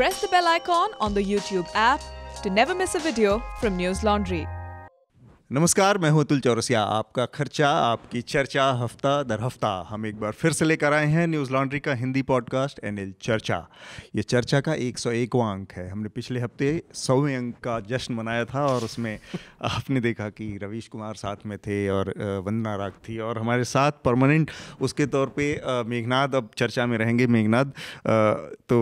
press the bell icon on the YouTube app to never miss a video from News Laundry. नमस्कार मैं हूं अतुल चौरसिया आपका खर्चा आपकी चर्चा हफ्ता दर हफ्ता हम एक बार फिर से लेकर आए हैं न्यूज़ लॉन्ड्री का हिंदी पॉडकास्ट एन एल चर्चा ये चर्चा का एक सौ एकवा अंक है हमने पिछले हफ्ते सौवें अंक का जश्न मनाया था और उसमें आपने देखा कि रवीश कुमार साथ में थे और वंदना राग थी और हमारे साथ परमानेंट उसके तौर पर मेघनाथ अब चर्चा में रहेंगे मेघनाथ तो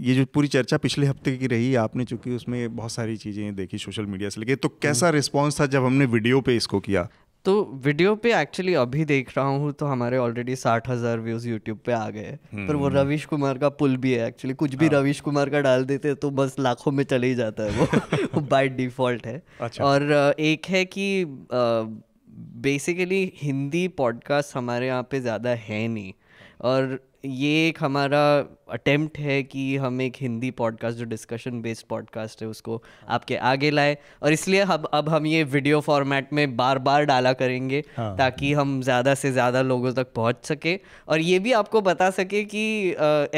ये जो पूरी चर्चा पिछले हफ्ते की रही आपने चूंकि उसमें बहुत सारी चीज़ें देखी सोशल मीडिया से लेके तो कैसा हम्म। रिस्पॉन्स था जब हमने वीडियो पे इसको किया तो वीडियो पे एक्चुअली अभी देख रहा हूँ तो हमारे ऑलरेडी साठ हज़ार व्यूज़ यूट्यूब पे आ गए हम्म। पर वो रविश कुमार का पुल भी है एक्चुअली कुछ भी हाँ। रविश कुमार का डाल देते तो बस लाखों में चले ही जाता है वो, बाय डिफ़ॉल्ट है अच्छा। और एक है कि बेसिकली हिंदी पॉडकास्ट हमारे यहाँ पे ज़्यादा है नहीं और ये एक हमारा अटेम्प्ट है कि हम एक हिंदी पॉडकास्ट जो डिस्कशन बेस्ड पॉडकास्ट है उसको आपके आगे लाए और इसलिए हम अब हम ये वीडियो फॉर्मेट में बार बार डाला करेंगे हाँ। ताकि हम ज़्यादा से ज़्यादा लोगों तक पहुंच सके और ये भी आपको बता सके कि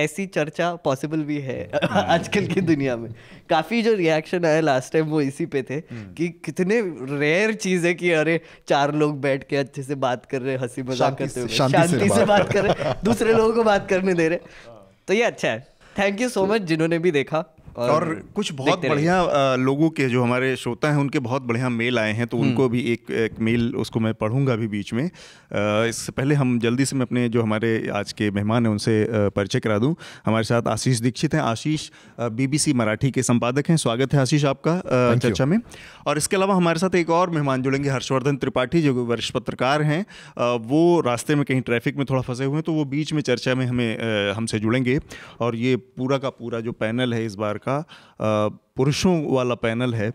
ऐसी चर्चा पॉसिबल भी है हाँ। आजकल की दुनिया में काफ़ी जो रिएक्शन आया लास्ट टाइम वो इसी पे थे हम्म। कि कितने रेयर चीज़ है कि अरे चार लोग बैठ के अच्छे से बात कर रहे हंसी मजाक करते हुए शांति से बात कर रहे दूसरे लोगों को बात करने दे रहे तो ये अच्छा है थैंक यू सो मच जिन्होंने भी देखा और, और कुछ बहुत बढ़िया लोगों के जो हमारे श्रोता हैं उनके बहुत बढ़िया मेल आए हैं तो हम्म। उनको भी एक एक मेल उसको मैं पढ़ूंगा भी बीच में इससे पहले हम जल्दी से मैं अपने जो हमारे आज के मेहमान हैं उनसे परिचय करा दूं हमारे साथ आशीष दीक्षित हैं आशीष बीबीसी मराठी के संपादक हैं स्वागत है आशीष आपका चर्चा में और इसके अलावा हमारे साथ एक और मेहमान जुड़ेंगे हर्षवर्धन त्रिपाठी जो वरिष्ठ पत्रकार हैं वो रास्ते में कहीं ट्रैफिक में थोड़ा फंसे हुए हैं तो वो बीच में चर्चा में हमें हमसे जुड़ेंगे और ये पूरा का पूरा जो पैनल है इस बार का पुरुषों वाला पैनल है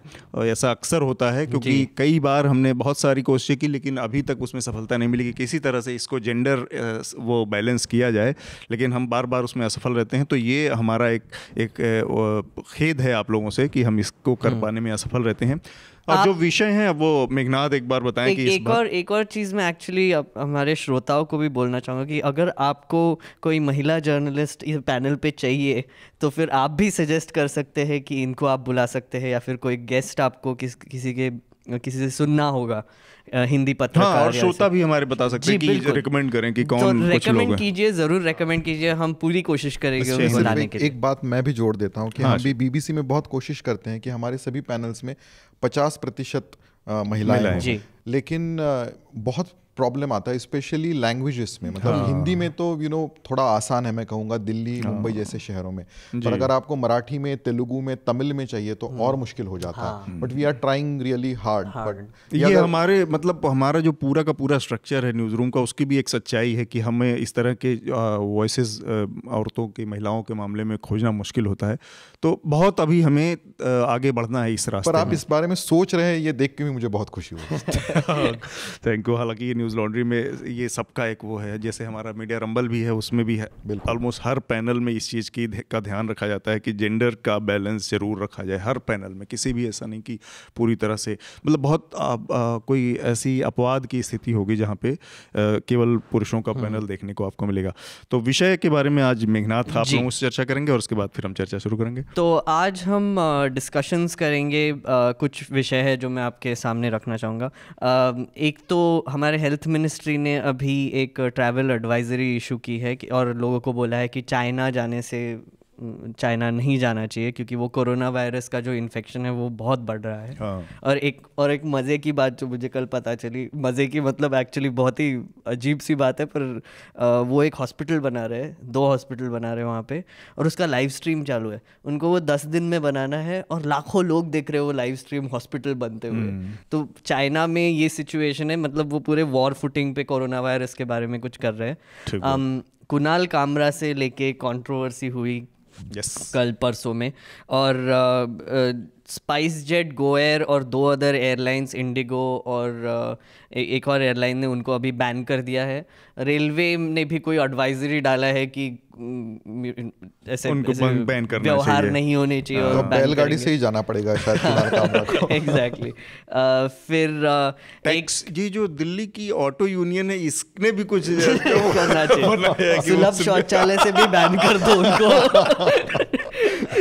ऐसा अक्सर होता है क्योंकि कई बार हमने बहुत सारी कोशिशें की लेकिन अभी तक उसमें सफलता नहीं मिली कि किसी तरह से इसको जेंडर वो बैलेंस किया जाए लेकिन हम बार बार उसमें असफल रहते हैं तो ये हमारा एक एक खेद है आप लोगों से कि हम इसको कर पाने में असफल रहते हैं और जो विषय है वो मेघनाथ एक बार बताएं एक, कि एक और एक और चीज़ मैं एक्चुअली हमारे श्रोताओं को भी बोलना चाहूंगा कि अगर आपको कोई महिला जर्नलिस्ट इस पैनल पे चाहिए तो फिर आप भी सजेस्ट कर सकते हैं कि इनको आप बुला सकते हैं या फिर कोई गेस्ट आपको किस किसी के किसी से सुनना होगा हिंदी पत्रकार हाँ, और श्रोता भी हमारे बता सकते हैं कि रेकमेंड करें कि तो कौन तो रेकमेंड कीजिए जरूर रिकमेंड कीजिए हम पूरी कोशिश करेंगे अच्छा, के लिए एक बात मैं भी जोड़ देता हूँ कि हाँ, हम भी बीबीसी में बहुत कोशिश करते हैं कि हमारे सभी पैनल्स में पचास प्रतिशत महिलाएं लेकिन बहुत प्रॉब्लम आता है स्पेशली लैंग्वेजेस में मतलब हाँ। हिंदी में तो यू you नो know, थोड़ा आसान है मैं कहूँगा दिल्ली हाँ। मुंबई जैसे शहरों में पर अगर आपको मराठी में तेलुगु में तमिल में चाहिए तो हम्म। और मुश्किल हो जाता है but we are trying really hard but ये हमारे मतलब हमारा जो पूरा का पूरा स्ट्रक्चर है न्यूज़ रूम का उसकी भी एक सच्चाई है कि हमें इस तरह के वॉइस औरतों की महिलाओं के मामले में खोजना मुश्किल होता है तो बहुत अभी हमें आगे बढ़ना है इस रास्ते पर आप इस बारे में सोच रहे हैं ये देख के भी मुझे बहुत खुशी हुई थैंक यू हालांकि ये न्यूज़ लॉन्ड्री में ये सबका एक वो है जैसे हमारा मीडिया रंबल भी है उसमें भी है ऑलमोस्ट हर पैनल में इस चीज़ की का ध्यान रखा जाता है कि जेंडर का बैलेंस ज़रूर रखा जाए हर पैनल में किसी भी ऐसा नहीं कि पूरी तरह से मतलब बहुत आ, आ, कोई ऐसी अपवाद की स्थिति होगी जहाँ पे केवल पुरुषों का पैनल हाँ। देखने को आपको मिलेगा तो विषय के बारे में आज मेघनाथ आप लोगों से चर्चा करेंगे और उसके बाद फिर हम चर्चा शुरू करेंगे तो आज हम डिस्कशंस करेंगे कुछ विषय है जो मैं आपके सामने रखना चाहूँगा एक तो हमारे हेल्थ मिनिस्ट्री ने अभी एक ट्रैवल एडवाइजरी इशू की है कि और लोगों को बोला है कि चाइना जाने से चाइना नहीं जाना चाहिए क्योंकि वो कोरोना वायरस का जो इन्फेक्शन है वो बहुत बढ़ रहा है हाँ। और एक और एक मज़े की बात जो मुझे कल पता चली मज़े की मतलब एक्चुअली बहुत ही अजीब सी बात है पर आ, वो एक हॉस्पिटल बना रहे हैं दो हॉस्पिटल बना रहे हैं वहाँ पे और उसका लाइव स्ट्रीम चालू है उनको वो दस दिन में बनाना है और लाखों लोग देख रहे हो लाइव स्ट्रीम हॉस्पिटल बनते हुए हम्म। तो चाइना में ये सिचुएशन है मतलब वो पूरे वॉर फुटिंग पे कोरोना वायरस के बारे में कुछ कर रहे हैं कुणाल कामरा से लेके कंट्रोवर्सी हुई yes. कल परसों में और स्पाइस जेट गो एयर और दो अदर एयरलाइंस इंडिगो और एक और एयरलाइन ने उनको अभी बैन कर दिया है रेलवे ने भी कोई एडवाइजरी डाला है कि ऐसे उनको बैन करना व्यवहार नहीं होने चाहिए और हाँ। बैलगाड़ी से ही जाना पड़ेगा शायद एग्जैक्टली फिर टैक्स ये जो दिल्ली की ऑटो यूनियन है इसने भी कुछ करना चाहिए सुलभ शौचालय से भी बैन कर दो उनको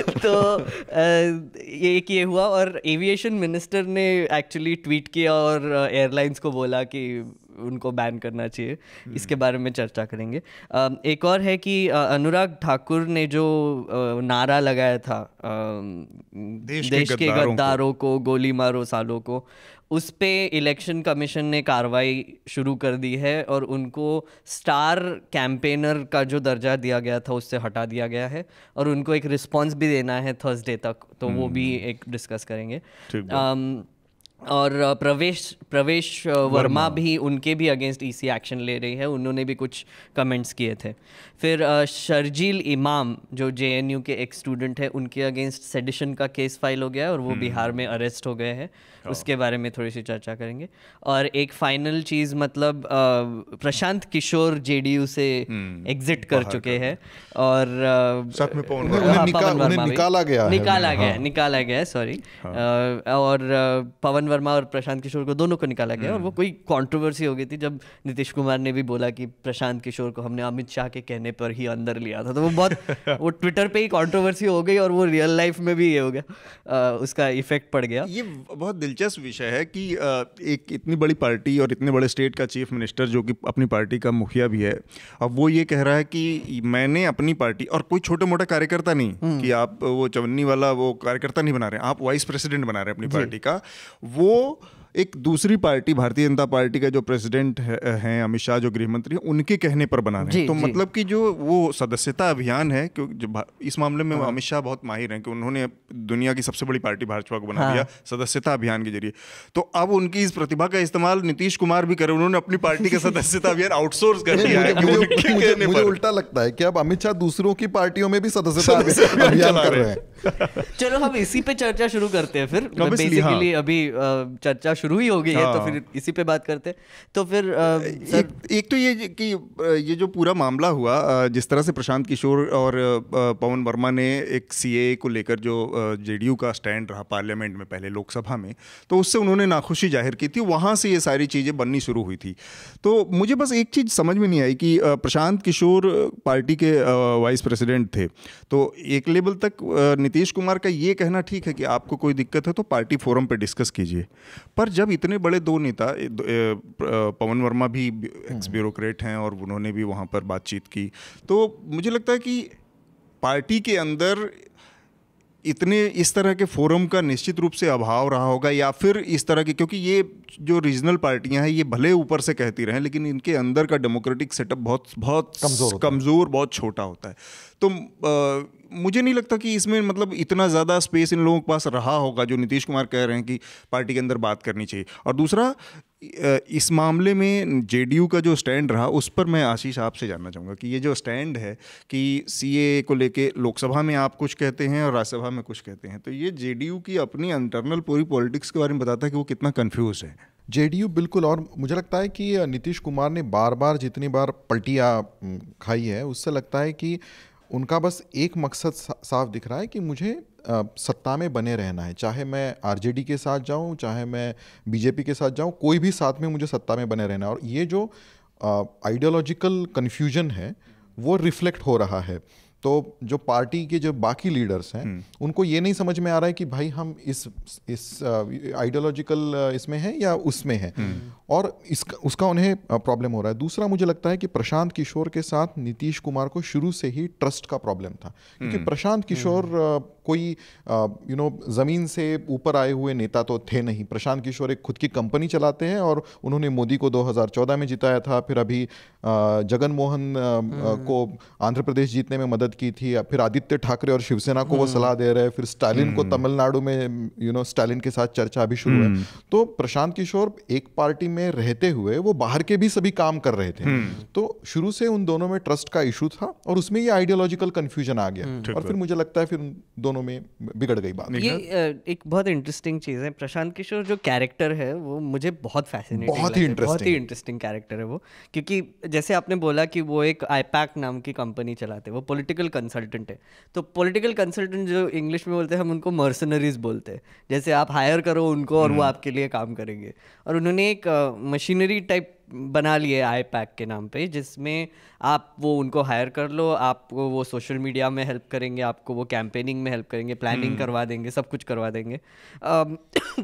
तो एक ये हुआ और एविएशन मिनिस्टर ने एक्चुअली ट्वीट किया और एयरलाइंस को बोला कि उनको बैन करना चाहिए हम्म। इसके बारे में चर्चा करेंगे एक और है कि अनुराग ठाकुर ने जो नारा लगाया था देश, देश के गद्दारों को, को गोली मारो सालों को उस पर इलेक्शन कमीशन ने कार्रवाई शुरू कर दी है और उनको स्टार कैंपेनर का जो दर्जा दिया गया था उससे हटा दिया गया है और उनको एक रिस्पॉन्स भी देना है थर्सडे तक तो वो भी हम्म। एक डिस्कस करेंगे और प्रवेश प्रवेश वर्मा, वर्मा भी उनके भी अगेंस्ट ई एक्शन ले रही है उन्होंने भी कुछ कमेंट्स किए थे फिर शर्जील इमाम जो जे के एक स्टूडेंट है उनके अगेंस्ट सेडिशन का केस फाइल हो गया है और वो हम्म। बिहार में अरेस्ट हो गए हैं हाँ। उसके बारे में थोड़ी सी चर्चा करेंगे और एक फाइनल चीज़ मतलब प्रशांत किशोर जेडीयू से एग्जिट हम्म, कर चुके हैं और निकाला गया निकाला गया हाँ। निकाला गया सॉरी हाँ। और पवन वर्मा और प्रशांत किशोर को दोनों को निकाला गया और वो हम्म। कोई कंट्रोवर्सी हो गई थी जब नीतीश कुमार ने भी बोला कि प्रशांत किशोर को हमने अमित शाह के कहने पर ही अंदर लिया था तो वो बहुत वो ट्विटर पे ही कंट्रोवर्सी हो गई और वो रियल लाइफ में भी ये हो गया उसका इफेक्ट पड़ गया ये बहुत दिलचस्प विषय है कि एक इतनी बड़ी पार्टी और इतने बड़े स्टेट का चीफ मिनिस्टर जो कि अपनी पार्टी का मुखिया भी है अब वो ये कह रहा है कि मैंने अपनी पार्टी और कोई छोटे मोटा कार्यकर्ता नहीं हम्म। कि आप वो चवन्नी वाला वो कार्यकर्ता नहीं बना रहे आप वाइस प्रेसिडेंट बना रहे अपनी पार्टी का वो एक दूसरी पार्टी भारतीय जनता पार्टी का जो प्रेसिडेंट है, हैं अमित शाह जो गृह मंत्री हैं उनके कहने पर बना रहे हैं तो मतलब कि जो वो सदस्यता अभियान है क्योंकि इस मामले में हाँ। अमित शाह बहुत माहिर हैं कि उन्होंने दुनिया की सबसे बड़ी पार्टी भाजपा को बना हाँ। दिया सदस्यता अभियान के जरिए तो अब उनकी इस प्रतिभा का इस्तेमाल नीतीश कुमार भी करे उन्होंने अपनी पार्टी का सदस्यता अभियान आउटसोर्स कर दिया है मुझे उल्टा लगता है कि अब अमित शाह दूसरों की पार्टियों में भी सदस्यता अभियान कर रहे हैं चलो हम इसी पे चर्चा शुरू करते हैं फिर बेसिकली हाँ। अभी चर्चा शुरू ही हो गई है तो हाँ। फिर इसी पे बात करते तो फिर आ, एक, एक तो ये कि ये जो पूरा मामला हुआ जिस तरह से प्रशांत किशोर और पवन वर्मा ने एक सी को लेकर जो जे का स्टैंड रहा पार्लियामेंट में पहले लोकसभा में तो उससे उन्होंने नाखुशी जाहिर की थी वहाँ से ये सारी चीज़ें बननी शुरू हुई थी तो मुझे बस एक चीज़ समझ में नहीं आई कि प्रशांत किशोर पार्टी के वाइस प्रेसिडेंट थे तो एक लेवल तक नीतीश कुमार का ये कहना ठीक है कि आपको कोई दिक्कत है तो पार्टी फोरम पर डिस्कस कीजिए पर जब इतने बड़े दो नेता पवन वर्मा भी एक्स हम्म। ब्यूरोक्रेट हैं और उन्होंने भी वहाँ पर बातचीत की तो मुझे लगता है कि पार्टी के अंदर इतने इस तरह के फोरम का निश्चित रूप से अभाव रहा होगा या फिर इस तरह की क्योंकि ये जो रीजनल पार्टियां हैं ये भले ऊपर से कहती रहें लेकिन इनके अंदर का डेमोक्रेटिक सेटअप बहुत बहुत कमज़ोर कमज़ोर बहुत छोटा होता है तो मुझे नहीं लगता कि इसमें मतलब इतना ज़्यादा स्पेस इन लोगों के पास रहा होगा जो नीतीश कुमार कह रहे हैं कि पार्टी के अंदर बात करनी चाहिए और दूसरा इस मामले में जेडीयू का जो स्टैंड रहा उस पर मैं आशीष आपसे जानना चाहूँगा कि ये जो स्टैंड है कि सी को लेके लोकसभा में आप कुछ कहते हैं और राज्यसभा में कुछ कहते हैं तो ये जेडीयू की अपनी इंटरनल पूरी पॉलिटिक्स के बारे में बताता है कि वो कितना कन्फ्यूज़ है जेडीयू बिल्कुल और मुझे लगता है कि नीतीश कुमार ने बार बार जितनी बार पलटिया खाई है उससे लगता है कि उनका बस एक मकसद साफ दिख रहा है कि मुझे सत्ता में बने रहना है चाहे मैं आरजेडी के साथ जाऊं चाहे मैं बीजेपी के साथ जाऊं कोई भी साथ में मुझे सत्ता में बने रहना है और ये जो आइडियोलॉजिकल कन्फ्यूजन है वो रिफ्लेक्ट हो रहा है तो जो पार्टी के जो बाकी लीडर्स हैं हम्म। उनको ये नहीं समझ में आ रहा है कि भाई हम इस इस आइडियोलॉजिकल इसमें हैं या उसमें हैं हम्म। और इसका उसका उन्हें प्रॉब्लम हो रहा है दूसरा मुझे लगता है कि प्रशांत किशोर के साथ नीतीश कुमार को शुरू से ही ट्रस्ट का प्रॉब्लम था क्योंकि हम्म। प्रशांत किशोर कोई यू नो ज़मीन से ऊपर आए हुए नेता तो थे नहीं प्रशांत किशोर एक खुद की कंपनी चलाते हैं और उन्होंने मोदी को 2014 में जिताया था फिर अभी जगन मोहन हम्म। को आंध्र प्रदेश जीतने में मदद की थी फिर आदित्य ठाकरे और शिवसेना को वो हम्म। सलाह दे रहे हैं फिर स्टालिन को हम्म। तमिलनाडु में यू नो स्टालिन के साथ चर्चा भी शुरू है तो प्रशांत किशोर एक पार्टी में रहते हुए वो बाहर के भी सभी काम कर रहे थे तो शुरू से उन दोनों में ट्रस्ट का इशू था और उसमें ये आइडियोलॉजिकल कंफ्यूजन आ गया और फिर मुझे लगता है फिर दोनों दोनों में बिगड़ गई बात ये एक बहुत इंटरेस्टिंग चीज़ है प्रशांत किशोर जो कैरेक्टर है वो मुझे बहुत फैसिनेटिंग बहुत ही इंटरेस्टिंग बहुत ही इंटरेस्टिंग कैरेक्टर है वो क्योंकि जैसे आपने बोला कि वो एक आईपैक नाम की कंपनी चलाते हैं वो पोलिटिकल कंसल्टेंट है तो पोलिटिकल कंसल्टेंट जो इंग्लिश में बोलते हैं हम उनको मर्सनरीज बोलते हैं जैसे आप हायर करो उनको और वो हम्म। आपके लिए काम करेंगे और उन्होंने एक मशीनरी टाइप बना लिए आई पैक के नाम पे जिसमें आप वो उनको हायर कर लो आपको वो सोशल मीडिया में हेल्प करेंगे आपको वो कैंपेनिंग में हेल्प करेंगे प्लानिंग हम्म। करवा देंगे सब कुछ करवा देंगे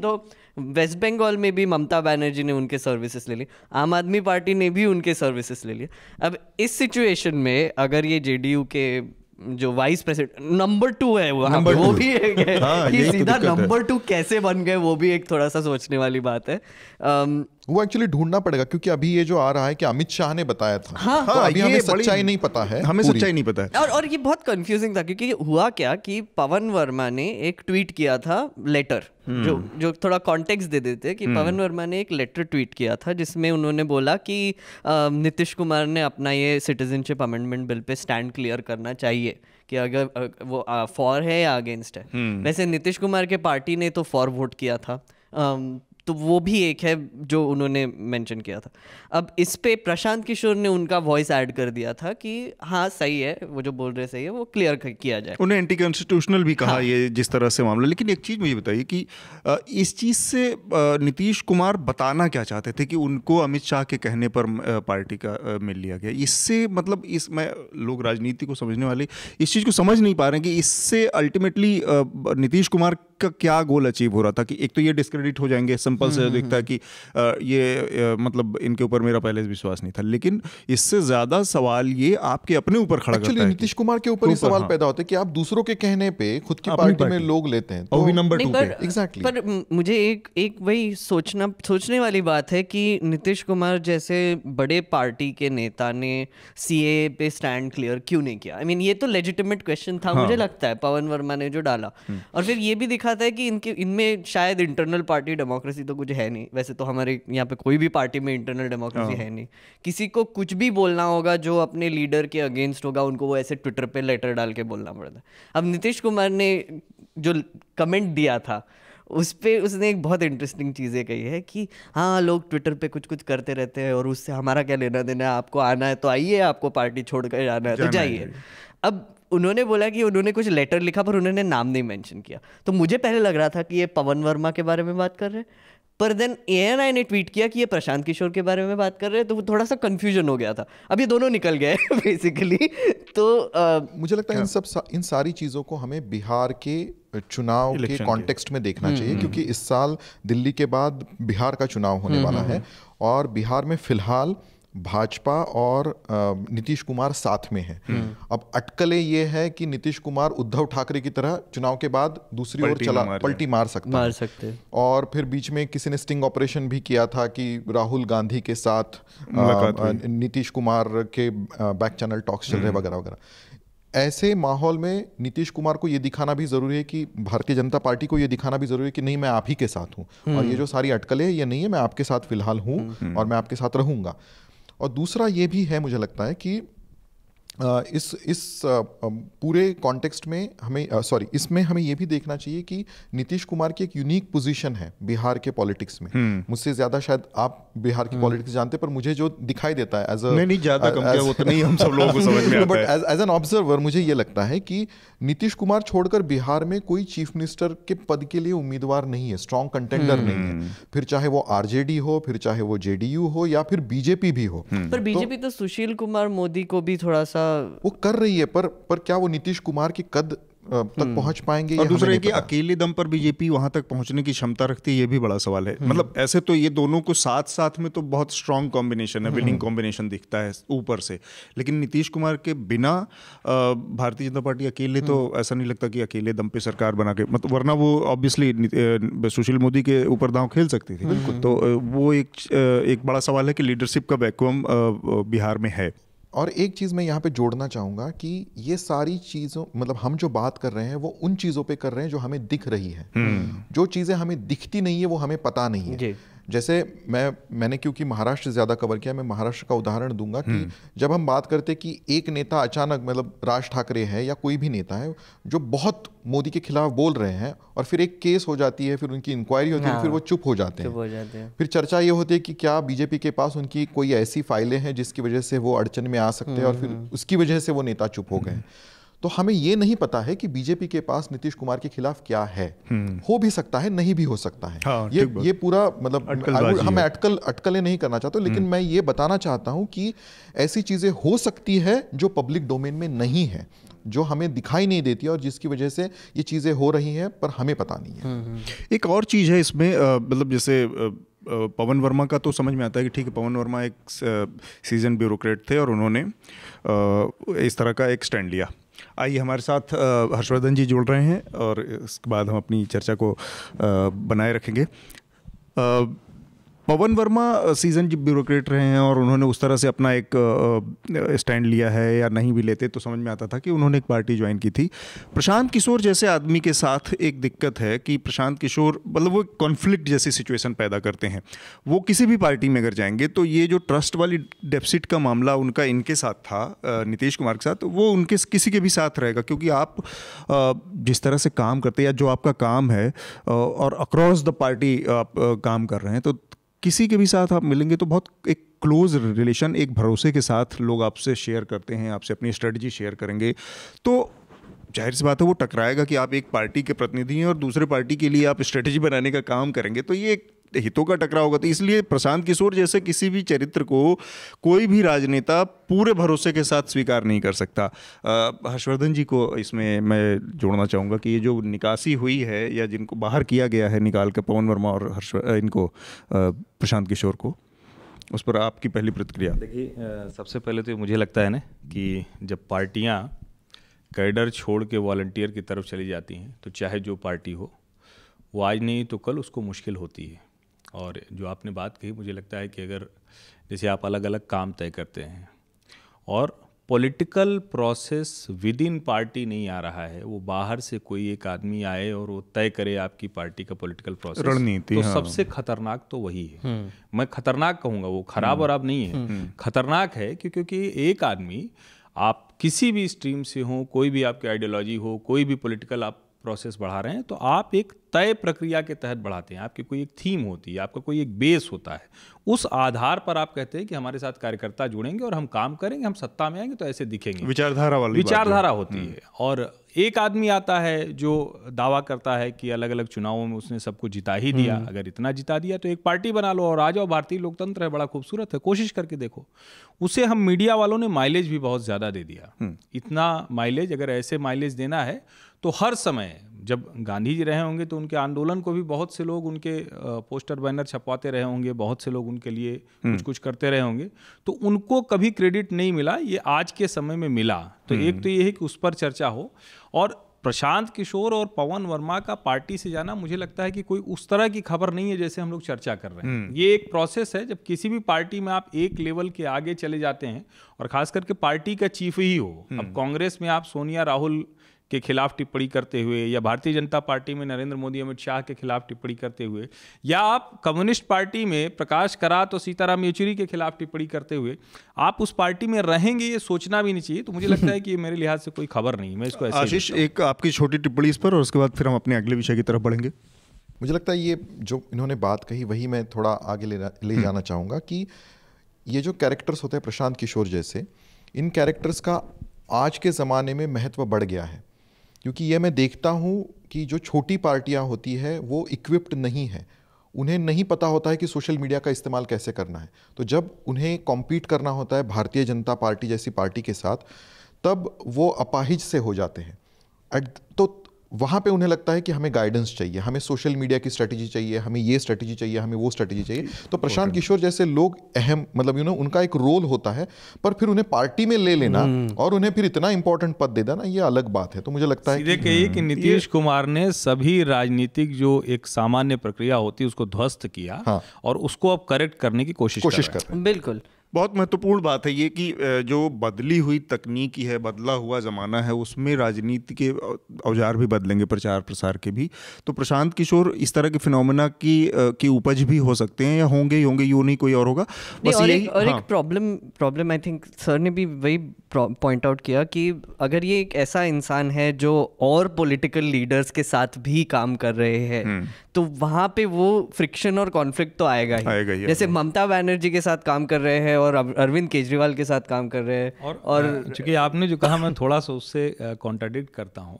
तो वेस्ट बंगाल में भी ममता बनर्जी ने उनके सर्विसेज ले ली आम आदमी पार्टी ने भी उनके सर्विसेज ले लिए अब इस सिचुएशन में अगर ये जे के जो वाइस प्रेसिडेंट नंबर टू है वो नंबर वो भी एक है हाँ, तो सीधा नंबर टू कैसे बन गए वो भी एक थोड़ा सा सोचने वाली बात है um, वो एक्चुअली ढूंढना पड़ेगा क्योंकि अभी ये जो आ रहा है कि अमित शाह ने बताया था हाँ, तो हाँ, अभी हमें सच्चाई नहीं पता है हमें सच्चाई नहीं पता है और और ये बहुत कंफ्यूजिंग था क्योंकि हुआ क्या कि पवन वर्मा ने एक ट्वीट किया था लेटर हम्म। जो जो थोड़ा कॉन्टेक्स्ट दे देते कि हम्म। पवन वर्मा ने एक लेटर ट्वीट किया था जिसमें उन्होंने बोला कि नीतीश कुमार ने अपना ये सिटीजनशिप अमेंडमेंट बिल पे स्टैंड क्लियर करना चाहिए कि अगर वो फॉर है या अगेंस्ट है हम्म। वैसे नीतीश कुमार के पार्टी ने तो फॉर वोट किया था तो वो भी एक है जो उन्होंने मेंशन किया था अब इस पे प्रशांत किशोर ने उनका वॉइस ऐड कर दिया था कि हाँ सही है वो जो बोल रहे सही है वो क्लियर किया जाए उन्हें एंटी कॉन्स्टिट्यूशनल भी कहा हाँ। ये जिस तरह से मामला लेकिन एक चीज़ मुझे बताइए कि इस चीज़ से नीतीश कुमार बताना क्या चाहते थे कि उनको अमित शाह के कहने पर पार्टी का मिल लिया गया इससे मतलब इस मैं लोग राजनीति को समझने वाले इस चीज़ को समझ नहीं पा रहे हैं कि इससे अल्टीमेटली नीतीश कुमार का क्या गोल अचीव हो रहा था कि एक तो ये डिस्क्रेडिट हो जाएंगे सम सिंपल से हम्म, हम्म, दिखता हम्म। कि ये मतलब इनके ऊपर मेरा पहले विश्वास नहीं था लेकिन इससे ज्यादा सवाल ये आपके अपने ऊपर खड़ा करता है नीतीश कुमार के ऊपर सवाल हाँ। पैदा होता है कि आप दूसरों के कहने पे खुद की पार्टी में लोग लेते हैं तो नंबर टू एग्जैक्टली पर मुझे एक एक वही सोचना सोचने वाली बात है कि नीतीश कुमार जैसे बड़े पार्टी के नेता ने सीए पे स्टैंड क्लियर क्यों नहीं किया आई I मीन mean, ये तो लेजिटिमेट क्वेश्चन था हाँ। मुझे लगता है पवन वर्मा ने जो डाला और फिर ये भी दिखाता है कि इनके इनमें शायद इंटरनल पार्टी डेमोक्रेसी तो कुछ है नहीं वैसे तो हमारे यहाँ पे कोई भी पार्टी में इंटरनल डेमोक्रेसी हाँ। है नहीं किसी को कुछ भी बोलना होगा जो अपने लीडर के अगेंस्ट होगा उनको वो ऐसे ट्विटर पे लेटर डाल के बोलना पड़ता अब नीतीश कुमार ने जो कमेंट दिया था उस पर उसने एक बहुत इंटरेस्टिंग चीज़ें कही है कि हाँ लोग ट्विटर पे कुछ कुछ करते रहते हैं और उससे हमारा क्या लेना देना है आपको आना है तो आइए आपको पार्टी छोड़ कर जाना है तो जाइए अब उन्होंने बोला कि उन्होंने कुछ लेटर लिखा पर उन्होंने नाम नहीं मेंशन किया तो मुझे पहले लग रहा था कि ये पवन वर्मा के बारे में बात कर रहे हैं पर देन ए एन आई ने ट्वीट किया कि ये प्रशांत किशोर के बारे में बात कर रहे हैं तो वो थोड़ा सा कन्फ्यूजन हो गया था अब ये दोनों निकल गए बेसिकली तो आ, मुझे लगता है इन सब इन सारी चीज़ों को हमें बिहार के चुनाव के कॉन्टेक्स्ट में देखना हम्म, चाहिए हम्म। क्योंकि इस साल दिल्ली के बाद बिहार का चुनाव होने हम्म, वाला है और बिहार में फिलहाल भाजपा और नीतीश कुमार साथ में हैं हम्म। अब अटकले ये है कि नीतीश कुमार उद्धव ठाकरे की तरह चुनाव के बाद दूसरी ओर चला पलटी मार सकते मार सकते और फिर बीच में किसी ने स्टिंग ऑपरेशन भी किया था कि राहुल गांधी के साथ नीतीश कुमार के बैक चैनल टॉक्स चल रहे हम्म। वगैरह वगैरह ऐसे माहौल में नीतीश कुमार को यह दिखाना भी जरूरी है कि भारतीय जनता पार्टी को ये दिखाना भी जरूरी है कि नहीं मैं आप ही के साथ हूँ और ये हम्म। जो सारी अटकलें ये नहीं है मैं आपके साथ फिलहाल हूँ और मैं आपके साथ रहूंगा और दूसरा ये भी है मुझे लगता है कि इस इस पूरे कॉन्टेक्स्ट में हमें सॉरी इसमें हमें यह भी देखना चाहिए कि नीतीश कुमार की एक यूनिक पोजीशन है बिहार के पॉलिटिक्स में हम्म। मुझसे ज्यादा शायद आप बिहार की पॉलिटिक्स हम्म। जानते पर मुझे जो दिखाई देता है एज नहीं नहीं ज्यादा कम नहीं हम सब लोगों को समझ में बट एज एन ऑब्जर्वर मुझे ये लगता है कि नीतीश कुमार छोड़कर बिहार में कोई चीफ मिनिस्टर के पद के लिए उम्मीदवार नहीं है स्ट्रॉन्ग कंटेंडर नहीं है हम्म। फिर चाहे वो आरजेडी हो फिर चाहे वो जेडीयू हो या फिर बीजेपी भी हो पर बीजेपी तो, तो सुशील कुमार मोदी को भी थोड़ा सा वो कर रही है पर पर क्या वो नीतीश कुमार की कद तक हम्म। पहुंच पाएंगे और दूसरा कि अकेले दम पर बीजेपी वहां तक पहुंचने की क्षमता रखती है ये भी बड़ा सवाल है हम्म। मतलब ऐसे तो ये दोनों को साथ साथ में तो बहुत स्ट्रांग कॉम्बिनेशन है विनिंग कॉम्बिनेशन हम्म। दिखता है ऊपर से लेकिन नीतीश कुमार के बिना भारतीय जनता पार्टी अकेले तो ऐसा नहीं लगता कि अकेले दम पे सरकार बना के मतलब वरना वो ऑब्वियसली सुशील मोदी के ऊपर दाव खेल सकती थी तो वो एक एक बड़ा सवाल है कि लीडरशिप का वैक्यूम बिहार में है और एक चीज़ मैं यहाँ पे जोड़ना चाहूँगा कि ये सारी चीज़ों मतलब हम जो बात कर रहे हैं वो उन चीज़ों पे कर रहे हैं जो हमें दिख रही है हम्म। जो चीज़ें हमें दिखती नहीं है वो हमें पता नहीं है जैसे मैं मैंने क्योंकि महाराष्ट्र ज़्यादा कवर किया मैं महाराष्ट्र का उदाहरण दूंगा कि हम्म। जब हम बात करते कि एक नेता अचानक मतलब राज ठाकरे है या कोई भी नेता है जो बहुत मोदी के खिलाफ बोल रहे हैं और फिर एक केस हो जाती है फिर उनकी इंक्वायरी होती है फिर वो हाँ, चुप हो जाते हैं हो जाते हैं फिर चर्चा ये होती है कि क्या बीजेपी के पास उनकी कोई ऐसी फाइलें हैं जिसकी वजह से वो अड़चन में आ सकते हैं और फिर हम्म। उसकी वजह से वो नेता चुप हो गए तो हमें ये नहीं पता है कि बीजेपी के पास नीतीश कुमार के खिलाफ क्या है हम्म। हो भी सकता है नहीं भी हो सकता है हाँ, ये ये पूरा मतलब हमें अटकल अटकलें नहीं करना चाहता लेकिन हम्म। मैं ये बताना चाहता हूं कि ऐसी चीज़ें हो सकती है जो पब्लिक डोमेन में नहीं है जो हमें दिखाई नहीं देती और जिसकी वजह से ये चीज़ें हो रही हैं पर हमें पता नहीं है हम्म, एक और चीज़ है इसमें मतलब जैसे पवन वर्मा का तो समझ में आता है कि ठीक है पवन वर्मा एक सीजन ब्यूरोक्रेट थे और उन्होंने इस तरह का एक स्टैंड लिया आइए हमारे साथ हर्षवर्धन जी जुड़ रहे हैं और इसके बाद हम अपनी चर्चा को बनाए रखेंगे पवन वर्मा सीजन जी ब्यूरोक्रेट रहे हैं और उन्होंने उस तरह से अपना एक स्टैंड लिया है या नहीं भी लेते तो समझ में आता था कि उन्होंने एक पार्टी ज्वाइन की थी प्रशांत किशोर जैसे आदमी के साथ एक दिक्कत है कि प्रशांत किशोर मतलब वो कॉन्फ्लिक्ट जैसी सिचुएशन पैदा करते हैं वो किसी भी पार्टी में अगर जाएंगे तो ये जो ट्रस्ट वाली डेफिसिट का मामला उनका इनके साथ था नीतीश कुमार के साथ वो उनके किसी के भी साथ रहेगा क्योंकि आप जिस तरह से काम करते या जो आपका काम है और अक्रॉस द पार्टी आप काम कर रहे हैं तो किसी के भी साथ आप मिलेंगे तो बहुत एक क्लोज रिलेशन एक भरोसे के साथ लोग आपसे शेयर करते हैं आपसे अपनी स्ट्रेटजी शेयर करेंगे तो जाहिर सी बात है वो टकराएगा कि आप एक पार्टी के प्रतिनिधि हैं और दूसरे पार्टी के लिए आप स्ट्रेटजी बनाने का काम करेंगे तो ये एक हितों का टकराव होगा तो इसलिए प्रशांत किशोर जैसे किसी भी चरित्र को कोई भी राजनेता पूरे भरोसे के साथ स्वीकार नहीं कर सकता हर्षवर्धन जी को इसमें मैं जोड़ना चाहूँगा कि ये जो निकासी हुई है या जिनको बाहर किया गया है निकाल के पवन वर्मा और हर्ष इनको प्रशांत किशोर को उस पर आपकी पहली प्रतिक्रिया देखिए सबसे पहले तो मुझे लगता है ना कि जब पार्टियाँ कैडर छोड़ के वॉल्टियर की तरफ चली जाती हैं तो चाहे जो पार्टी हो वो आज नहीं तो कल उसको मुश्किल होती है और जो आपने बात कही मुझे लगता है कि अगर जैसे आप अलग अलग काम तय करते हैं और political process within party नहीं आ रहा है वो बाहर से कोई एक आदमी आए और वो तय करे आपकी पार्टी का पॉलिटिकल प्रोसेस रणनीति तो हाँ। सबसे खतरनाक तो वही है हम्म। मैं खतरनाक कहूंगा वो खराब हम्म। और आप नहीं है हम्म। खतरनाक है क्योंकि एक आदमी आप किसी भी स्ट्रीम से हो कोई भी आपकी आइडियोलॉजी हो कोई भी पॉलिटिकल आप प्रोसेस बढ़ा रहे हैं तो आप एक तय प्रक्रिया के तहत बढ़ाते हैं आपकी कोई एक थीम होती है आपका कोई एक बेस होता है उस आधार पर आप कहते हैं कि हमारे साथ कार्यकर्ता जुड़ेंगे और हम काम करेंगे हम सत्ता में आएंगे तो ऐसे दिखेंगे विचारधारा वाली विचारधारा होती हम्म। है और एक आदमी आता है जो दावा करता है कि अलग अलग चुनावों में उसने सबको जिता ही दिया हम्म। अगर इतना जिता दिया तो एक पार्टी बना लो और आ जाओ भारतीय लोकतंत्र है बड़ा खूबसूरत है कोशिश करके देखो उसे हम मीडिया वालों ने माइलेज भी बहुत ज़्यादा दे दिया हम्म। इतना माइलेज अगर ऐसे माइलेज देना है तो हर समय जब गांधी जी रहे होंगे तो उनके आंदोलन को भी बहुत से लोग उनके पोस्टर बैनर छपवाते रहे होंगे बहुत से लोग उनके लिए हम्म। कुछ कुछ करते रहे होंगे तो उनको कभी क्रेडिट नहीं मिला ये आज के समय में मिला तो हम्म। एक तो ये है कि उस पर चर्चा हो और प्रशांत किशोर और पवन वर्मा का पार्टी से जाना मुझे लगता है कि कोई उस तरह की खबर नहीं है जैसे हम लोग चर्चा कर रहे हैं हम्म। ये एक प्रोसेस है जब किसी भी पार्टी में आप एक लेवल के आगे चले जाते हैं और खास करके पार्टी का चीफ ही हो अब कांग्रेस में आप सोनिया राहुल के खिलाफ टिप्पणी करते हुए या भारतीय जनता पार्टी में नरेंद्र मोदी अमित शाह के खिलाफ टिप्पणी करते हुए या आप कम्युनिस्ट पार्टी में प्रकाश करात और सीताराम येचुरी के खिलाफ टिप्पणी करते हुए आप उस पार्टी में रहेंगे ये सोचना भी नहीं चाहिए तो मुझे लगता है कि मेरे लिहाज से कोई खबर नहीं मैं इसको आशीष एक आपकी छोटी टिप्पणी इस पर और उसके बाद फिर हम अपने अगले विषय की तरफ बढ़ेंगे मुझे लगता है ये जो इन्होंने बात कही वही मैं थोड़ा आगे ले ले हम्म। जाना चाहूँगा कि ये जो कैरेक्टर्स होते हैं प्रशांत किशोर जैसे इन कैरेक्टर्स का आज के ज़माने में महत्व बढ़ गया है क्योंकि ये मैं देखता हूँ कि जो छोटी पार्टियाँ होती है वो इक्विप्ड नहीं है उन्हें नहीं पता होता है कि सोशल मीडिया का इस्तेमाल कैसे करना है तो जब उन्हें कॉम्पीट करना होता है भारतीय जनता पार्टी जैसी पार्टी के साथ तब वो अपाहिज से हो जाते हैं एट तो वहाँ पे उन्हें लगता है कि हमें गाइडेंस चाहिए हमें सोशल मीडिया की स्ट्रेटजी चाहिए हमें ये स्ट्रेटजी चाहिए हमें वो स्ट्रेटजी चाहिए तो प्रशांत किशोर जैसे लोग अहम मतलब यू नो उनका एक रोल होता है पर फिर उन्हें पार्टी में ले लेना hmm. और उन्हें फिर इतना इंपॉर्टेंट पद दे देना ये अलग बात है तो मुझे लगता है कि, कि hmm. नीतीश कुमार ने सभी राजनीतिक जो एक सामान्य प्रक्रिया होती है उसको ध्वस्त किया हाँ। और उसको अब करेक्ट करने की कोशिश कोशिश कर बिल्कुल बहुत महत्वपूर्ण बात है ये कि जो बदली हुई तकनीकी है बदला हुआ ज़माना है उसमें राजनीति के औजार भी बदलेंगे प्रचार प्रसार के भी तो प्रशांत किशोर इस तरह के फिनोमेना की की उपज भी हो सकते हैं या होंगे ही होंगे यू नहीं कोई और होगा बस और यही और हाँ। एक problem problem I think sir ने भी वही पॉइंट आउट किया कि अगर ये एक ऐसा इंसान है जो और पोलिटिकल लीडर्स के साथ भी काम कर रहे हैं हम्म। तो वहाँ पे वो फ्रिक्शन और कॉन्फ्लिक्ट तो आएगा ही आएगा ही जैसे ममता बनर्जी के साथ काम कर रहे हैं हैं और अरविंद केजरीवाल के साथ काम कर रहे हैं और, और चूँकि आपने जो कहा मैं थोड़ा सा उससे कॉन्ट्राडिक्ट करता हूँ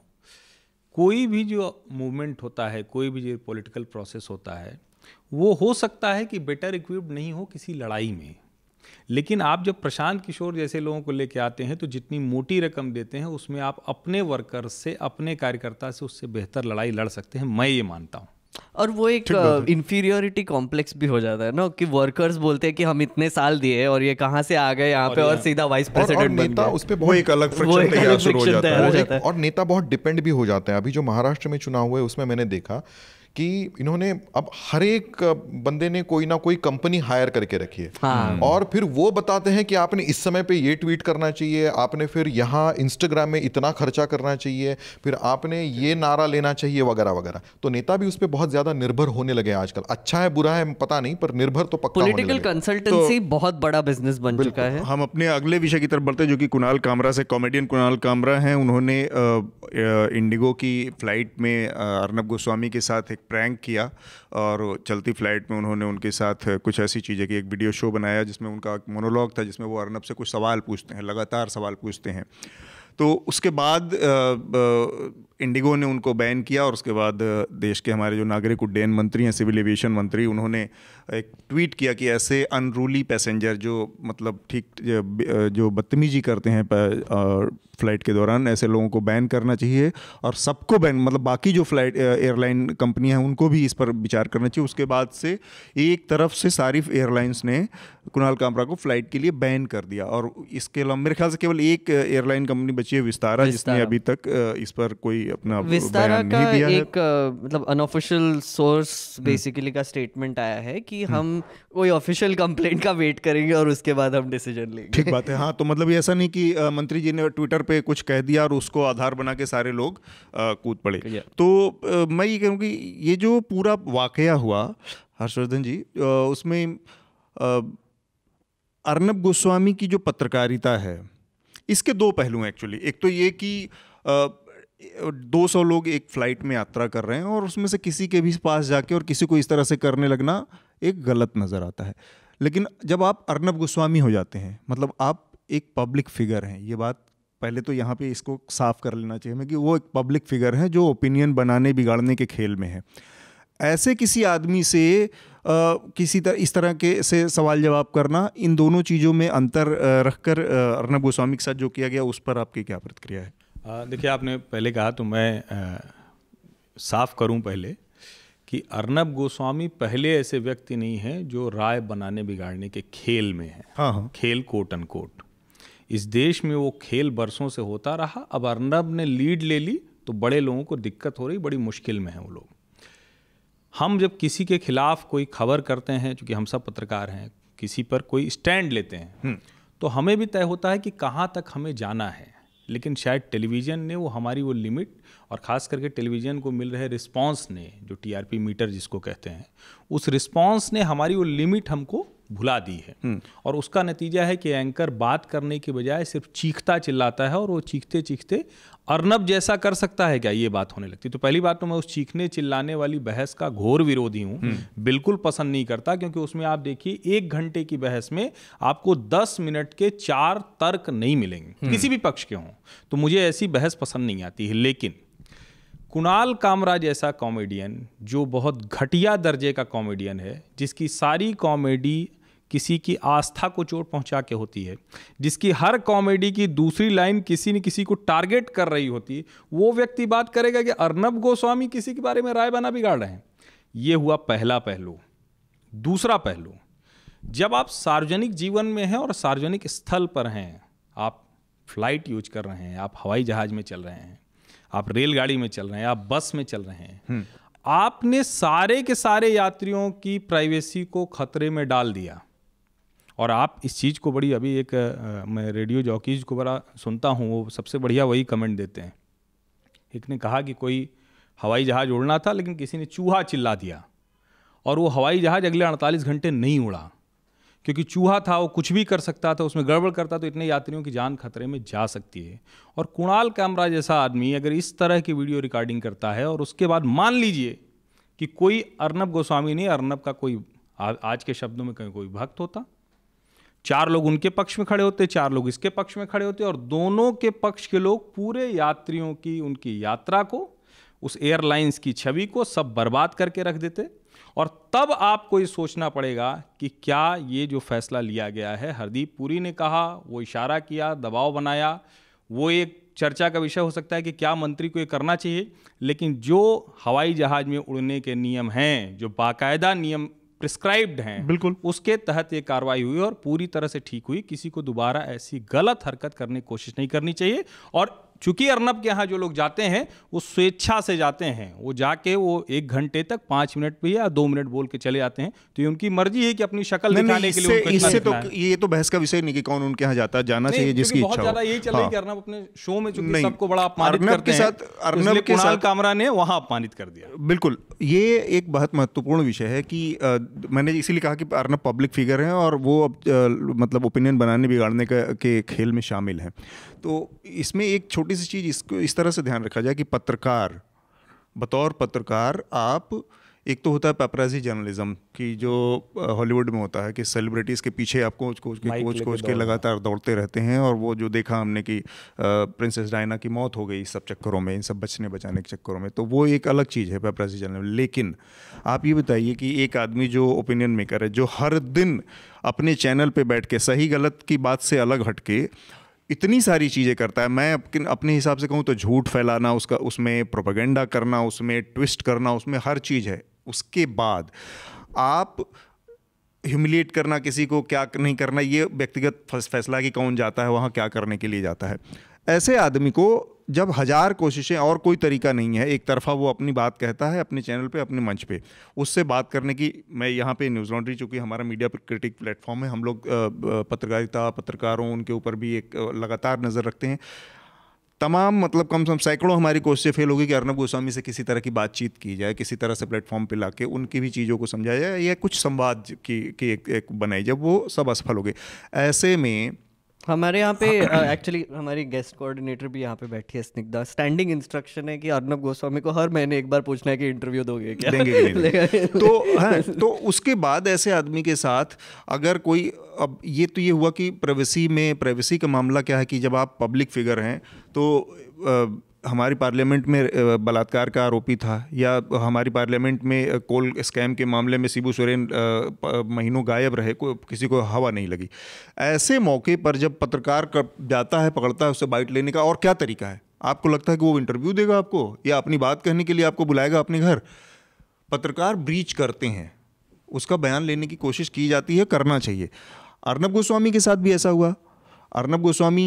कोई भी जो मूवमेंट होता है कोई भी जो पॉलिटिकल प्रोसेस होता है वो हो सकता है कि बेटर इक्विप्ड नहीं हो किसी लड़ाई में लेकिन आप जब प्रशांत किशोर जैसे लोगों को लेके आते हैं तो जितनी मोटी रकम देते हैं उसमें आप अपने वर्कर से अपने कार्यकर्ता से उससे बेहतर लड़ाई लड़ सकते हैं मैं ये मानता हूँ और वो एक इंफीरियोरिटी कॉम्प्लेक्स भी हो जाता है ना कि वर्कर्स बोलते हैं कि हम इतने साल दिए और ये कहाँ से आ गए यहाँ पे और सीधा वाइस प्रेसिडेंट बन नेता उस पे बहुत एक अलग फ्रिक्शन तैयार हो जाता है और नेता बहुत डिपेंड भी हो जाते हैं अभी जो महाराष्ट्र में चुनाव हुए उसमें मैंने देखा कि इन्होंने अब हर एक बंदे ने कोई ना कोई कंपनी हायर करके रखी है हाँ। हम्म। और फिर वो बताते हैं कि आपने इस समय पे ये ट्वीट करना चाहिए आपने फिर यहाँ इंस्टाग्राम में इतना खर्चा करना चाहिए फिर आपने ये नारा लेना चाहिए वगैरह वगैरह तो नेता भी उस पर बहुत ज्यादा निर्भर होने लगे आजकल अच्छा है बुरा है पता नहीं पर निर्भर तो पक्का कंसल्टेंसी तो, बहुत बड़ा बिजनेस बन चुका है हम अपने अगले विषय की तरफ बढ़ते हैं जो कि कुणाल कामरा से कॉमेडियन कुणाल कामरा हैं उन्होंने इंडिगो की फ्लाइट में अर्नब गोस्वामी के साथ एक प्रैंक किया और चलती फ्लाइट में उन्होंने उनके साथ कुछ ऐसी चीज़ें की एक वीडियो शो बनाया जिसमें उनका मोनोलॉग था जिसमें वो अर्नब से कुछ सवाल पूछते हैं लगातार सवाल पूछते हैं तो उसके बाद इंडिगो ने उनको बैन किया और उसके बाद देश के हमारे जो नागरिक उड्डयन मंत्री हैं सिविल एविएशन मंत्री उन्होंने एक ट्वीट किया कि ऐसे अनरूली पैसेंजर जो मतलब ठीक जो बदतमीजी करते हैं फ्लाइट के दौरान ऐसे लोगों को बैन करना चाहिए और सबको बैन मतलब बाकी जो फ्लाइट एयरलाइन कंपनियाँ हैं उनको भी इस पर विचार करना चाहिए उसके बाद से एक तरफ से सारी एयरलाइंस ने कुणाल कामरा को फ्लाइट के लिए बैन कर दिया और इसके अलावा मेरे ख्याल से केवल एक एयरलाइन कंपनी बची है विस्तारा जिसने अभी तक इस पर कोई अपना विस्तार का एक मतलब अनऑफिशियल सोर्स बेसिकली का स्टेटमेंट आया है कि हम्म। हम कोई ऑफिशियल कंप्लेंट का वेट करेंगे और उसके बाद हम डिसीजन लेंगे ठीक बात है हाँ तो मतलब ऐसा नहीं कि मंत्री जी ने ट्विटर पे कुछ कह दिया और उसको आधार बना के सारे लोग कूद पड़े तो मैं ये कहूँ कि ये जो पूरा वाकया हुआ हर्षवर्धन जी उसमें अर्नब गोस्वामी की जो पत्रकारिता है इसके दो पहलू हैं एक्चुअली एक तो ये कि 200 लोग एक फ़्लाइट में यात्रा कर रहे हैं और उसमें से किसी के भी पास जाके और किसी को इस तरह से करने लगना एक गलत नज़र आता है लेकिन जब आप अर्नब गोस्वामी हो जाते हैं मतलब आप एक पब्लिक फिगर हैं ये बात पहले तो यहाँ पे इसको साफ कर लेना चाहिए कि वो एक पब्लिक फिगर है जो ओपिनियन बनाने बिगाड़ने के खेल में है ऐसे किसी आदमी से आ, किसी तरह इस तरह के से सवाल जवाब करना इन दोनों चीज़ों में अंतर रखकर अर्नब गोस्वामी के साथ जो किया गया उस पर आपकी क्या प्रतिक्रिया है देखिए आपने पहले कहा तो मैं साफ करूं पहले कि अर्नब गोस्वामी पहले ऐसे व्यक्ति नहीं हैं जो राय बनाने बिगाड़ने के खेल में हैं हाँ हाँ खेल कोट एंड कोट इस देश में वो खेल बरसों से होता रहा अब अर्नब ने लीड ले ली तो बड़े लोगों को दिक्कत हो रही बड़ी मुश्किल में है वो लोग हम जब किसी के खिलाफ कोई खबर करते हैं चूँकि हम सब पत्रकार हैं किसी पर कोई स्टैंड लेते हैं हम्म। तो हमें भी तय होता है कि कहाँ तक हमें जाना है लेकिन शायद टेलीविज़न ने वो हमारी वो लिमिट और ख़ास करके टेलीविज़न को मिल रहे रिस्पांस ने जो टीआरपी मीटर जिसको कहते हैं उस रिस्पांस ने हमारी वो लिमिट हमको भुला दी है हम्म। और उसका नतीजा है कि एंकर बात करने के बजाय सिर्फ चीखता चिल्लाता है और वो चीखते चीखते अर्नब जैसा कर सकता है क्या ये बात होने लगती तो पहली बात तो मैं उस चीखने चिल्लाने वाली बहस का घोर विरोधी हूं हम्म। बिल्कुल पसंद नहीं करता क्योंकि उसमें आप देखिए एक घंटे की बहस में आपको दस मिनट के चार तर्क नहीं मिलेंगे हम्म। किसी भी पक्ष के हों तो मुझे ऐसी बहस पसंद नहीं आती है लेकिन कुणाल कामराज ऐसा कॉमेडियन जो बहुत घटिया दर्जे का कॉमेडियन है जिसकी सारी कॉमेडी किसी की आस्था को चोट पहुंचा के होती है जिसकी हर कॉमेडी की दूसरी लाइन किसी न किसी को टारगेट कर रही होती वो व्यक्ति बात करेगा कि अर्नब गोस्वामी किसी के बारे में राय बना बिगाड़ रहे हैं ये हुआ पहला पहलू दूसरा पहलू जब आप सार्वजनिक जीवन में हैं और सार्वजनिक स्थल पर हैं आप फ्लाइट यूज कर रहे हैं आप हवाई जहाज में चल रहे हैं आप रेलगाड़ी में चल रहे हैं आप बस में चल रहे हैं हम्म। आपने सारे के सारे यात्रियों की प्राइवेसी को खतरे में डाल दिया और आप इस चीज़ को बड़ी अभी एक मैं रेडियो जॉकीज को बड़ा सुनता हूँ वो सबसे बढ़िया वही कमेंट देते हैं एक ने कहा कि कोई हवाई जहाज़ उड़ना था लेकिन किसी ने चूहा चिल्ला दिया और वो हवाई जहाज़ अगले अड़तालीस घंटे नहीं उड़ा क्योंकि चूहा था वो कुछ भी कर सकता था उसमें गड़बड़ करता तो इतने यात्रियों की जान खतरे में जा सकती है और कुणाल कैमरा जैसा आदमी अगर इस तरह की वीडियो रिकॉर्डिंग करता है और उसके बाद मान लीजिए कि कोई अर्नब गोस्वामी नहीं अर्नब का कोई आज के शब्दों में कहीं कोई भक्त होता चार लोग उनके पक्ष में खड़े होते चार लोग इसके पक्ष में खड़े होते और दोनों के पक्ष के लोग पूरे यात्रियों की उनकी यात्रा को उस एयरलाइंस की छवि को सब बर्बाद करके रख देते और तब आपको ये सोचना पड़ेगा कि क्या ये जो फैसला लिया गया है हरदीप पुरी ने कहा वो इशारा किया दबाव बनाया वो एक चर्चा का विषय हो सकता है कि क्या मंत्री को ये करना चाहिए लेकिन जो हवाई जहाज़ में उड़ने के नियम हैं जो बाकायदा नियम प्रिस्क्राइब्ड हैं बिल्कुल उसके तहत ये कार्रवाई हुई और पूरी तरह से ठीक हुई किसी को दोबारा ऐसी गलत हरकत करने की कोशिश नहीं करनी चाहिए और चूंकि अर्नब के यहाँ जो लोग जाते हैं वो स्वेच्छा से जाते हैं वो जाके वो एक घंटे तक पांच मिनट भी या दो मिनट बोल के चले जाते हैं तो ये उनकी मर्जी है कि अपनी शक्ल दिखाने के लिए इससे तो ये तो बहस का विषय नहीं कि कौन उनके यहाँ जाता जाना चाहिए जिसकी बहुत ज्यादा यही चल रही हाँ। अर्नब अपने शो में चूंकि सबको बड़ा अपमानित करते हैं तो अर्नब के साथ कामरा ने वहां अपमानित कर दिया बिल्कुल ये एक बहुत महत्वपूर्ण विषय है कि मैंने इसीलिए कहा कि अर्नब पब्लिक फिगर है और वो अब मतलब ओपिनियन बनाने बिगाड़ने के खेल में शामिल है तो इसमें एक छोटी सी चीज़ इसको इस तरह से ध्यान रखा जाए कि पत्रकार बतौर पत्रकार आप एक तो होता है पेपराजी जर्नलिज्म की जो हॉलीवुड में होता है कि सेलिब्रिटीज़ के पीछे आप कोच कोच के कोच कोच के लगातार दौड़ते रहते हैं और वो जो देखा हमने कि प्रिंसेस डायना की मौत हो गई इस सब चक्करों में इन सब बचने बचाने के चक्करों में तो वो एक अलग चीज़ है पेपराजी जर्नलिज्म लेकिन आप ये बताइए कि एक आदमी जो ओपिनियन मेकर है जो हर दिन अपने चैनल पर बैठ के सही गलत की बात से अलग हट के इतनी सारी चीज़ें करता है मैं अपने हिसाब से कहूँ तो झूठ फैलाना उसका उसमें प्रोपागेंडा करना उसमें ट्विस्ट करना उसमें हर चीज़ है उसके बाद आप ह्यूमिलिएट करना किसी को क्या नहीं करना ये व्यक्तिगत फैसला कि कौन जाता है वहाँ क्या करने के लिए जाता है ऐसे आदमी को जब हज़ार कोशिशें और कोई तरीका नहीं है एक तरफा वो अपनी बात कहता है अपने चैनल पे अपने मंच पे उससे बात करने की मैं यहाँ पे न्यूज़ लॉन्ड्री चूँकि हमारा मीडिया क्रिटिक प्लेटफॉर्म है हम लोग पत्रकारिता पत्रकारों उनके ऊपर भी एक लगातार नज़र रखते हैं तमाम मतलब कम से कम सैकड़ों हमारी कोशिशें फेल होगी कि अर्नब गोस्वामी से किसी तरह की बातचीत की जाए किसी तरह से प्लेटफॉर्म पे ला उनकी भी चीज़ों को समझाया जाए या कुछ संवाद की, की एक, एक बनाई जब वो सब असफल हो गए ऐसे में हमारे यहाँ पे एक्चुअली हाँ। हमारी गेस्ट कोऑर्डिनेटर भी यहाँ पे बैठी है स्निग्धा स्टैंडिंग इंस्ट्रक्शन है कि अर्नब गोस्वामी को हर महीने एक बार पूछना है कि इंटरव्यू दोगे क्या देंगे देंगे, देंगे। तो हाँ, तो उसके बाद ऐसे आदमी के साथ अगर कोई अब ये तो ये हुआ कि प्राइवेसी में प्राइवेसी का मामला क्या है कि जब आप पब्लिक फिगर हैं तो हमारी पार्लियामेंट में बलात्कार का आरोपी था या हमारी पार्लियामेंट में कोल स्कैम के मामले में सिबू सोरेन महीनों गायब रहे को किसी को हवा नहीं लगी ऐसे मौके पर जब पत्रकार जाता है पकड़ता है उससे बाइट लेने का और क्या तरीका है आपको लगता है कि वो इंटरव्यू देगा आपको या अपनी बात कहने के लिए आपको बुलाएगा अपने घर पत्रकार ब्रीच करते हैं उसका बयान लेने की कोशिश की जाती है करना चाहिए अर्नब गोस्वामी के साथ भी ऐसा हुआ अर्नब गोस्वामी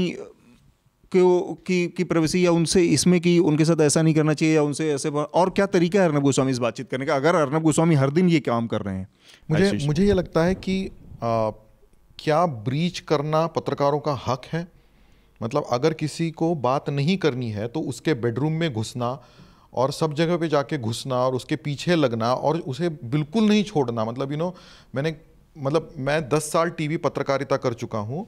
को की की प्रवेशी या उनसे इसमें कि उनके साथ ऐसा नहीं करना चाहिए या उनसे ऐसे और क्या तरीका है अर्नब गोस्वामी इस बातचीत करने का अगर अर्नब गोस्वामी हर दिन ये काम कर रहे हैं मुझे मुझे ये लगता है कि आ, क्या ब्रीच करना पत्रकारों का हक है मतलब अगर किसी को बात नहीं करनी है तो उसके बेडरूम में घुसना और सब जगह पे जाके घुसना और उसके पीछे लगना और उसे बिल्कुल नहीं छोड़ना मतलब यू नो मैंने मतलब मैं 10 साल टीवी पत्रकारिता कर चुका हूँ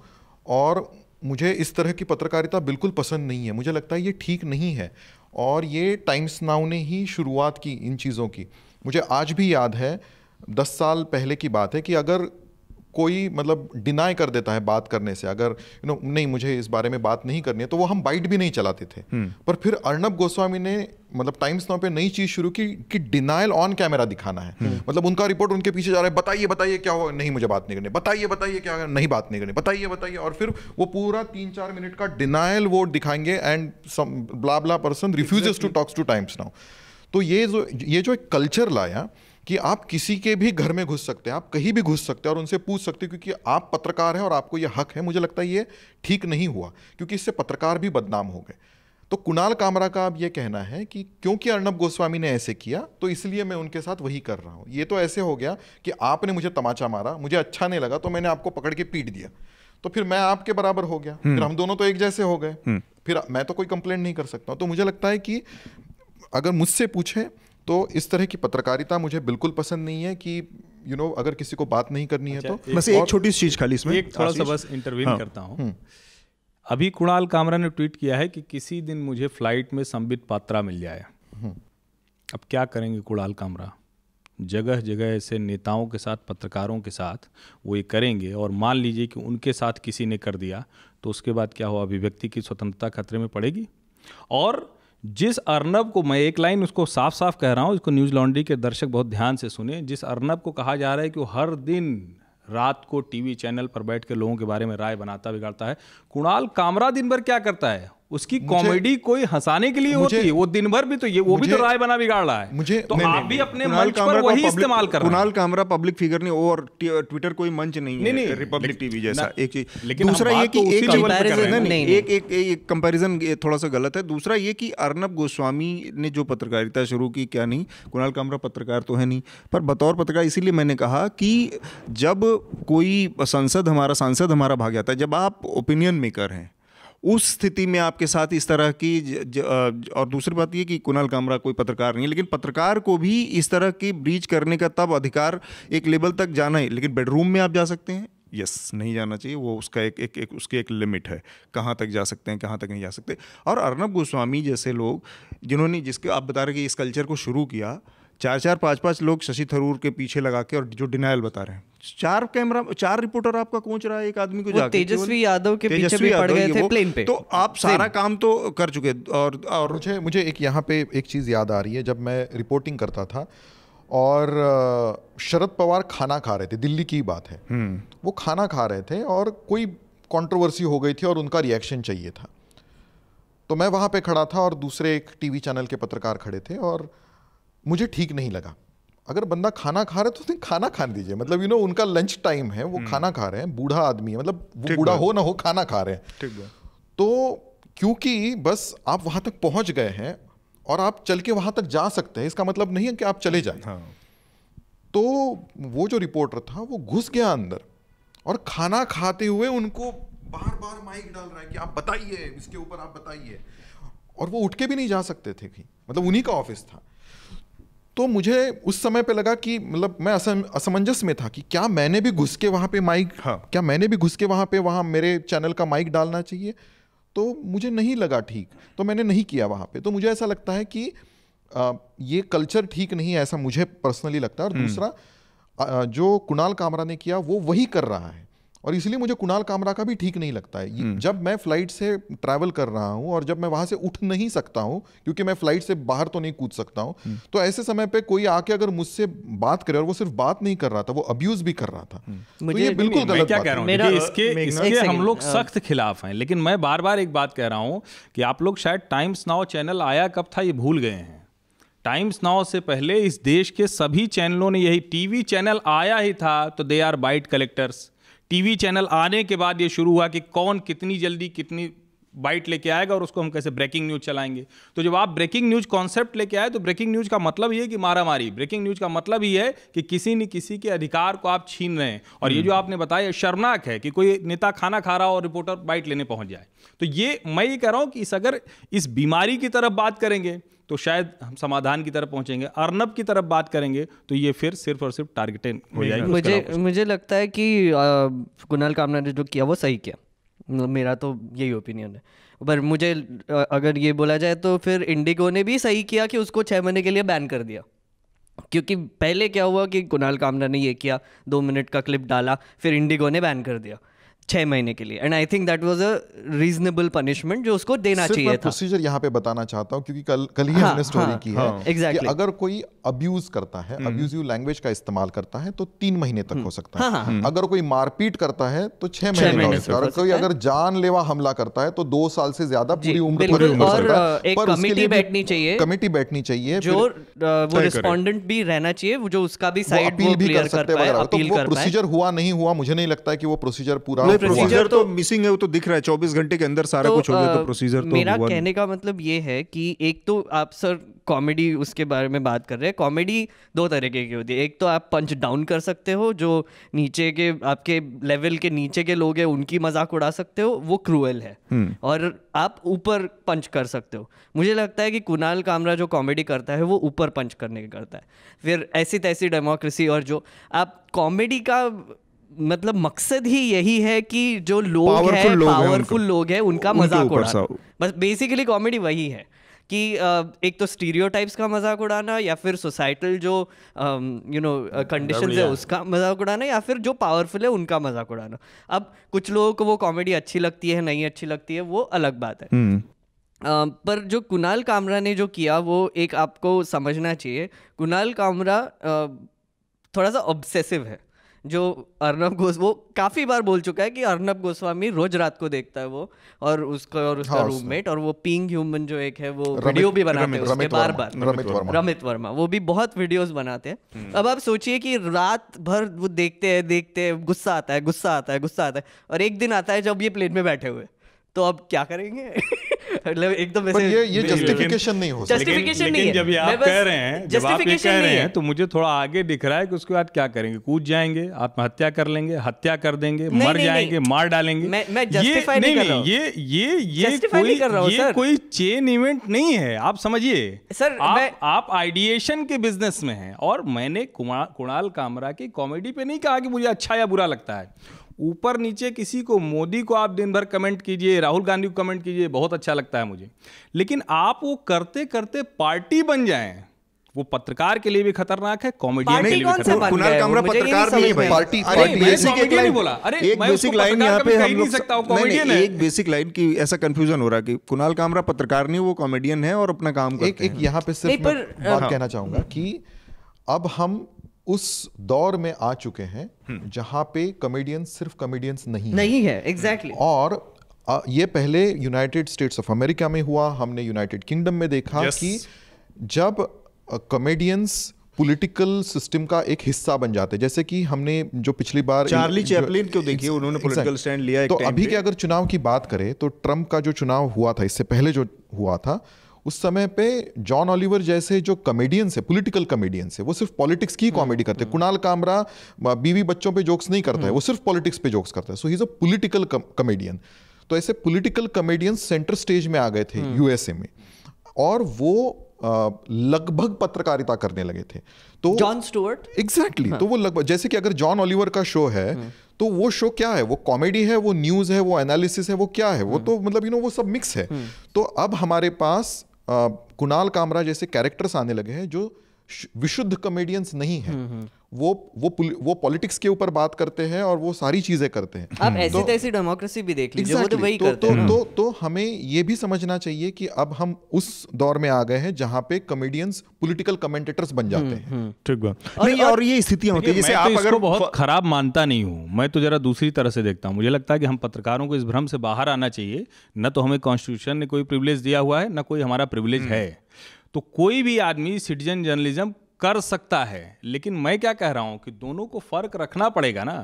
और मुझे इस तरह की पत्रकारिता बिल्कुल पसंद नहीं है मुझे लगता है ये ठीक नहीं है और ये टाइम्स नाउ ने ही शुरुआत की इन चीज़ों की मुझे आज भी याद है दस साल पहले की बात है कि अगर कोई मतलब डिनाई कर देता है बात करने से अगर यू नो नहीं मुझे इस बारे में बात नहीं करनी है तो वो हम बाइट भी नहीं चलाते थे हम्म। पर फिर अर्नब गोस्वामी ने मतलब टाइम्स नाउ पे नई चीज़ शुरू की कि डिनाइल ऑन कैमरा दिखाना है हम्म। मतलब उनका रिपोर्ट उनके पीछे जा रहा है बताइए बताइए क्या हो नहीं मुझे बात नहीं करनी बताइए बताइए क्या नहीं बात नहीं करनी बताइए बताइए और फिर वो पूरा तीन चार मिनट का डिनाइल वो दिखाएंगे and some blah blah person refuse to talks to Times Now तो ये जो ये जो एक कल्चर लाया कि आप किसी के भी घर में घुस सकते हैं आप कहीं भी घुस सकते हैं और उनसे पूछ सकते हैं क्योंकि आप पत्रकार हैं और आपको ये हक है मुझे लगता है ये ठीक नहीं हुआ क्योंकि इससे पत्रकार भी बदनाम हो गए तो कुणाल कामरा का अब यह कहना है कि क्योंकि अर्णब गोस्वामी ने ऐसे किया तो इसलिए मैं उनके साथ वही कर रहा हूं ये तो ऐसे हो गया कि आपने मुझे तमाचा मारा मुझे अच्छा नहीं लगा तो मैंने आपको पकड़ के पीट दिया तो फिर मैं आपके बराबर हो गया हम्म। फिर हम दोनों तो एक जैसे हो गए हम्म। फिर मैं तो कोई कंप्लेंट नहीं कर सकता तो मुझे लगता है कि अगर मुझसे पूछे तो इस तरह की पत्रकारिता मुझे बिल्कुल पसंद नहीं है कि यू नो अगर किसी को बात नहीं करनी है अच्छा, तो बस एक छोटी चीज खाली इसमें एक थोड़ा सा बस इंटरव्यू हाँ। करता हूँ हम्म। अभी कुणाल कामरा ने ट्वीट किया है कि किसी दिन मुझे फ्लाइट में संबित पात्रा मिल जाए हम्म। अब क्या करेंगे कुणाल कामरा जगह जगह ऐसे नेताओं के साथ पत्रकारों के साथ वो ये करेंगे और मान लीजिए कि उनके साथ किसी ने कर दिया तो उसके बाद क्या हुआ अभिव्यक्ति की स्वतंत्रता खतरे में पड़ेगी और जिस अर्नब को मैं एक लाइन उसको साफ साफ कह रहा हूँ इसको न्यूज़ लॉन्ड्री के दर्शक बहुत ध्यान से सुने जिस अर्नब को कहा जा रहा है कि वो हर दिन रात को टीवी चैनल पर बैठ कर लोगों के बारे में राय बनाता बिगाड़ता है कुणाल कामरा दिन भर क्या करता है उसकी कॉमेडी कोई हंसाने के लिए होती है वो दिन भर भी तो ये वो भी तो राय बना बिगाड़ रहा है मुझे तो नहीं, आप नहीं, भी अपने मंच पर वही इस्तेमाल कर कुणाल कामरा पब्लिक फिगर नहीं और ट्विटर कोई मंच नहीं है नहीं रिपब्लिक टीवी जैसा एक चीज लेकिन दूसरा ये तो की एक एक एक एक कंपैरिजन थोड़ा सा गलत है दूसरा ये कि अर्नब गोस्वामी ने जो पत्रकारिता शुरू की क्या नहीं कुणाल कामरा पत्रकार तो है नहीं पर बतौर पत्रकार इसीलिए मैंने कहा कि जब कोई संसद हमारा सांसद हमारा भाग जाता है जब आप ओपिनियन मेकर हैं उस स्थिति में आपके साथ इस तरह की ज, ज, और दूसरी बात ये कि कुणाल कामरा कोई पत्रकार नहीं है लेकिन पत्रकार को भी इस तरह की ब्रीच करने का तब अधिकार एक लेवल तक जाना है लेकिन बेडरूम में आप जा सकते हैं यस yes, नहीं जाना चाहिए वो उसका एक एक, एक उसकी एक लिमिट है कहाँ तक जा सकते हैं कहाँ तक नहीं जा सकते और अर्नब गोस्वामी जैसे लोग जिन्होंने जिसके आप बता रहे कि इस कल्चर को शुरू किया चार चार पाँच पाँच लोग शशि थरूर के पीछे लगा के और जो डिनाइल बता रहे हैं चार कैमरा चार रिपोर्टर आपका पहुंच रहा है एक आदमी को जाके तेजस्वी यादव के पीछे भी पड़ गए थे प्लेन पे तो आप सारा काम तो कर चुके और और मुझे मुझे एक यहाँ पे एक चीज़ याद आ रही है जब मैं रिपोर्टिंग करता था और शरद पवार खाना खा रहे थे दिल्ली की बात है हम्म। वो खाना खा रहे थे और कोई कंट्रोवर्सी हो गई थी और उनका रिएक्शन चाहिए था तो मैं वहां पे खड़ा था और दूसरे एक टीवी चैनल के पत्रकार खड़े थे और मुझे ठीक नहीं लगा अगर बंदा खाना खा रहा है तो खाना खाने दीजिए मतलब यू नो उनका लंच टाइम है वो हम्म। खाना खा रहे हैं बूढ़ा आदमी है मतलब वो बूढ़ा हो ना हो खाना खा रहे हैं ठीक है तो क्योंकि बस आप वहां तक पहुंच गए हैं और आप चल के वहां तक जा सकते हैं इसका मतलब नहीं है कि आप चले जाए हाँ। तो वो जो रिपोर्टर था वो घुस गया अंदर और खाना खाते हुए उनको बार बार माइक डाल रहा है कि आप बताइए इसके ऊपर आप बताइए और वो उठ के भी नहीं जा सकते थे कहीं मतलब उन्हीं का ऑफिस था तो मुझे उस समय पे लगा कि मतलब मैं असम असमंजस में था कि क्या मैंने भी घुस के वहाँ पे माइक हाँ क्या मैंने भी घुस के वहाँ पे वहाँ मेरे चैनल का माइक डालना चाहिए तो मुझे नहीं लगा ठीक तो मैंने नहीं किया वहाँ पे तो मुझे ऐसा लगता है कि आ, ये कल्चर ठीक नहीं है ऐसा मुझे पर्सनली लगता है और हम्म। दूसरा आ, जो कुणाल कामरा ने किया वो वही कर रहा है और इसलिए मुझे कुणाल कामरा का भी ठीक नहीं लगता है हम्म। जब मैं फ्लाइट से ट्रैवल कर रहा हूं और जब मैं वहां से उठ नहीं सकता हूँ क्योंकि मैं फ्लाइट से बाहर तो नहीं कूद सकता हूँ हम्म। तो ऐसे समय पर कोई आके अगर मुझसे बात करे और वो सिर्फ बात नहीं कर रहा था वो अब्यूज भी कर रहा था हम्म। तो ये बिल्कुल गलत क्या कह रहा हूँ इसके इसके हम लोग सख्त खिलाफ हैं लेकिन मैं बार बार एक बात कह रहा हूँ कि आप लोग शायद टाइम्स नाउ चैनल आया कब था ये भूल गए हैं टाइम्स नाउ से पहले इस देश के सभी चैनलों ने यही टीवी चैनल आया ही था तो they are byte collectors TV channel आने के बाद ये शुरू हुआ कि कौन कितनी जल्दी कितनी बाइट लेके आएगा और उसको हम कैसे ब्रेकिंग न्यूज चलाएंगे तो जब आप ब्रेकिंग न्यूज कॉन्सेप्ट लेके आए तो ब्रेकिंग न्यूज का मतलब ये कि मारा मारी ब्रेकिंग न्यूज का मतलब ये है कि किसी न किसी के अधिकार को आप छीन रहे हैं और ये हम्म। जो आपने बताया शर्मनाक है कि कोई नेता खाना खा रहा और रिपोर्टर बाइट लेने पहुंच जाए तो ये मैं ये कह रहा हूं कि इस अगर इस बीमारी की तरफ बात करेंगे तो शायद हम समाधान की तरफ पहुंचेंगे अर्नब की तरफ बात करेंगे तो ये फिर सिर्फ और सिर्फ टारगेटेड हो जाएगी मुझे मुझे लगता है कि कुणाल कामना ने जो किया वो सही किया मतलब मेरा तो यही ओपिनियन है पर मुझे अगर ये बोला जाए तो फिर इंडिगो ने भी सही किया कि उसको छः महीने के लिए बैन कर दिया क्योंकि पहले क्या हुआ कि कुणाल कामरा ने ये किया दो मिनट का क्लिप डाला फिर इंडिगो ने बैन कर दिया छह महीने के लिए and I think that was a reasonable punishment जो उसको देना चाहिए था प्रोसीजर यहाँ पे बताना चाहता हूँ क्योंकि कल कल ही हाँ, हमने स्टोरी हाँ, की हाँ, है exactly. कि अगर कोई अब्यूज करता है अब्यूजिव हम्म। लैंग्वेज का इस्तेमाल करता है तो तीन महीने तक हो हम्म। सकता है हाँ, हाँ, हाँ। अगर कोई मारपीट करता है तो छह महीने का हो सकता है कोई अगर जानलेवा हमला करता है तो दो साल से ज्यादा पूरी उम्र पर कमेटी बैठनी चाहिए कमेटी बैठनी चाहिए जो वो रिस्पॉन्डेंट भी रहना चाहिए जो उसका भी साइड भी कर सकते हैं प्रोसीजर तो हुआ नहीं हुआ मुझे नहीं लगता है कि वो प्रोसीजर पूरा प्रोसीजर तो मिसिंग तो है वो तो दिख रहा है चौबीस घंटे के अंदर सारा तो, कुछ हो गया तो प्रोसीजर तो मेरा कहने का मतलब ये है कि एक तो आप सर कॉमेडी उसके बारे में बात कर रहे हैं कॉमेडी दो तरीके की होती है एक तो आप पंच डाउन कर सकते हो जो नीचे के आपके लेवल के नीचे के लोग हैं उनकी मजाक उड़ा सकते हो वो क्रूएल है हम्म। और आप ऊपर पंच कर सकते हो मुझे लगता है कि कुणाल कामरा जो कॉमेडी करता है वो ऊपर पंच करने के करता है फिर ऐसी तैसी डेमोक्रेसी और जो आप कॉमेडी का मतलब मकसद ही यही है कि जो लोग हैं पावरफुल लोग हैं उनका मजाक उड़ाना बस बेसिकली कॉमेडी वही है कि एक तो स्टीरियोटाइप्स का मजाक उड़ाना या फिर सोसाइटल जो यू नो कंडीशन है उसका मजाक उड़ाना या फिर जो पावरफुल है उनका मजाक उड़ाना अब कुछ लोगों को वो कॉमेडी अच्छी लगती है नहीं अच्छी लगती है वो अलग बात है हम्म। पर जो कुणाल कामरा ने जो किया वो एक आपको समझना चाहिए कुणाल कामरा थोड़ा सा ऑब्सेसिव है जो अर्नब गोस वो काफ़ी बार बोल चुका है कि अर्नब गोस्वामी रोज रात को देखता है वो और उसका और उसका रूममेट हाँ, और वो पिंग ह्यूमन जो एक है वो वीडियो भी बनाते हैं उसके बार बार रमित वर्मा वो भी बहुत वीडियोस बनाते हैं हम्म। अब आप सोचिए कि रात भर वो देखते हैं देखते हैं गुस्सा आता है गुस्सा आता है गुस्सा आता है और एक दिन आता है जब ये प्लेन में बैठे हुए तो अब क्या करेंगे एकदम ये ये जस्टिफिकेशन नहीं हो जस्टिफिकेशन नहीं जब ये आप कह रहे हैं जब आप कह रहे हैं तो मुझे थोड़ा आगे दिख रहा है कि उसके बाद क्या करेंगे कूद जाएंगे आत्महत्या कर लेंगे हत्या कर देंगे मर जाएंगे मार डालेंगे मैं नहीं ये ये ये कोई ये कोई चेन इवेंट नहीं है आप समझिए सर आप आइडिएशन के बिजनेस में हैं और मैंने कुणाल कामरा की कॉमेडी पे नहीं कहा कि मुझे अच्छा या बुरा लगता है ऊपर नीचे किसी को मोदी को आप दिन भर कमेंट कीजिए राहुल गांधी को कमेंट कीजिए बहुत अच्छा लगता है मुझे लेकिन आप वो करते करते पार्टी बन जाए वो पत्रकार के लिए भी खतरनाक है कॉमेडियन के लिए भी खतरनाक कुणाल कामरा पत्रकार नहीं है पार्टी पार्टी बेसिक एक लाइन बोला अरे एक बेसिक लाइन यहां पे हम लोग सकता हूं कॉमेडियन है एक बेसिक लाइन की ऐसा कंफ्यूजन हो रहा कि कुणाल कामरा पत्रकार नहीं वो कॉमेडियन है और अपना काम करते हैं एक एक यहां पे सिर्फ बात हाँ। कहना चाहूंगा कि अब हम उस दौर में आ चुके हैं जहां पे कमेडियंस सिर्फ कमेडियंस नहीं नहीं है एग्जैक्टली exactly. और ये पहले यूनाइटेड स्टेट्स ऑफ अमेरिका में हुआ हमने यूनाइटेड किंगडम में देखा yes. कि जब कॉमेडियंस पॉलिटिकल सिस्टम का एक हिस्सा बन जाते हैं जैसे कि हमने जो पिछली बार चार्ली चैपलिन को देखिए उन्होंने पॉलिटिकल स्टैंड लिया तो अभी के अगर चुनाव की बात करें तो ट्रंप का जो चुनाव हुआ था इससे पहले जो हुआ था उस समय पे जॉन ऑलिवर जैसे जो कमेडियंस है पॉलिटिकल कॉमेडियंस है वो सिर्फ पॉलिटिक्स की कॉमेडी हम्म, करते हैं हम्म। कुणाल कामरा बीवी बच्चों पे जोक्स नहीं करता है हम्म। वो सिर्फ पॉलिटिक्स पे जोक्स करता है so he is a political comedian तो ऐसे पॉलिटिकल कॉमेडियंस सेंटर स्टेज में आ गए थे यूएसए में और वो लगभग पत्रकारिता करने लगे थे तो जॉन स्टुअर्ट एग्जैक्टली तो वो लगभग जैसे कि अगर जॉन ऑलिवर का शो है तो वो शो क्या है वो कॉमेडी है वो न्यूज है वो एनालिसिस है वो क्या है वो तो मतलब यू नो वो सब मिक्स है तो अब हमारे पास कुणाल कामरा जैसे कैरेक्टर्स आने लगे हैं जो विशुद्ध कॉमेडियंस नहीं है हम्म, हम्म। वो वो वो पॉलिटिक्स के ऊपर बात करते हैं और वो सारी चीजें करते हैं आप ऐसी तो- तैसी डेमोक्रेसी भी देख लीजिए exactly, वो तो वही तो, करते तो, हैं तो, तो हमें ये भी समझना चाहिए कि अब हम उस दौर में आ गए हैं जहां पे कॉमेडियंस पॉलिटिकल कमेंटेटर्स बन जाते हम्म, हैं ठीक बात और, और ये स्थितियां होती है जैसे आप अगर बहुत खराब मानता नहीं हूँ मैं तो जरा दूसरी तरह से देखता हूँ मुझे लगता है कि हम पत्रकारों को इस भ्रम से बाहर आना चाहिए न तो हमें कॉन्स्टिट्यूशन ने कोई प्रिविलेज दिया हुआ है न कोई हमारा प्रिविलेज है तो कोई भी आदमी सिटीजन जर्नलिज्म कर सकता है लेकिन मैं क्या कह रहा हूं कि दोनों को फ़र्क रखना पड़ेगा ना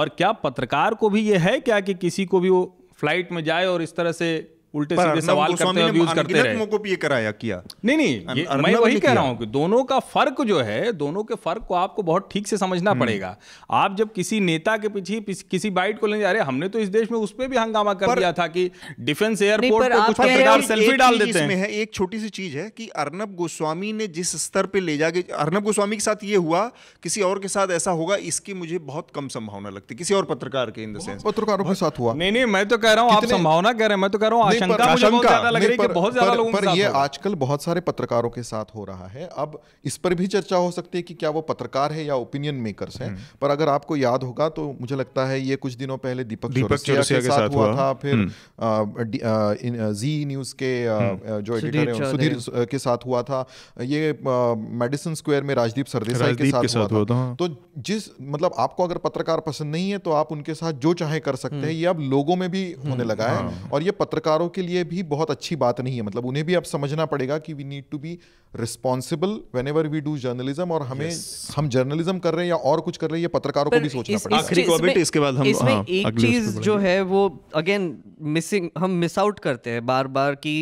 और क्या पत्रकार को भी यह है क्या कि किसी को भी वो फ्लाइट में जाए और इस तरह से उल्टे सीधे सवाल करते हैं यूज करते रहे को भी ये कराया किया नहीं नहीं ये, मैं वही कह रहा हूं कि दोनों का फर्क जो है दोनों के फर्क को आपको बहुत ठीक से समझना हम्म। पड़ेगा आप जब किसी नेता के पीछे किसी बाइट को लेने जा रहे हमने तो इस देश में उस पर भी हंगामा कर दिया था कि डिफेंस एयरपोर्ट पर कुछ पत्रकार सेल्फी डाल देते हैं एक छोटी सी चीज है कि अर्नब गोस्वामी ने जिस स्तर पर ले जाके अर्नब गोस्वामी के साथ ये हुआ किसी और के साथ ऐसा होगा इसकी मुझे बहुत कम संभावना लगती किसी और पत्रकार के इन द सेंस पत्रकारों के साथ हुआ नहीं नहीं मैं तो कह रहा हूँ आप संभावना कह रहे हैं मैं तो कह रहा हूँ आशंका लग रही है बहुत ज्यादा लोगों पर ये आजकल बहुत सारे पत्रकारों के साथ हो रहा है अब इस पर भी चर्चा हो सकती है कि क्या वो पत्रकार है या ओपिनियन मेकर्स हैं हम्म। पर अगर आपको याद होगा तो मुझे लगता है ये कुछ दिनों पहले दीपक दीपक चौरसिया के साथ हुआ था फिर जी हम्म। न्यूज के हम्म। जो एडिटर है सुधीर के साथ हुआ था ये मेडिसन स्क्वायर में राजदीप सरदेसाई के साथ हुआ था, था। हाँ। तो जिस मतलब आपको अगर पत्रकार पसंद नहीं है तो आप उनके साथ जो चाहे कर सकते हैं ये अब लोगों में भी होने लगा है हाँ। और ये पत्रकारों महिलाओं के लिए भी बहुत अच्छी बात नहीं है मतलब उन्हें भी अब समझना पड़ेगा कि we need to be responsible whenever we do journalism और हमें yes. हम जर्नलिज्म कर रहे हैं या और कुछ कर रहे हैं ये पत्रकारों को भी सोचना पड़ेगा इसके बाद हम इसमें हाँ, एक चीज जो है वो अगेन मिसिंग हम मिस आउट करते हैं बार बार कि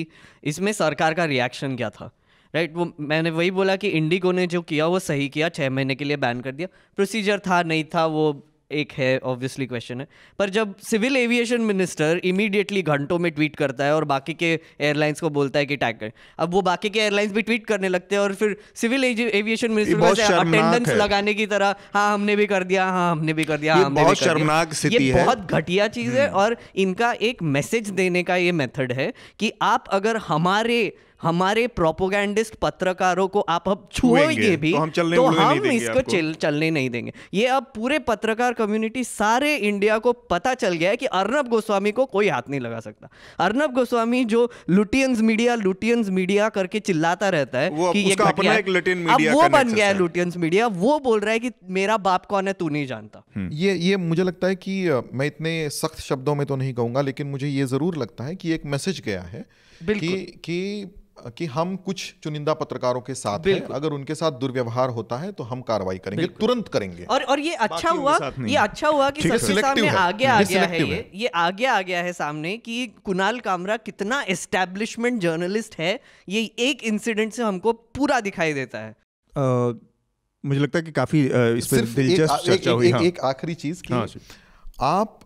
इसमें सरकार का रिएक्शन क्या था राइट right, वो मैंने वही बोला कि इंडिगो ने जो किया वो सही किया छः महीने के लिए बैन कर दिया प्रोसीजर था नहीं था वो एक है ऑब्वियसली क्वेश्चन है पर जब सिविल एविएशन मिनिस्टर इमीडिएटली घंटों में ट्वीट करता है और बाकी के एयरलाइंस को बोलता है कि टैग करें अब वो बाकी के एयरलाइंस भी ट्वीट करने लगते हैं और फिर सिविल एविएशन मिनिस्टर अटेंडेंस लगाने की तरह हाँ हमने भी कर दिया हाँ हमने भी कर दिया हाँ, हमने बहुत शर्मनाक स्थिति है बहुत घटिया चीज है हम्म। और इनका एक मैसेज देने का ये मेथड है कि आप अगर हमारे हमारे प्रोपोगैंडिस्ट पत्रकारों को आप अब छुएंगे भी तो हम, चलने तो हम नहीं देंगे इसको चल, चलने नहीं देंगे ये अब पूरे पत्रकार कम्युनिटी सारे इंडिया को पता चल गया है कि अर्नब गोस्वामी को कोई हाथ नहीं लगा सकता अर्नब गोस्वामी जो लुटियंस मीडिया लुटियंस मीडिया करके चिल्लाता रहता है वो, कि ये अपना एक लुटियन मीडिया अब वो बन गया है लुटियंस मीडिया वो बोल रहा है कि मेरा बाप कौन है तू नहीं जानता हम्म। ये ये मुझे लगता है कि मैं इतने सख्त शब्दों में तो नहीं कहूंगा लेकिन मुझे ये जरूर लगता है कि एक मैसेज गया है कि कि कि हम कुछ चुनिंदा पत्रकारों के साथ हैं अगर उनके साथ दुर्व्यवहार होता है तो हम कार्रवाई करेंगे तुरंत करेंगे और और ये अच्छा हुआ ये अच्छा हुआ कि सबसे सामने आगे आ गया है ये ये आगे आ गया है सामने कि कुणाल कामरा कितना एस्टेब्लिशमेंट जर्नलिस्ट है ये एक इंसिडेंट से हमको पूरा दिखाई देता है मुझे लगता है कि काफी इस पर दिलचस्प चर्चा हुई एक हाँ। आखिरी चीज कि हाँ, आप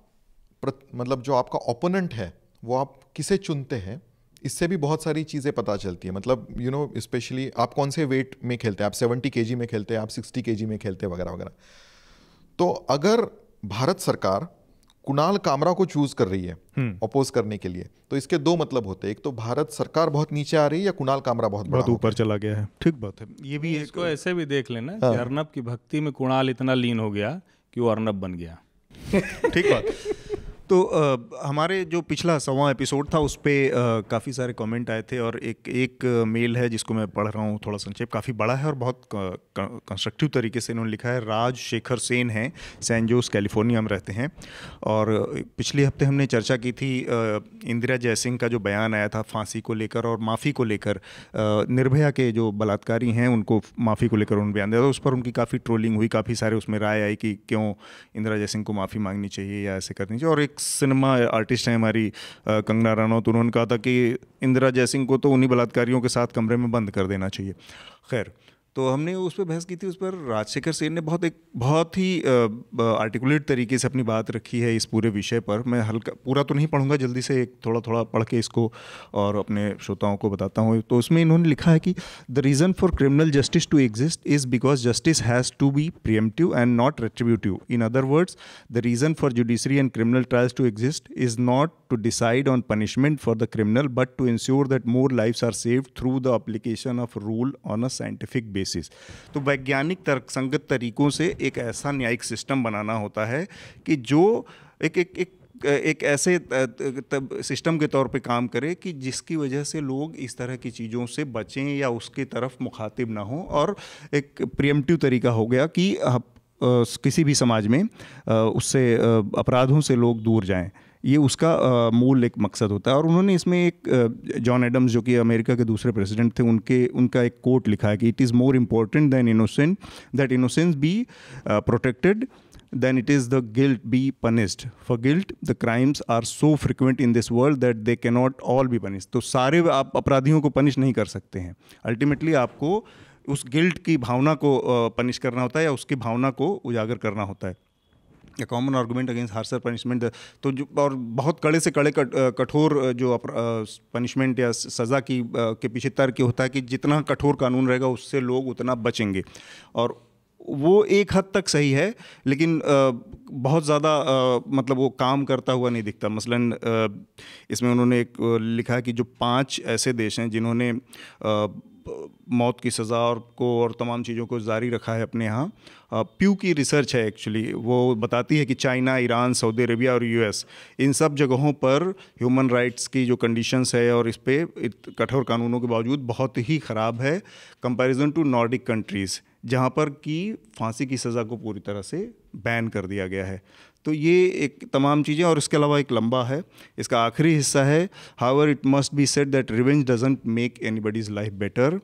मतलब जो आपका ओपोनेंट है वो आप किसे चुनते हैं इससे भी बहुत सारी चीज़ें पता चलती है मतलब यू नो स्पेशली आप कौन से वेट में खेलते हैं आप सेवेंटी के में खेलते हैं आप सिक्सटी के में खेलते हैं वगैरह वगैरह तो अगर भारत सरकार कुणाल कामरा को चूज कर रही है अपोज हम्म। करने के लिए तो इसके दो मतलब होते हैं एक तो भारत सरकार बहुत नीचे आ रही है या कुणाल कामरा बहुत बहुत ऊपर चला गया है ठीक बात है ये भी तो इसको ऐसे भी देख लेना हाँ। कि अर्नब की भक्ति में कुणाल इतना लीन हो गया कि वो अर्नब बन गया ठीक बात तो आ, हमारे जो पिछला सवा एपिसोड था उस पर काफ़ी सारे कमेंट आए थे और एक एक मेल है जिसको मैं पढ़ रहा हूँ थोड़ा संक्षेप काफ़ी बड़ा है और बहुत कंस्ट्रक्टिव तरीके से इन्होंने लिखा है राज शेखर सेन हैं सैन जोस कैलिफोर्निया में रहते हैं और पिछले हफ्ते हमने चर्चा की थी इंदिरा जयसिंह का जो बयान आया था फांसी को लेकर और माफ़ी को लेकर निर्भया के जो बलात्कारी हैं उनको माफ़ी को लेकर उन्होंने बयान दिया था उस पर उनकी काफ़ी ट्रोलिंग हुई काफ़ी सारे उसमें राय आई कि क्यों इंदिरा जयसिंह को माफ़ी मांगनी चाहिए या ऐसे करनी चाहिए और एक सिनेमा आर्टिस्ट हैं हमारी कंगना रानौत उन्होंने कहा था कि इंदिरा जयसिंह को तो उन्हीं बलात्कारियों के साथ कमरे में बंद कर देना चाहिए खैर तो हमने उस पर बहस की थी उस पर राजशेखर सेन ने बहुत एक बहुत ही आर्टिकुलेट तरीके से अपनी बात रखी है इस पूरे विषय पर मैं हल्का पूरा तो नहीं पढ़ूंगा जल्दी से एक थोड़ा थोड़ा पढ़ के इसको और अपने श्रोताओं को बताता हूँ तो उसमें इन्होंने लिखा है कि the reason for criminal justice to exist is because justice has to be preemptive and not retributive in other words the reason for judiciary and criminal trials to exist is not to decide on punishment for the criminal, but to ensure that more lives are saved through the application of rule on a scientific basis. तो वैज्ञानिक तर्कसंगत तरीकों से एक ऐसा न्यायिक system बनाना होता है कि जो एक एक एक एक ऐसे तब सिस्टम के तौर पे काम करे कि जिसकी वजह से लोग इस तरह की चीज़ों से बचें या उसके तरफ मुखातिब ना हो और एक प्रियमटिव तरीका हो गया कि आप किसी भी समाज में उससे अपराधों से लोग दूर जाएं ये उसका मूल एक मकसद होता है और उन्होंने इसमें एक जॉन एडम्स जो कि अमेरिका के दूसरे प्रेसिडेंट थे उनके उनका एक कोट लिखा है कि it is more important than innocent that innocence be protected it is the guilt be punished for guilt the crimes are so frequent in this world that they can not all B punished तो सारे आप अपराधियों को punish नहीं कर सकते हैं ultimately आपको उस गिल्ट की भावना को पनिश करना होता है या उसकी भावना को उजागर करना होता है common argument against harsher punishment तो जो और बहुत कड़े से कड़े कठोर जो पनिशमेंट या सज़ा की के पीछे तर्क होता है कि जितना कठोर कानून रहेगा उससे लोग उतना बचेंगे और वो एक हद तक सही है लेकिन बहुत ज़्यादा मतलब वो काम करता हुआ नहीं दिखता मसलन इसमें उन्होंने एक लिखा कि जो पांच ऐसे देश हैं जिन्होंने मौत की सज़ा और को और तमाम चीज़ों को जारी रखा है अपने यहाँ प्यू की रिसर्च है एक्चुअली वो बताती है कि चाइना ईरान सऊदी अरबिया और यूएस इन सब जगहों पर ह्यूमन राइट्स की जो कंडीशंस है और इस पर कठोर कानूनों के बावजूद बहुत ही ख़राब है कंपैरिजन टू नॉर्डिक कंट्रीज़ जहाँ पर कि फांसी की सज़ा को पूरी तरह से बैन कर दिया गया है तो ये एक तमाम चीज़ें और इसके अलावा एक लंबा है इसका आखिरी हिस्सा है however it must be said that revenge doesn't make anybody's life better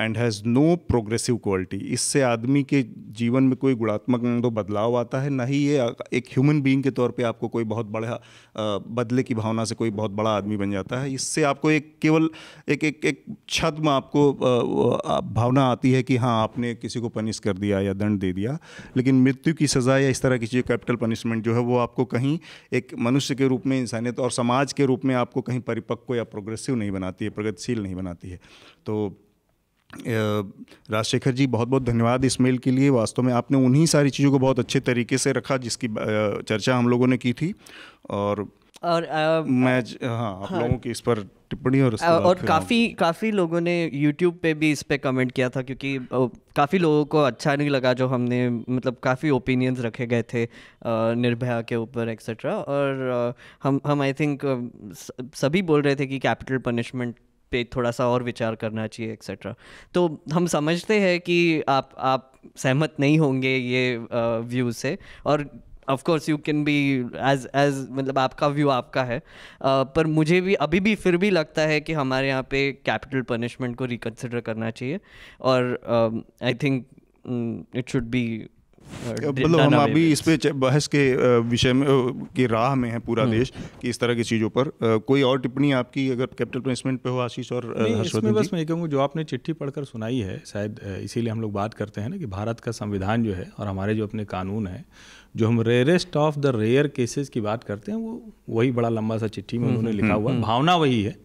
and has no progressive quality इससे आदमी के जीवन में कोई गुणात्मक तो बदलाव आता है ना ही ये एक ह्यूमन बीइंग के तौर पे आपको कोई बहुत बड़ा बदले की भावना से कोई बहुत बड़ा आदमी बन जाता है इससे आपको एक केवल एक एक एक छद्म आपको भावना आती है कि हाँ आपने किसी को पनिश कर दिया या दंड दे दिया लेकिन मृत्यु की सज़ा या इस तरह की चीज़ कैपिटल पनिशमेंट जो है वो आपको कहीं एक मनुष्य के रूप में इंसानियत और समाज के रूप में आपको कहीं परिपक्व या प्रोग्रेसिव नहीं बनाती है प्रगतिशील नहीं बनाती है तो राजशेखर जी बहुत बहुत धन्यवाद इस मेल के लिए वास्तव में आपने उन्हीं सारी चीज़ों को बहुत अच्छे तरीके से रखा जिसकी चर्चा हम लोगों ने की थी और और आ, मैं ज, हाँ आप हाँ, लोगों की इस पर टिप्पणी और आ, और काफ़ी काफ़ी लोगों ने यूट्यूब पे भी इस पर कमेंट किया था क्योंकि काफ़ी लोगों को अच्छा नहीं लगा जो हमने मतलब काफ़ी ओपिनियंस रखे गए थे निर्भया के ऊपर एक्सेट्रा और हम हम आई थिंक सभी बोल रहे थे कि कैपिटल पनिशमेंट पे थोड़ा सा और विचार करना चाहिए एक्सेट्रा तो हम समझते हैं कि आप आप सहमत नहीं होंगे ये व्यू से और of course you can be as as मतलब आपका व्यू आपका है पर मुझे भी अभी भी फिर भी लगता है कि हमारे यहाँ पे कैपिटल पनिशमेंट को रिकन्सिडर करना चाहिए और I think it should be मतलब हम अभी इस पे बहस के विषय में की राह में है पूरा हम्म। देश कि इस तरह की चीज़ों पर कोई और टिप्पणी आपकी अगर कैपिटल प्लेसमेंट पे हो आशीष और इसमें बस मैं कहूँगा जो आपने चिट्ठी पढ़कर सुनाई है शायद इसीलिए हम लोग बात करते हैं ना कि भारत का संविधान जो है और हमारे जो अपने कानून हैं जो हम rarest of the rare cases की बात करते हैं वो वही बड़ा लंबा सा चिट्ठी में हम्म, उन्होंने हम्म, लिखा हुआ भावना वही है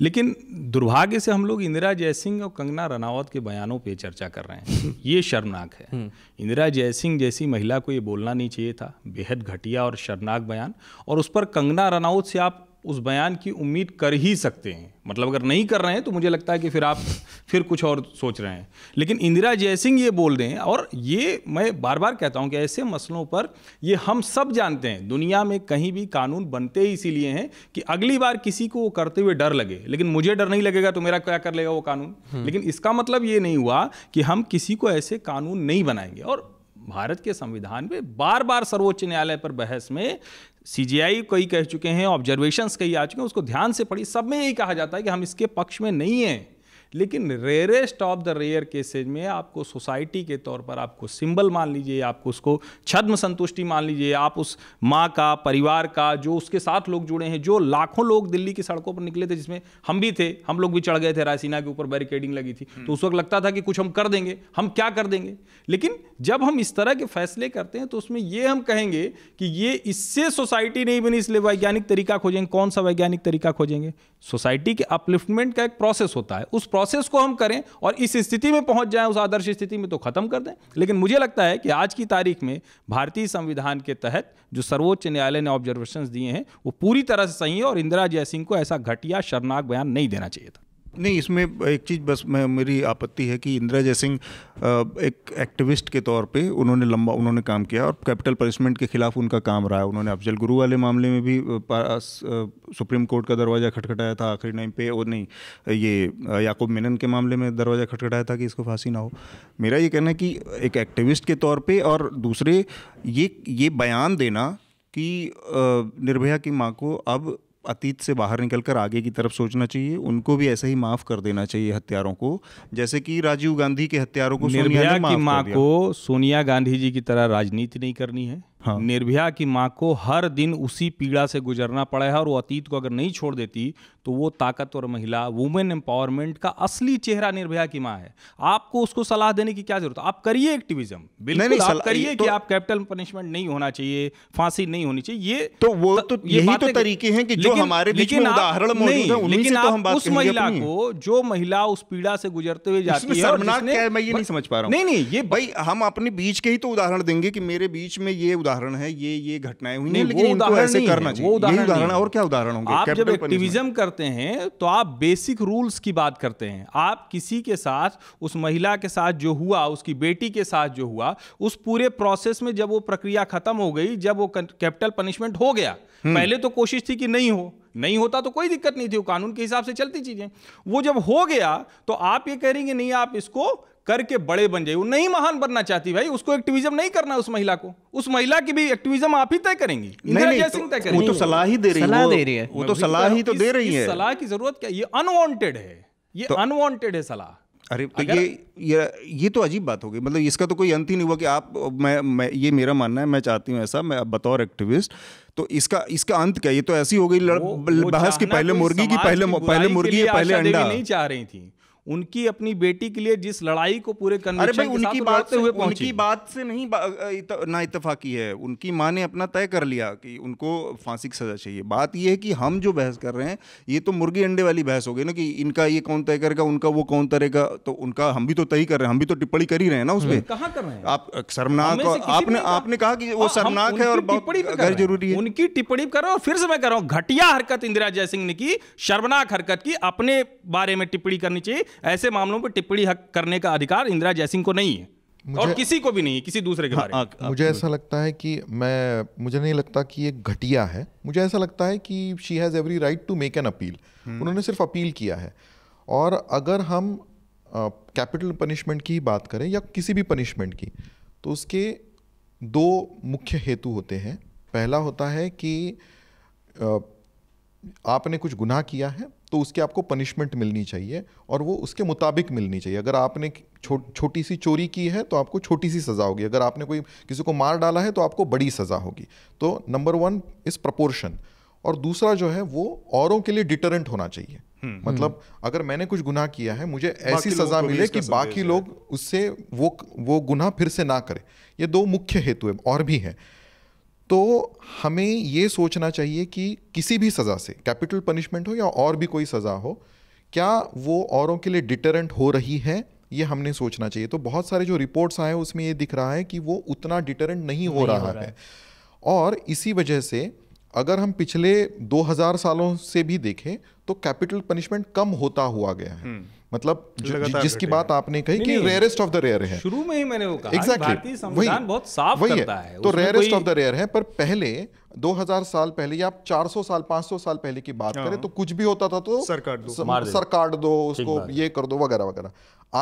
लेकिन दुर्भाग्य से हम लोग इंदिरा जयसिंह और कंगना रनावत के बयानों पे चर्चा कर रहे हैं ये शर्मनाक है हम्म। इंदिरा जयसिंह जैसी महिला को ये बोलना नहीं चाहिए था बेहद घटिया और शर्मनाक बयान और उस पर कंगना रनावत से आप उस बयान की उम्मीद कर ही सकते हैं मतलब अगर नहीं कर रहे हैं तो मुझे लगता है कि फिर आप फिर कुछ और सोच रहे हैं लेकिन इंदिरा जयसिंह ये बोल रहे हैं और ये मैं बार बार कहता हूँ कि ऐसे मसलों पर ये हम सब जानते हैं दुनिया में कहीं भी कानून बनते ही इसीलिए हैं कि अगली बार किसी को वो करते हुए डर लगे लेकिन मुझे डर नहीं लगेगा तो मेरा क्या कर लेगा वो कानून हम्म। लेकिन इसका मतलब ये नहीं हुआ कि हम किसी को ऐसे कानून नहीं बनाएंगे और भारत के संविधान में बार बार सर्वोच्च न्यायालय पर बहस में सीजीआई कई कह चुके हैं ऑब्जर्वेशंस कई आ चुके हैं उसको ध्यान से पढ़ी सब में यही कहा जाता है कि हम इसके पक्ष में नहीं हैं लेकिन rarest of the rare cases में आपको सोसाइटी के तौर पर आपको सिंबल मान लीजिए आपको उसको छद्म संतुष्टि मान लीजिए आप उस माँ का परिवार का जो उसके साथ लोग जुड़े हैं जो लाखों लोग दिल्ली की सड़कों पर निकले थे जिसमें हम भी थे हम लोग भी चढ़ गए थे रायसीना के ऊपर बैरिकेडिंग लगी थी हम्म। तो उस वक्त लगता था कि कुछ हम कर देंगे हम क्या कर देंगे लेकिन जब हम इस तरह के फैसले करते हैं तो उसमें ये हम कहेंगे कि ये इससे सोसाइटी नहीं बनी इसलिए वैज्ञानिक तरीका खोजेंगे कौन सा वैज्ञानिक तरीका खोजेंगे सोसाइटी के अपलिफ्टमेंट का एक प्रोसेस होता है उस प्रोसेस को हम करें और इस स्थिति में पहुंच जाएं उस आदर्श स्थिति में तो ख़त्म कर दें लेकिन मुझे लगता है कि आज की तारीख में भारतीय संविधान के तहत जो सर्वोच्च न्यायालय ने ऑब्जर्वेशन दिए हैं वो पूरी तरह से सही है और इंदिरा जयसिंह को ऐसा घटिया शर्नाक बयान नहीं देना चाहिए था नहीं इसमें एक चीज़ बस मैं मेरी आपत्ति है कि इंदिरा जयसिंह एक एक्टिविस्ट के तौर पे उन्होंने लंबा उन्होंने काम किया और कैपिटल पनिशमेंट के खिलाफ उनका काम रहा है उन्होंने अफजल गुरु वाले मामले में भी सुप्रीम कोर्ट का दरवाज़ा खटखटाया था आखिरी टाइम पे और नहीं ये याकूब मेनन के मामले में दरवाज़ा खटखटाया था कि इसको फांसी ना हो मेरा ये कहना है कि एक एक्टिविस्ट के तौर पर और दूसरे ये ये बयान देना कि निर्भया की माँ को अब अतीत से बाहर निकलकर आगे की तरफ सोचना चाहिए उनको भी ऐसे ही माफ कर देना चाहिए हत्यारों को जैसे कि राजीव गांधी के हत्यारों को सोनिया की माँ को सोनिया गांधी जी की तरह राजनीति नहीं करनी है हाँ। निर्भया की माँ को हर दिन उसी पीड़ा से गुजरना पड़ा है और वो अतीत को अगर नहीं छोड़ देती तो वो ताकतवर महिला वुमेन एम्पावरमेंट का असली चेहरा निर्भया की माँ है आपको उसको सलाह देने की क्या जरूरत आप करिए एक्टिविज्म बिल्कुल नहीं, आप करिए तो, कि आप कैपिटल पनिशमेंट नहीं होना चाहिए फांसी नहीं होनी चाहिए ये तो वो तो यही तो तरीके हैं कि जो हमारे बीच में उदाहरण मौजूद है उन्हीं तो उस महिला को जो महिला उस पीड़ा से गुजरते हुए जाती है मैं ये नहीं समझ पा रहा हूँ नहीं नहीं ये भाई हम अपने बीच के ही तो उदाहरण देंगे कि मेरे बीच में ये उदाहरण उदाहरण है ये ये घटनाएं हुई नहीं नहीं, लेकिन वो ऐसे नहीं करना चाहिए उदाहरण उदाहरण और क्या उदाहरण होंगे आप जब एक्टिविज्म करते हैं तो आप बेसिक रूल्स की बात करते हैं आप किसी के साथ उस महिला के साथ जो हुआ उसकी बेटी के साथ जो हुआ उस पूरे प्रोसेस में जब वो प्रक्रिया खत्म हो गई जब वो कैपिटल पनिशमेंट हो गया हम्म। पहले तो कोशिश थी कि नहीं हो नहीं होता तो कोई दिक्कत नहीं थी वो कानून के हिसाब से चलती चीजें वो जब हो गया तो आप ये कह रही नहीं आप इसको करके बड़े बन जाइए वो नहीं महान बनना चाहती भाई उसको एक्टिविज्म नहीं करना उस महिला को उस महिला की भी एक्टिविज्म आप ही तय करेंगी तो तो सलाह ही दे रही है दे रही है वो तो सलाह ही तो दे रही है सलाह की जरूरत क्या ये अनवॉन्टेड है ये अनवॉन्टेड तो- है सलाह अरे तो ये ये ये तो अजीब बात हो गई मतलब इसका तो कोई अंत ही नहीं हुआ कि आप मैं मैं ये मेरा मानना है मैं चाहती हूँ ऐसा मैं बतौर एक्टिविस्ट तो इसका इसका अंत क्या ये तो ऐसी हो गई बहस की पहले मुर्गी की पहले पहले मुर्गी पहले अंडा नहीं चाह रही थी उनकी अपनी बेटी के लिए जिस लड़ाई को पूरे अरे भाई उनकी बात से हुए उनकी बात से नहीं इत, ना इतफाकी है उनकी माँ ने अपना तय कर लिया कि उनको फांसी की सजा चाहिए बात यह है कि हम जो बहस कर रहे हैं ये तो मुर्गी अंडे वाली बहस हो गई ना कि इनका ये कौन तय करेगा उनका वो कौन तरेगा तो उनका हम भी तो तय कर रहे हैं हम भी तो टिप्पणी कर ही रहे हैं ना हम्म। उसमें कहाँ कर रहे हैं आप शर्मनाक आपने आपने कहा कि वो हाँ, शर्मनाक है और बहुत जरूरी है उनकी टिप्पणी कर रहा हूँ फिर से मैं कर रहा हूँ घटिया हरकत इंदिरा जयसिंह ने की शर्मनाक हरकत की अपने बारे में टिप्पणी करनी चाहिए ऐसे मामलों पर टिप्पणी हक करने का अधिकार इंदिरा जयसिंह को नहीं है और किसी को भी नहीं किसी दूसरे के हाँ, बारे में हाँ, मुझे ऐसा लगता है कि मैं मुझे नहीं लगता कि ये घटिया है मुझे ऐसा लगता है कि she has every right to make an appeal उन्होंने सिर्फ अपील किया है और अगर हम कैपिटल पनिशमेंट की बात करें या किसी भी पनिशमेंट की तो उसके दो मुख्य हेतु होते हैं पहला होता है कि uh, आपने कुछ गुनाह किया है तो उसकी आपको पनिशमेंट मिलनी चाहिए और वो उसके मुताबिक मिलनी चाहिए अगर आपने छो, छोटी सी चोरी की है तो आपको छोटी सी सज़ा होगी अगर आपने कोई किसी को मार डाला है तो आपको बड़ी सज़ा होगी तो नंबर वन इस प्रपोर्शन और दूसरा जो है वो औरों के लिए डिटरेंट होना चाहिए हम्म, हम्म। मतलब अगर मैंने कुछ गुनाह किया है मुझे ऐसी सजा मिले कि बाकी लोग उससे वो वो गुनाह फिर से ना करें ये दो मुख्य हेतु है और भी हैं तो हमें ये सोचना चाहिए कि किसी भी सज़ा से कैपिटल पनिशमेंट हो या और भी कोई सज़ा हो क्या वो औरों के लिए डिटरेंट हो रही है ये हमने सोचना चाहिए तो बहुत सारे जो रिपोर्ट्स आए हैं उसमें ये दिख रहा है कि वो उतना डिटरेंट नहीं हो नहीं रहा, हो रहा है।, है और इसी वजह से अगर हम पिछले 2000 सालों से भी देखें तो कैपिटल पनिशमेंट कम होता हुआ गया है हम्म। मतलब तो ज, जिसकी बात आपने कही कि रेयरेस्ट ऑफ द रेयर है शुरू में ही मैंने वो कहा exactly, वही बहुत साफ वही करता है, है। तो रेयरेस्ट ऑफ द रेयर है पर पहले 2000 साल पहले या 400 साल 500 साल पहले की बात करें हाँ। तो कुछ भी होता था तो सर दो सर काट दो उसको ये कर दो वगैरह वगैरह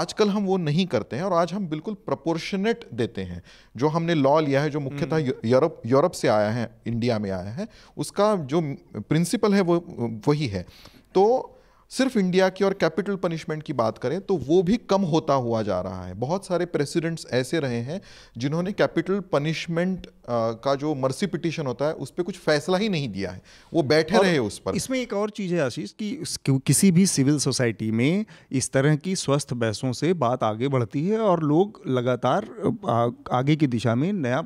आजकल हम वो नहीं करते हैं और आज हम बिल्कुल प्रपोर्शनेट देते हैं जो हमने लॉ लिया है जो मुख्यतः हम्म। यूरोप यूरोप से आया है इंडिया में आया है उसका जो प्रिंसिपल है वो वही है impactó सिर्फ इंडिया की और कैपिटल पनिशमेंट की बात करें तो वो भी कम होता हुआ जा रहा है बहुत सारे प्रेसिडेंट्स ऐसे रहे हैं जिन्होंने कैपिटल पनिशमेंट का जो मर्सी पिटिशन होता है उस पर कुछ फैसला ही नहीं दिया है वो बैठे रहे उस पर इसमें एक और चीज़ है आशीष कि किसी भी सिविल सोसाइटी में इस तरह की स्वस्थ बहसों से बात आगे बढ़ती है और लोग लगातार आगे की दिशा में नया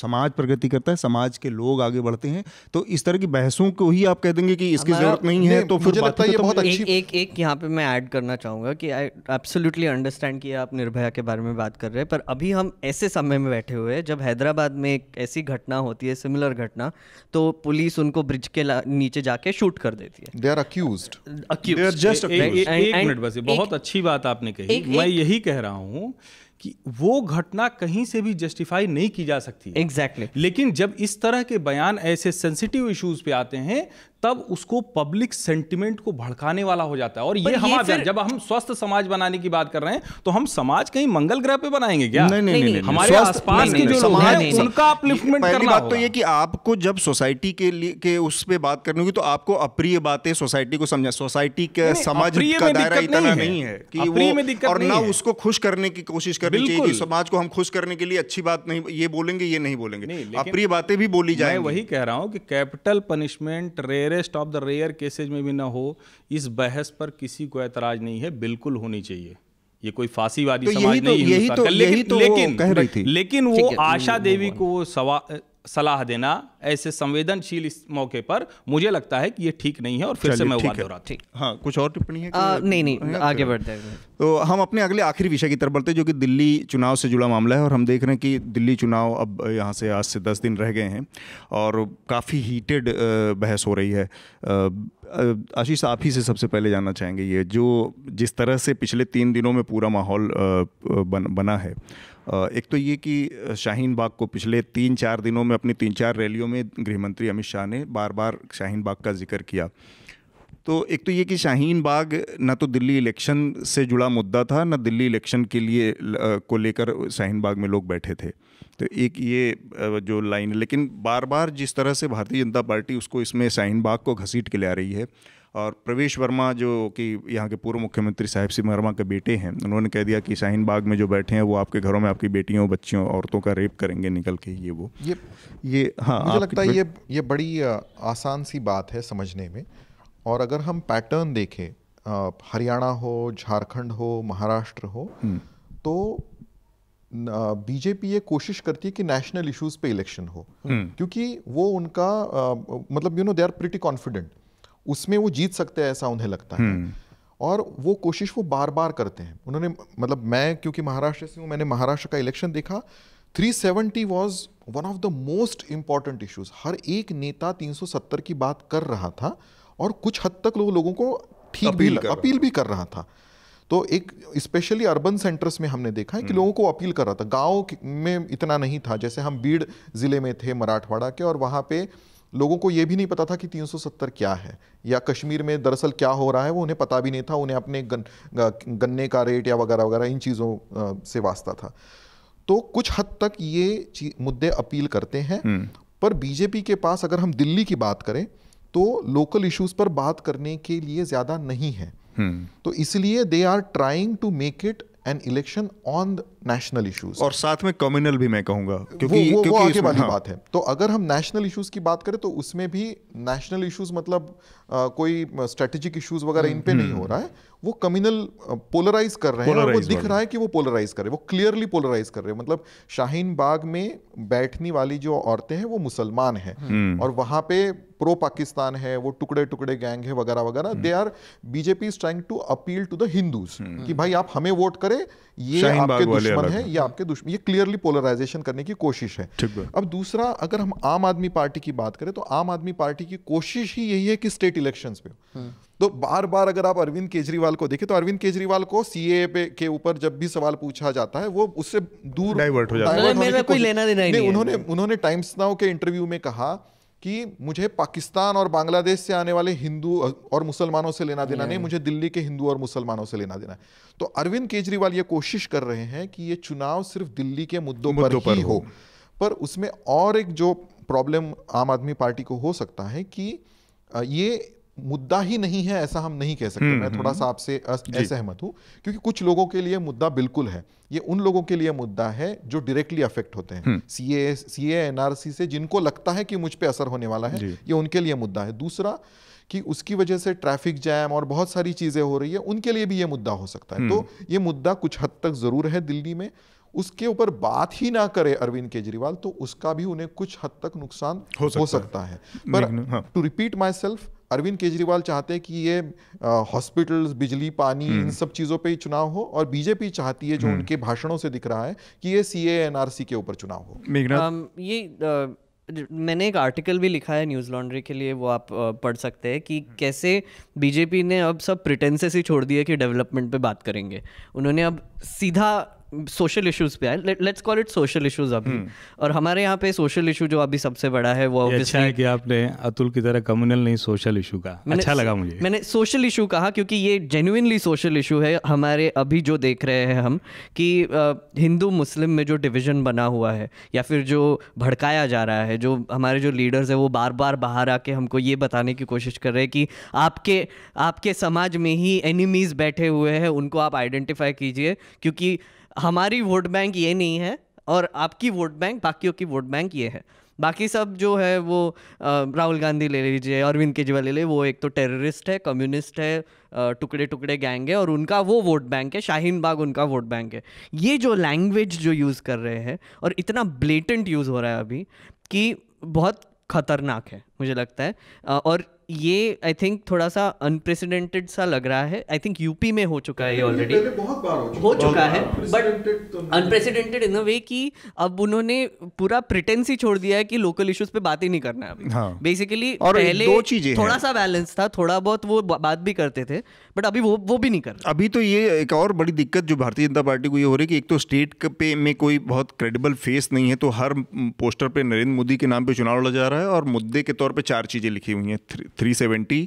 समाज प्रगति करता है समाज के लोग आगे बढ़ते हैं तो इस तरह की बहसों को ही आप कह देंगे कि इसकी जरूरत नहीं है तो फिर मुझे लगता है ये बहुत अच्छी एक एक यहाँ पे मैं ऐड करना चाहूँगा कि आई एब्सोल्युटली अंडरस्टैंड कि आप निर्भया के बारे में बात कर रहे हैं पर अभी हम ऐसे समय में बैठे हुए हैं जब हैदराबाद में एक ऐसी घटना होती है सिमिलर घटना तो पुलिस उनको ब्रिज के नीचे जाके शूट कर देती है they are accuse accuse just एक मिनट बस बहुत अच्छी बात आपने कही मैं यही कह रहा हूँ कि वो घटना कहीं से भी जस्टिफाई नहीं की जा सकती एग्जैक्टली exactly. लेकिन जब इस तरह के बयान ऐसे सेंसिटिव इश्यूज पे आते हैं तब उसको पब्लिक सेंटिमेंट को भड़काने वाला हो जाता है और ये, ये हम फिर... जब हम स्वस्थ समाज बनाने की बात कर रहे हैं तो हम समाज कहीं मंगल ग्रह पे बनाएंगे क्या नहीं नहीं, नहीं, हमारे आसपास के जो लोग हैं उनका अपलिफ्टमेंट करना बात तो ये कि आपको जब सोसाइटी के लिए के उस पे बात करनी होगी तो आपको अप्रिय बातें सोसाइटी को समझा सोसाइटी का समाज का दायरा इतना नहीं है कि वो और ना उसको खुश करने की कोशिश कर करनी चाहिए समाज को हम खुश करने के लिए अच्छी बात नहीं ये बोलेंगे ये नहीं बोलेंगे अप्रिय बातें भी बोली जाए वही कह रहा हूँ कि capital punishment rarest of the rare cases में भी ना हो इस बहस पर किसी को ऐतराज नहीं है बिल्कुल होनी चाहिए ये कोई फांसी वाली तो समाज नहीं तो, यही तो, तो यही तो लेकिन, लेकिन कह रही थी लेकिन वो आशा देवी को सवा सलाह देना ऐसे संवेदनशील इस मौके पर मुझे लगता है कि ये ठीक नहीं है और फिर से मैं ठीक हाँ कुछ और टिप्पणी है आ, नहीं नहीं, नहीं आगे बढ़ते हैं तो हम अपने अगले आखिरी विषय की तरफ बढ़ते हैं जो कि दिल्ली चुनाव से जुड़ा मामला है और हम देख रहे हैं कि दिल्ली चुनाव अब यहाँ से आज से दस दिन रह गए हैं और काफ़ी हीटेड बहस हो रही है आशीष आप ही से सबसे पहले जानना चाहेंगे ये जो जिस तरह से पिछले तीन दिनों में पूरा माहौल बन, बना है एक तो ये कि शाहीन बाग को पिछले तीन चार दिनों में अपनी तीन चार रैलियों में गृहमंत्री अमित शाह ने बार बार शाहीन बाग का जिक्र किया तो एक तो ये कि शाहीन बाग ना तो दिल्ली इलेक्शन से जुड़ा मुद्दा था ना दिल्ली इलेक्शन के लिए को लेकर शाहीन बाग में लोग बैठे थे तो एक ये जो लाइन है लेकिन बार बार जिस तरह से भारतीय जनता पार्टी उसको इसमें शाहीन बाग को घसीट के ले आ रही है और प्रवेश वर्मा जो कि यहाँ के पूर्व मुख्यमंत्री साहिब सिंह वर्मा के बेटे हैं उन्होंने कह दिया कि शाहीन बाग में जो बैठे हैं वो आपके घरों में आपकी बेटियों बच्चियों औरतों का रेप करेंगे निकल के ये वो ये ये हाँ मुझे लगता है ये ये बड़ी आसान सी बात है समझने में और अगर हम पैटर्न देखें हरियाणा हो झारखंड हो महाराष्ट्र हो हम्म। तो बीजेपी ये कोशिश करती है कि नेशनल इश्यूज पे इलेक्शन हो हम्म। क्योंकि वो उनका आ, मतलब you know they are pretty confident उसमें वो जीत सकते हैं ऐसा उन्हें लगता है हम्म। और वो कोशिश वो बार बार करते हैं उन्होंने मतलब मैं क्योंकि महाराष्ट्र से हूँ मैंने महाराष्ट्र का इलेक्शन देखा 370 was one of the most important issues हर एक नेता 370 की बात कर रहा था और कुछ हद तक लोग लोगों को ठीक भी अपील भी कर रहा था तो एक स्पेशली अर्बन सेंटर्स में हमने देखा है कि हम्म। लोगों को अपील कर रहा था गाँव में इतना नहीं था जैसे हम बीड़ ज़िले में थे मराठवाड़ा के और वहाँ पे लोगों को ये भी नहीं पता था कि 370 क्या है या कश्मीर में दरअसल क्या हो रहा है वो उन्हें पता भी नहीं था उन्हें अपने गन, गन्ने का रेट या वगैरह वगैरह इन चीज़ों से वास्ता था तो कुछ हद तक ये मुद्दे अपील करते हैं हम्म। पर बीजेपी के पास अगर हम दिल्ली की बात करें तो लोकल इश्यूज पर बात करने के लिए ज़्यादा नहीं है हम्म। तो इसलिए they are trying to make it an election on national issues और साथ में कम्युनल भी मैं कहूंगा क्योंकि वो, वो, क्योंकि वो आगे वाली हाँ। बात है तो अगर हम नेशनल इश्यूज की बात करें तो उसमें भी नेशनल इश्यूज मतलब आ, कोई स्ट्रेटेजिक इश्यूज वगैरह हम्म, इन पे नहीं हम्म। हो रहा है वो कम्युनल पोलराइज कर रहे हैं वो दिख रहा है कि वो पोलराइज कर रहे हैं वो क्लियरली पोलराइज कर रहे हैं मतलब शाहीन बाग में बैठने वाली जो औरतें हैं वो मुसलमान हैं हम्म। हम्म। और वहां पे प्रो पाकिस्तान है वो टुकड़े टुकड़े गैंग है वगैरह वगैरह they are BJP is trying to appeal to the Hindus कि भाई आप हमें वोट करें ये आपके दुश्मन है ये आपके दुश्मन ये क्लियरली पोलराइजेशन करने की कोशिश है अब दूसरा अगर हम आम आदमी पार्टी की बात करें तो आम आदमी पार्टी की कोशिश ही यही है कि स्टेट इलेक्शन पे तो बार बार अगर आप अरविंद केजरीवाल को देखें तो अरविंद केजरीवाल को सी पे के ऊपर जब भी सवाल पूछा जाता है वो उससे दूर डाइवर्ट हो जाता है कोई लेना देना नहीं, नहीं उन्होंने उन्होंने टाइम्स नाउ के इंटरव्यू में कहा कि मुझे पाकिस्तान और बांग्लादेश से आने वाले हिंदू और मुसलमानों से लेना देना नहीं, मुझे दिल्ली के हिंदू और मुसलमानों से लेना देना तो अरविंद केजरीवाल ये कोशिश कर रहे हैं कि ये चुनाव सिर्फ दिल्ली के मुद्दों, मुद्दों पर, पर ही हो पर उसमें और एक जो प्रॉब्लम आम आदमी पार्टी को हो सकता है कि ये मुद्दा ही नहीं है ऐसा हम नहीं कह सकते हम्म, मैं थोड़ा हम्म। सा आपसे असहमत हूँ क्योंकि कुछ लोगों के लिए मुद्दा बिल्कुल है ये उन लोगों के लिए मुद्दा है जो डायरेक्टली अफेक्ट होते हैं सी ए एनआरसी से जिनको लगता है कि मुझ पर असर होने वाला है ये उनके लिए मुद्दा है दूसरा कि उसकी वजह से ट्रैफिक जैम और बहुत सारी चीज़ें हो रही है उनके लिए भी ये मुद्दा हो सकता है हम्म। तो ये मुद्दा कुछ हद तक ज़रूर है दिल्ली में उसके ऊपर बात ही ना करे अरविंद केजरीवाल तो उसका भी उन्हें कुछ हद तक नुकसान हो सकता, हो सकता है, है। पर to repeat myself Arvind Kejriwal चाहते हैं कि ये हॉस्पिटल्स बिजली पानी इन हम्म। सब चीज़ों पे ही चुनाव हो और बीजेपी चाहती है जो हम्म। उनके भाषणों से दिख रहा है कि ये सी एन आर सी के ऊपर चुनाव हो आ, ये आ, मैंने एक आर्टिकल भी लिखा है न्यूज़ लॉन्ड्री के लिए वो आप पढ़ सकते हैं कि हम्म। कैसे बीजेपी ने अब सब प्रिटेंसेस ही छोड़ दिए कि डेवलपमेंट पे बात करेंगे उन्होंने अब सीधा सोशल इश्यूज पे आए let's call it social issues अभी हम्म। और हमारे यहाँ पे सोशल इशू जो अभी सबसे बड़ा है वो अच्छा है कि आपने अतुल की तरह कम्युनल नहीं सोशल इशू का अच्छा लगा मुझे मैंने सोशल इशू कहा क्योंकि ये जेन्यूनली सोशल इशू है हमारे अभी जो देख रहे हैं हम कि हिंदू मुस्लिम में जो डिविजन बना हुआ है या फिर जो भड़काया जा रहा है जो हमारे जो लीडर्स है वो बार बार बाहर आके हमको ये बताने की कोशिश कर रहे हैं कि आपके आपके समाज में ही एनिमीज़ बैठे हुए हैं उनको आप आइडेंटिफाई कीजिए क्योंकि हमारी वोट बैंक ये नहीं है और आपकी वोट बैंक बाकियों की वोट बैंक ये है बाकी सब जो है वो राहुल गांधी ले लीजिए अरविंद केजरीवाल ले ले वो एक तो टेररिस्ट है कम्युनिस्ट है टुकड़े टुकड़े गैंग है और उनका वो वोट बैंक है शाहीन बाग उनका वोट बैंक है ये जो लैंग्वेज जो यूज़ कर रहे हैं और इतना ब्लेटेंट यूज़ हो रहा है अभी कि बहुत खतरनाक है मुझे लगता है और ये आई थिंक थोड़ा सा अनप्रेसिडेंटेड सा लग रहा है आई थिंक यूपी में हो चुका है ये ऑलरेडी हो चुका है बट अनप्रेसिडेंटेड इन अ वे कि अब उन्होंने पूरा प्रिटेंस ही छोड़ दिया है कि लोकल इश्यूज पे बात ही नहीं करना है हाँ. बेसिकली पहले दो चीजें थोड़ा सा बैलेंस था थोड़ा बहुत वो बात भी करते थे बट अभी वो वो भी नहीं कर अभी तो ये एक और बड़ी दिक्कत जो भारतीय जनता पार्टी को ये हो रही है कि एक तो स्टेट पे में कोई बहुत क्रेडिबल फेस नहीं है तो हर पोस्टर पे नरेंद्र मोदी के नाम पे चुनाव लड़ा जा रहा है और मुद्दे के तौर पे चार चीजें लिखी हुई हैं थ्री सेवेंटी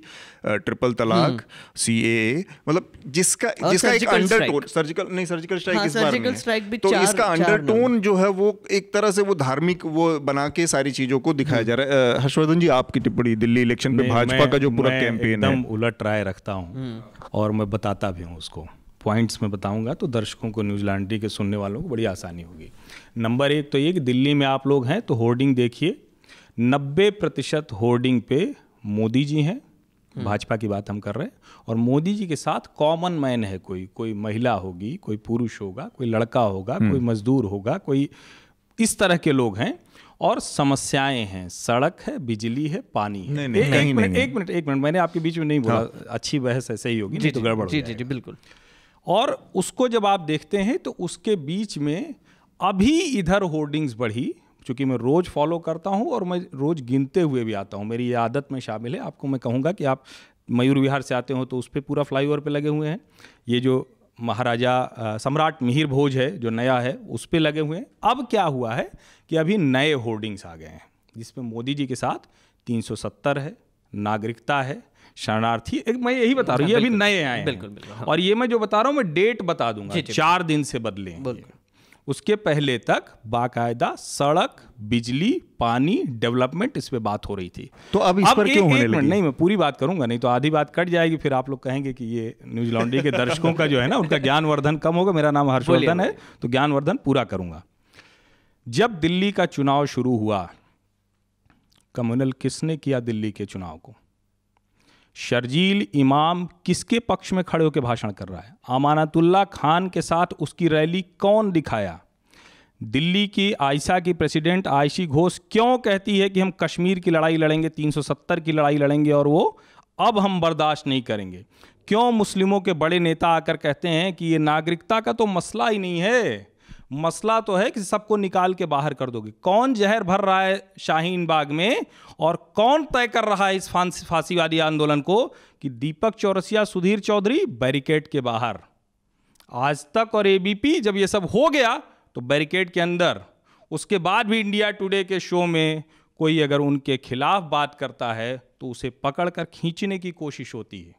ट्रिपल तलाक हम्म। सी ए मतलब जिसका जिसका एक अंडरटोन सर्जिकल नहीं सर्जिकल स्ट्राइक हाँ, इस सर्जिकल स्ट्राइक भी तो इसका अंडरटोन जो है वो एक तरह से वो धार्मिक वो बना के सारी चीजों को दिखाया जा रहा है हर्षवर्धन जी आपकी टिप्पणी दिल्ली इलेक्शन पे भाजपा का जो पूरा कैंपेन है उलट राय रखता हूँ हम्म। और मैं बताता भी हूँ उसको पॉइंट्स में बताऊंगा तो दर्शकों को न्यूजीलैंड के सुनने वालों को बड़ी आसानी होगी नंबर एक तो ये कि दिल्ली में आप लोग हैं तो होर्डिंग देखिए नब्बे प्रतिशत होर्डिंग पे मोदी जी हैं भाजपा की बात हम कर रहे हैं और मोदी जी के साथ कॉमन मैन है कोई कोई महिला होगी कोई पुरुष होगा कोई लड़का होगा हम्म। कोई मजदूर होगा कोई इस तरह के लोग हैं और समस्याएं हैं सड़क है बिजली है पानी है नहीं, नहीं, एक, नहीं, मिनट, एक मिनट एक मिनट मैंने आपके बीच में नहीं बोला हाँ। अच्छी बहस ऐसे ही होगी जी तो गड़बड़ जी जी जी बिल्कुल और उसको जब आप देखते हैं तो उसके बीच में अभी इधर होर्डिंग्स बढ़ी चूँकि मैं रोज़ फॉलो करता हूँ और मैं रोज़ गिनते हुए भी आता हूँ मेरी ये आदत में शामिल है आपको मैं कहूँगा कि आप मयूर विहार से आते हो तो उस पर पूरा फ्लाईओवर पे लगे हुए हैं ये जो महाराजा सम्राट मिहिर भोज है जो नया है उस पर लगे हुए हैं अब क्या हुआ है कि अभी नए होर्डिंग्स आ गए हैं जिसमें मोदी जी के साथ 370 है नागरिकता है शरणार्थी एक मैं यही बता रहा हूँ ये अच्छा, अभी नए आए बिल्कुल, बिल्कुल हाँ। और ये मैं जो बता रहा हूँ मैं डेट बता दूंगा चार दिन से बदले बिल्कुल उसके पहले तक बाकायदा सड़क बिजली पानी डेवलपमेंट इस पर बात हो रही थी तो अब इस अब पर क्यों होने लगी? नहीं मैं पूरी बात करूंगा नहीं तो आधी बात कट जाएगी फिर आप लोग कहेंगे कि ये न्यूज लॉन्ड्री के दर्शकों का जो है ना उनका ज्ञानवर्धन कम होगा मेरा नाम हर्षवर्धन है तो ज्ञानवर्धन पूरा करूंगा जब दिल्ली का चुनाव शुरू हुआ कम्युनल किसने किया दिल्ली के चुनाव को शर्जील इमाम किसके पक्ष में खड़े होकर भाषण कर रहा है अमानतुल्ला खान के साथ उसकी रैली कौन दिखाया दिल्ली की आयशा की प्रेसिडेंट आयशी घोष क्यों कहती है कि हम कश्मीर की लड़ाई लड़ेंगे 370 की लड़ाई लड़ेंगे और वो अब हम बर्दाश्त नहीं करेंगे क्यों मुस्लिमों के बड़े नेता आकर कहते हैं कि ये नागरिकता का तो मसला ही नहीं है मसला तो है कि सबको निकाल के बाहर कर दोगे कौन जहर भर रहा है शाहीन बाग में और कौन तय कर रहा है इस फांसी वाली आंदोलन को कि दीपक चौरसिया सुधीर चौधरी बैरिकेड के बाहर आज तक और एबीपी जब ये सब हो गया तो बैरिकेड के अंदर उसके बाद भी इंडिया टुडे के शो में कोई अगर उनके खिलाफ बात करता है तो उसे पकड़कर खींचने की कोशिश होती है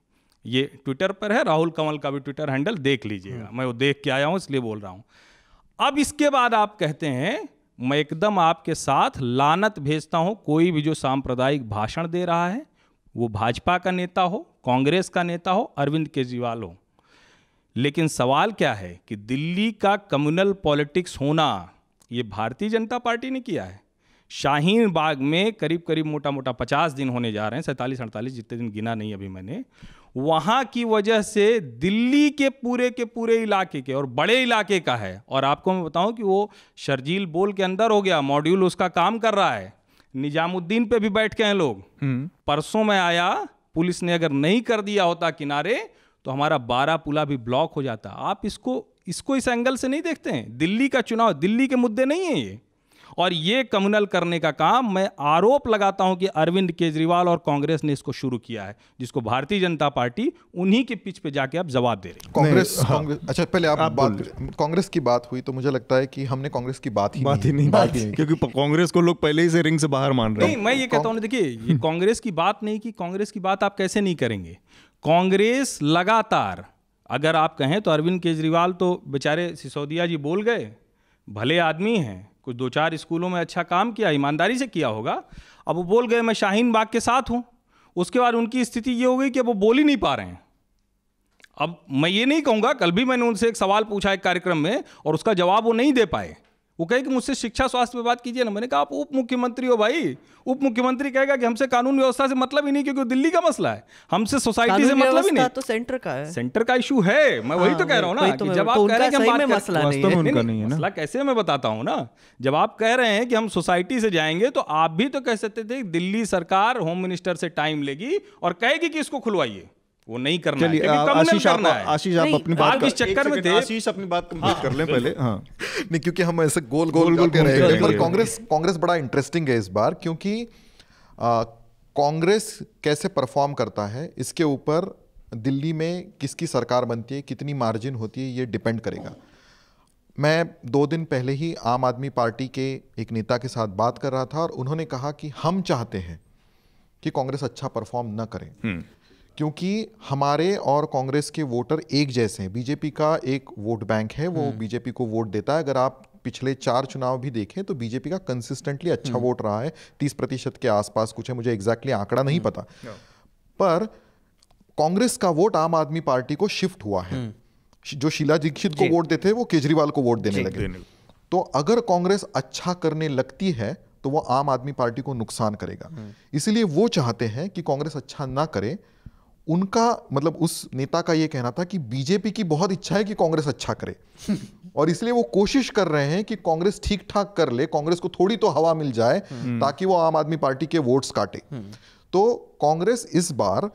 ये ट्विटर पर है राहुल कंवल का भी ट्विटर हैंडल देख लीजिएगा हम्म। मैं वो देख के आया हूँ इसलिए बोल रहा हूँ अब इसके बाद आप कहते हैं मैं एकदम आपके साथ लानत भेजता हूं कोई भी जो सांप्रदायिक भाषण दे रहा है वो भाजपा का नेता हो कांग्रेस का नेता हो अरविंद केजरीवाल हो लेकिन सवाल क्या है कि दिल्ली का कम्युनल पॉलिटिक्स होना ये भारतीय जनता पार्टी ने किया है शाहीन बाग में करीब करीब मोटा मोटा पचास दिन होने जा रहे हैं सैंतालीस अड़तालीस जितने दिन गिना नहीं अभी मैंने वहाँ की वजह से दिल्ली के पूरे के पूरे इलाके के और बड़े इलाके का है और आपको मैं बताऊँ कि वो शर्जील बोल के अंदर हो गया मॉड्यूल उसका काम कर रहा है निजामुद्दीन पे भी बैठ गए हैं लोग हम्म। परसों में आया पुलिस ने अगर नहीं कर दिया होता किनारे तो हमारा बारह पुला भी ब्लॉक हो जाता आप इसको इसको इस एंगल से नहीं देखते हैं दिल्ली का चुनाव दिल्ली के मुद्दे नहीं है ये और ये कम्युनल करने का काम मैं आरोप लगाता हूं कि अरविंद केजरीवाल और कांग्रेस ने इसको शुरू किया है जिसको भारतीय जनता पार्टी उन्हीं के पिच पे जाके आप जवाब दे रही कांग्रेस हाँ। अच्छा पहले आप, आप बात कांग्रेस की बात हुई तो मुझे लगता है कि हमने कांग्रेस की बात ही बात ही नहीं बात ही क्योंकि कांग्रेस को लोग पहले ही से रिंग से बाहर मान रहे हैं मैं ये कहता हूँ देखिए कांग्रेस की बात नहीं की कांग्रेस की बात आप कैसे नहीं करेंगे कांग्रेस लगातार अगर आप कहें तो अरविंद केजरीवाल तो बेचारे सिसोदिया जी बोल गए भले आदमी हैं कुछ दो चार स्कूलों में अच्छा काम किया ईमानदारी से किया होगा अब वो बोल गए मैं शाहीन बाग के साथ हूँ उसके बाद उनकी स्थिति ये हो गई कि अब वो बोल ही नहीं पा रहे हैं अब मैं ये नहीं कहूँगा कल भी मैंने उनसे एक सवाल पूछा एक कार्यक्रम में और उसका जवाब वो नहीं दे पाए वो कहे कि मुझसे शिक्षा स्वास्थ्य पे बात कीजिए ना मैंने कहा आप उप मुख्यमंत्री हो भाई उप मुख्यमंत्री कहेगा कि हमसे कानून व्यवस्था से मतलब ही नहीं क्योंकि दिल्ली का मसला है हमसे सोसाइटी से मतलब ही नहीं तो सेंटर का है सेंटर का इशू है मैं वही हाँ, तो कह रहा हूँ ना तो जब तो आप कह रहे हैं कि मसला कैसे मैं बताता हूँ ना जब आप कह रहे हैं कि हम सोसाइटी से जाएंगे तो आप भी तो कह सकते थे दिल्ली सरकार होम मिनिस्टर से टाइम लेगी और कहेगी कि इसको खुलवाइए वो नहीं करना है आशीष आप आशीष आप अपनी बात आप इस चक्कर में थे आशीष अपनी बात कंप्लीट कर लें हाँ। पहले हाँ नहीं क्योंकि हम ऐसे गोल गोल गोल कर रहे हैं पर कांग्रेस कांग्रेस बड़ा इंटरेस्टिंग है इस बार क्योंकि कांग्रेस कैसे परफॉर्म करता है इसके ऊपर दिल्ली में किसकी सरकार बनती है कितनी मार्जिन होती है ये डिपेंड करेगा मैं दो दिन पहले ही आम आदमी पार्टी के एक नेता के साथ बात कर रहा था और उन्होंने कहा कि हम चाहते हैं कि कांग्रेस अच्छा परफॉर्म न करें हम्म। क्योंकि हमारे और कांग्रेस के वोटर एक जैसे हैं बीजेपी का एक वोट बैंक है वो हम्म। बीजेपी को वोट देता है अगर आप पिछले चार चुनाव भी देखें तो बीजेपी का कंसिस्टेंटली अच्छा हम्म। वोट रहा है तीस प्रतिशत के आसपास कुछ है मुझे एग्जैक्टली आंकड़ा नहीं हम्म। पता पर कांग्रेस का वोट आम आदमी पार्टी को शिफ्ट हुआ है जो शीला दीक्षित को वोट देते वो केजरीवाल को वोट देने लगे तो अगर कांग्रेस अच्छा करने लगती है तो वो आम आदमी पार्टी को नुकसान करेगा इसीलिए वो चाहते हैं कि कांग्रेस अच्छा ना करे उनका मतलब उस नेता का यह कहना था कि बीजेपी की बहुत इच्छा है कि कांग्रेस अच्छा करे और इसलिए वो कोशिश कर रहे हैं कि कांग्रेस ठीक ठाक कर ले कांग्रेस को थोड़ी तो हवा मिल जाए हम्म। ताकि वो आम आदमी पार्टी के वोट्स काटे हम्म। तो कांग्रेस इस बार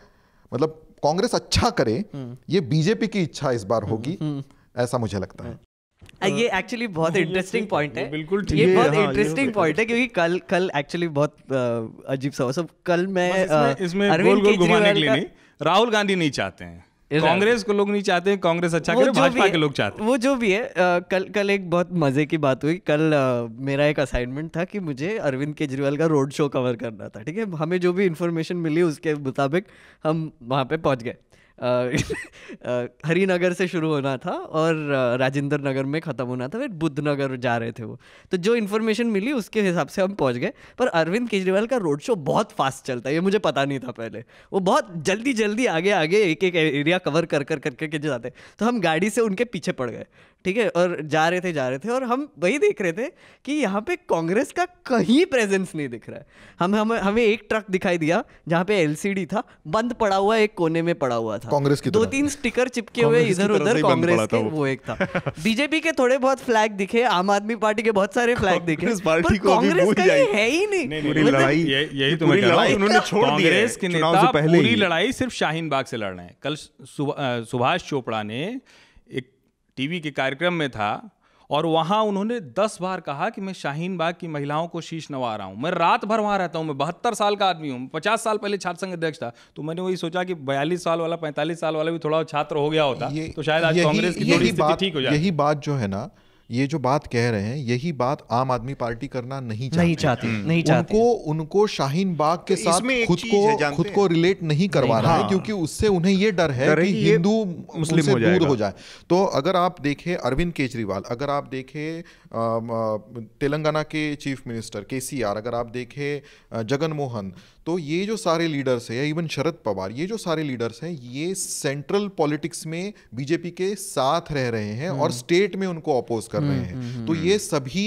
मतलब कांग्रेस अच्छा करे हम्म। ये बीजेपी की इच्छा इस बार होगी ऐसा मुझे लगता है हाँ। ये एक्चुअली बहुत इंटरेस्टिंग पॉइंट है बिल्कुल ये, हाँ, ये बहुत इंटरेस्टिंग पॉइंट है क्योंकि कल कल एक्चुअली बहुत अजीब सा हुआ सब कल मैं इसमें अरविंद केजरीवाल का के लिए राहुल गांधी नहीं चाहते हैं कांग्रेस को लोग नहीं चाहते कांग्रेस अच्छा करे भाजपा के लोग चाहते वो जो भी है आ, कल कल एक बहुत मजे की बात हुई कल आ, मेरा एक असाइनमेंट था कि मुझे अरविंद केजरीवाल का रोड शो कवर करना था ठीक है हमें जो भी इन्फॉर्मेशन मिली उसके मुताबिक हम वहाँ पे पहुँच गए हरिनगर से शुरू होना था और राजेंद्र नगर में ख़त्म होना था फिर बुद्ध नगर जा रहे थे वो तो जो इन्फॉर्मेशन मिली उसके हिसाब से हम पहुंच गए पर अरविंद केजरीवाल का रोड शो बहुत फास्ट चलता है ये मुझे पता नहीं था पहले वो बहुत जल्दी जल्दी आगे आगे एक एक एरिया कवर कर कर करके कर, कर, जाते तो हम गाड़ी से उनके पीछे पड़ गए ठीक है और जा रहे थे जा रहे थे और हम वही देख रहे थे कि यहाँ पे कांग्रेस का कहीं प्रेजेंस नहीं दिख रहा है हम हम हमें एक ट्रक दिखाई दिया जहाँ पे एलसीडी था बंद पड़ा हुआ एक कोने में पड़ा हुआ था कांग्रेस की दो तीन स्टिकर चिपके हुए इधर उधर कांग्रेस के वो एक था बीजेपी के थोड़े बहुत फ्लैग दिखे आम आदमी पार्टी के बहुत सारे फ्लैग दिखे कांग्रेस का है ही नहीं छोड़ लड़ाई सिर्फ शाहीन बाग से लड़ रहे हैं कल सुभाष चोपड़ा ने टीवी के कार्यक्रम में था और वहाँ उन्होंने दस बार कहा कि मैं शाहीन बाग की महिलाओं को शीश नवा रहा हूँ मैं रात भर वहाँ रहता हूँ मैं बहत्तर साल का आदमी हूँ पचास साल पहले छात्र संघ अध्यक्ष था तो मैंने वही सोचा कि बयालीस साल वाला पैंतालीस साल वाला भी थोड़ा छात्र हो गया होता तो शायद आज कांग्रेस की थोड़ी बात ठीक हो जाए यही बात जो है ना ये जो बात कह रहे हैं यही बात आम आदमी पार्टी करना नहीं चाहती नहीं हम्म। चाहती नहीं चाहती उनको उनको शाहीन बाग के तो साथ खुद को खुद को रिलेट नहीं करवाना रहा है हाँ। क्योंकि उससे उन्हें ये डर है कि हिंदू मुस्लिम दूर हो जाए तो अगर आप देखें अरविंद केजरीवाल अगर आप देखें तेलंगाना के चीफ मिनिस्टर के अगर आप देखें जगन मोहन तो ये जो सारे लीडर्स हैं इवन शरद पवार ये जो सारे लीडर्स हैं ये सेंट्रल पॉलिटिक्स में बीजेपी के साथ रह रहे हैं और स्टेट हम्म। में उनको अपोज कर रहे हम्म, हैं हम्म, तो ये सभी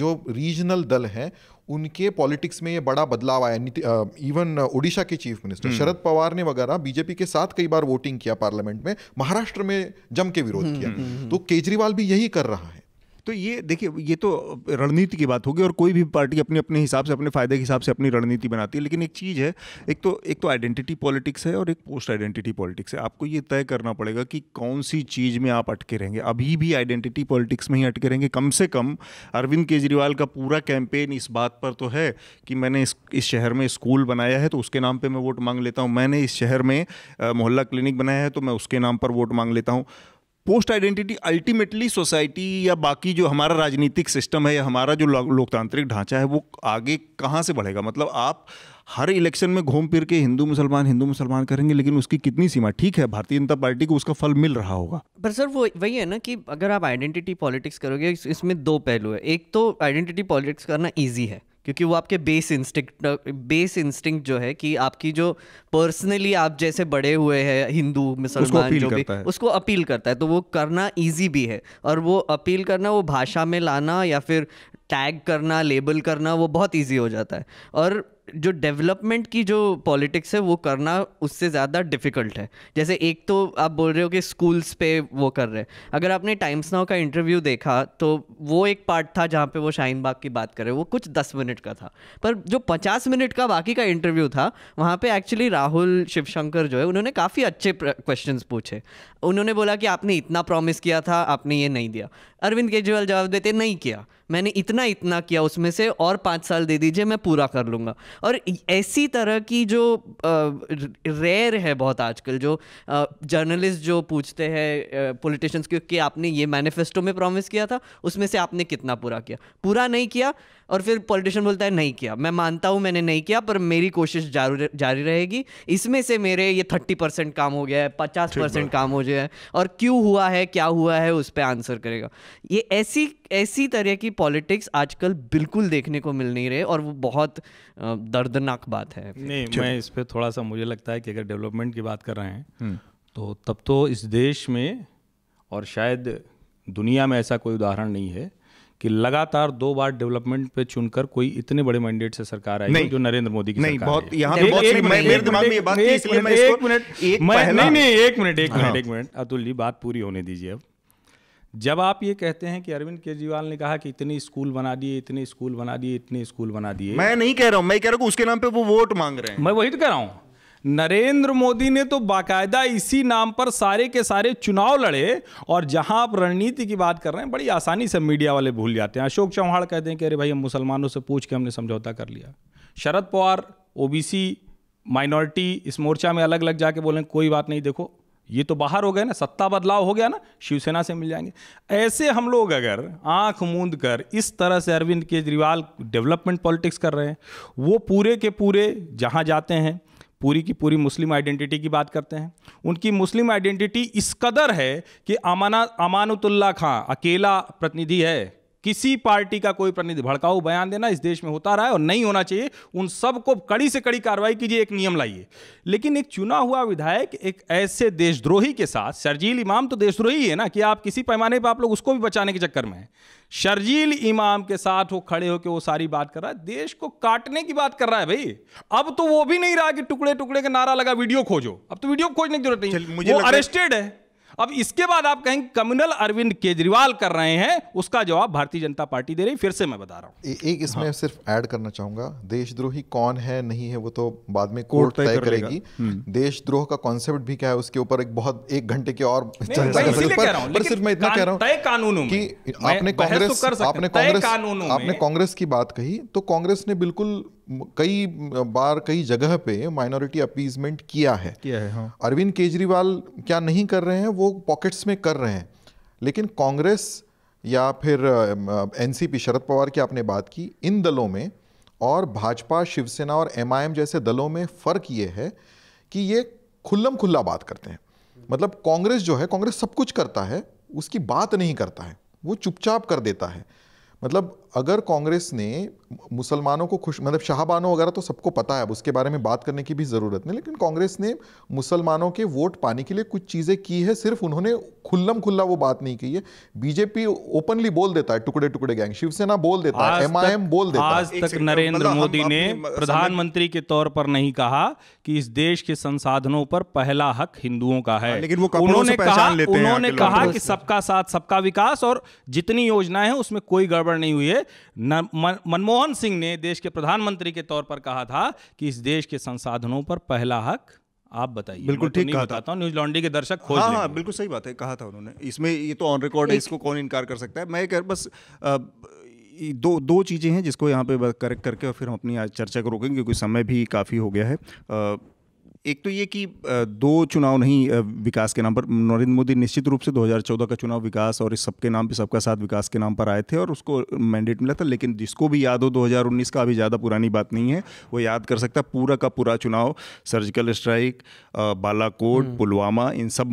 जो रीजनल दल हैं उनके पॉलिटिक्स में ये बड़ा बदलाव आया इवन उड़ीसा के चीफ मिनिस्टर शरद पवार ने वगैरह बीजेपी के साथ कई बार वोटिंग किया पार्लियामेंट में महाराष्ट्र में जम के विरोध किया तो केजरीवाल भी यही कर रहा है तो ये देखिए ये तो रणनीति की बात होगी और कोई भी पार्टी अपने अपने हिसाब से अपने फ़ायदे के हिसाब से अपनी रणनीति बनाती है लेकिन एक चीज़ है एक तो एक तो आइडेंटिटी पॉलिटिक्स है और एक पोस्ट आइडेंटिटी पॉलिटिक्स है आपको ये तय करना पड़ेगा कि कौन सी चीज़ में आप अटके रहेंगे अभी भी आइडेंटिटी पॉलिटिक्स में ही अटके रहेंगे कम से कम अरविंद केजरीवाल का पूरा कैंपेन इस बात पर तो है कि मैंने इस इस शहर में स्कूल बनाया है तो उसके नाम पर मैं वोट मांग लेता हूँ मैंने इस शहर में मोहल्ला क्लिनिक बनाया है तो मैं उसके नाम पर वोट मांग लेता हूँ पोस्ट आइडेंटिटी अल्टीमेटली सोसाइटी या बाकी जो हमारा राजनीतिक सिस्टम है या हमारा जो लोकतांत्रिक ढांचा है वो आगे कहाँ से बढ़ेगा मतलब आप हर इलेक्शन में घूम फिर के हिंदू मुसलमान हिंदू मुसलमान करेंगे लेकिन उसकी कितनी सीमा ठीक है भारतीय जनता पार्टी को उसका फल मिल रहा होगा पर सर वो वही है ना कि अगर आप आइडेंटिटी पॉलिटिक्स करोगे इसमें दो पहलू है एक तो आइडेंटिटी पॉलिटिक्स करना ईजी है क्योंकि वो आपके बेस इंस्टिंक्ट बेस इंस्टिंक्ट जो है कि आपकी जो पर्सनली आप जैसे बड़े हुए हैं हिंदू मुसलमान जो भी उसको अपील करता है तो वो करना इजी भी है और वो अपील करना वो भाषा में लाना या फिर टैग करना लेबल करना वो बहुत इजी हो जाता है और जो डेवलपमेंट की जो पॉलिटिक्स है वो करना उससे ज़्यादा डिफ़िकल्ट है जैसे एक तो आप बोल रहे हो कि स्कूल्स पे वो कर रहे हैं अगर आपने टाइम्स नाउ का इंटरव्यू देखा तो वो एक पार्ट था जहाँ पे वो शाहीन बाग की बात कर रहे वो कुछ दस मिनट का था पर जो पचास मिनट का बाकी का इंटरव्यू था वहाँ पर एक्चुअली राहुल शिवशंकर जो है उन्होंने काफ़ी अच्छे क्वेश्चन पूछे उन्होंने बोला कि आपने इतना प्रॉमिस किया था आपने ये नहीं दिया अरविंद केजरीवाल जवाब देते नहीं किया मैंने इतना इतना किया उसमें से और पाँच साल दे दीजिए मैं पूरा कर लूँगा और ऐसी तरह की जो रेयर है बहुत आजकल जो जर्नलिस्ट जो पूछते हैं पोलिटिशन्स क्योंकि आपने ये मैनिफेस्टो में प्रॉमिस किया था उसमें से आपने कितना पूरा किया पूरा नहीं किया और फिर पॉलिटिशियन बोलता है नहीं किया मैं मानता हूँ मैंने नहीं किया पर मेरी कोशिश जारी रहेगी इसमें से मेरे ये थर्टी परसेंट काम हो गया है पचास परसेंट काम हो गया है और क्यों हुआ है क्या हुआ है उस पर आंसर करेगा ये ऐसी ऐसी तरह की पॉलिटिक्स आजकल बिल्कुल देखने को मिल नहीं रहे और वो बहुत दर्दनाक बात है नहीं मैं इस पर थोड़ा सा मुझे लगता है कि अगर डेवलपमेंट की बात कर रहे हैं हम्म। तो तब तो इस देश में और शायद दुनिया में ऐसा कोई उदाहरण नहीं है कि लगातार दो बार डेवलपमेंट पे चुनकर कोई इतने बड़े मैंडेट से सरकार आई जो नरेंद्र मोदी की नहीं बहुत यहाँ मेरे दिमाग में ये बात एक मिनट नहीं नहीं एक मिनट एक मिनट हाँ। एक मिनट अतुल जी बात पूरी होने दीजिए अब जब आप ये कहते हैं कि अरविंद केजरीवाल ने कहा कि इतने स्कूल बना दिए इतने स्कूल बना दिए इतने स्कूल बना दिए मैं नहीं कह रहा हूँ मैं कह रहा हूँ उसके नाम पे वो वोट मांग रहे हैं मैं वही तो कह रहा हूँ नरेंद्र मोदी ने तो बाकायदा इसी नाम पर सारे के सारे चुनाव लड़े और जहां आप रणनीति की बात कर रहे हैं बड़ी आसानी से मीडिया वाले भूल जाते हैं अशोक चौहान कहते हैं कि अरे भाई हम मुसलमानों से पूछ के हमने समझौता कर लिया शरद पवार ओबीसी माइनॉरिटी इस मोर्चा में अलग अलग जाके बोलें कोई बात नहीं देखो ये तो बाहर हो गए ना सत्ता बदलाव हो गया ना शिवसेना से मिल जाएंगे ऐसे हम लोग अगर आंख मूंद कर इस तरह से अरविंद केजरीवाल डेवलपमेंट पॉलिटिक्स कर रहे हैं वो पूरे के पूरे जहां जाते हैं पूरी की पूरी मुस्लिम आइडेंटिटी की बात करते हैं उनकी मुस्लिम आइडेंटिटी इस कदर है कि अमाना अमानतुल्ला खां अकेला प्रतिनिधि है किसी पार्टी का कोई प्रतिनिधि भड़काऊ बयान देना इस देश में होता रहा है और नहीं होना चाहिए उन सबको कड़ी से कड़ी कार्रवाई कीजिए एक नियम लाइए लेकिन एक चुना हुआ विधायक एक ऐसे देशद्रोही के साथ शर्जील इमाम तो देशद्रोही है ना कि आप किसी पैमाने पर आप लोग उसको भी बचाने के चक्कर में शर्जील इमाम के साथ वो खड़े होकर वो सारी बात कर रहा है देश को काटने की बात कर रहा है भाई अब तो वो भी नहीं रहा कि टुकड़े टुकड़े का नारा लगा वीडियो खोजो अब तो वीडियो खोजने की जरूरत नहीं वो अरेस्टेड है अब इसके बाद आप कहेंगे कम्युनल अरविंद केजरीवाल कर रहे हैं उसका जवाब भारतीय जनता पार्टी दे रही फिर से मैं बता रहा हूँ एक इसमें हाँ। सिर्फ ऐड करना चाहूंगा देशद्रोही कौन है नहीं है वो तो बाद में कोर्ट तय करेगी हम्म। देशद्रोह का कॉन्सेप्ट भी क्या है उसके ऊपर एक बहुत एक घंटे के और चर्चा सिर्फ मैं इतना कह रहा हूँ कानूनों की आपने तो कांग्रेस आपने कांग्रेस आपने कांग्रेस की बात कही तो कांग्रेस ने बिल्कुल कई बार कई जगह पे माइनॉरिटी अपीजमेंट किया है किया है हाँ। अरविंद केजरीवाल क्या नहीं कर रहे हैं वो पॉकेट्स में कर रहे हैं लेकिन कांग्रेस या फिर एनसीपी शरद पवार की आपने बात की इन दलों में और भाजपा शिवसेना और एमआईएम जैसे दलों में फ़र्क ये है कि ये खुल्लम खुल्ला बात करते हैं मतलब कांग्रेस जो है कांग्रेस सब कुछ करता है उसकी बात नहीं करता है वो चुपचाप कर देता है मतलब अगर कांग्रेस ने मुसलमानों को खुश मतलब शाहबानो वगैरह तो सबको पता है अब उसके बारे में बात करने की भी ज़रूरत नहीं लेकिन कांग्रेस ने मुसलमानों के वोट पाने के लिए कुछ चीज़ें की है सिर्फ उन्होंने खुल्लम खुल्ला वो बात नहीं की है बीजेपी ओपनली बोल देता है टुकड़े टुकड़े गैंग शिवसेना बोल देता है एम बोल देता आज है आज तक नरेंद्र मोदी ने प्रधानमंत्री के तौर पर नहीं कहा कि इस देश के संसाधनों पर पहला हक हिंदुओं का है लेकिन वो उन्होंने कहा उन्होंने कहा कि सबका साथ सबका विकास और जितनी योजनाएं हैं उसमें कोई गड़बड़ नहीं हुई है मनमोहन सिंह ने देश के प्रधानमंत्री के तौर पर कहा था कि इस देश के संसाधनों पर पहला हक आप बताइए बिल्कुल तो ठीक कहा था न्यूज लॉन्ड्री के दर्शक खोज हाँ हाँ बिल्कुल सही बात है कहा था उन्होंने इसमें ये तो ऑन रिकॉर्ड है इसको कौन इनकार कर सकता है मैं कर बस आ, दो दो चीज़ें हैं जिसको यहाँ पे करेक्ट करके और फिर हम अपनी आज चर्चा को रोकेंगे क्योंकि समय भी काफ़ी हो गया है आ, एक तो ये कि दो चुनाव नहीं विकास के नाम पर नरेंद्र मोदी निश्चित रूप से 2014 का चुनाव विकास और इस सबके नाम पे सबका साथ विकास के नाम पर आए थे और उसको मैंडेट मिला था लेकिन जिसको भी याद हो 2019 का अभी ज़्यादा पुरानी बात नहीं है वो याद कर सकता पूरा का पूरा चुनाव सर्जिकल स्ट्राइक बालाकोट हम्म। पुलवामा इन सब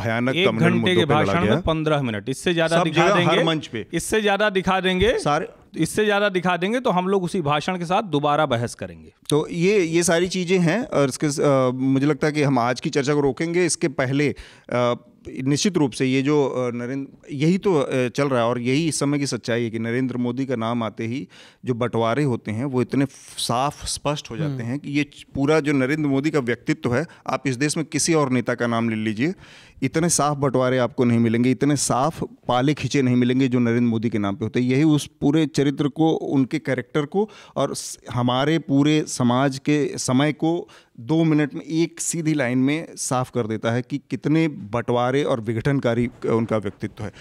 भयानक घंटे पंद्रह मिनट इससे ज़्यादा दिखा देंगे हर मंच पे इससे ज़्यादा दिखा देंगे सारे इससे ज़्यादा दिखा देंगे तो हम लोग उसी भाषण के साथ दोबारा बहस करेंगे तो ये ये सारी चीज़ें हैं और इसके आ, मुझे लगता है कि हम आज की चर्चा को रोकेंगे इसके पहले आ, निश्चित रूप से ये जो नरेंद्र यही तो चल रहा है और यही इस समय की सच्चाई है कि नरेंद्र मोदी का नाम आते ही जो बंटवारे होते हैं वो इतने साफ स्पष्ट हो हम्म। जाते हैं कि ये पूरा जो नरेंद्र मोदी का व्यक्तित्व है आप इस देश में किसी और नेता का नाम ले लीजिए इतने साफ बंटवारे आपको नहीं मिलेंगे इतने साफ पाले खींचे नहीं मिलेंगे जो नरेंद्र मोदी के नाम पे होते हैं यही उस पूरे चरित्र को उनके कैरेक्टर को और हमारे पूरे समाज के समय को दो मिनट में एक सीधी लाइन में साफ कर देता है कि कितने बंटवारे और विघटनकारी उनका व्यक्तित्व है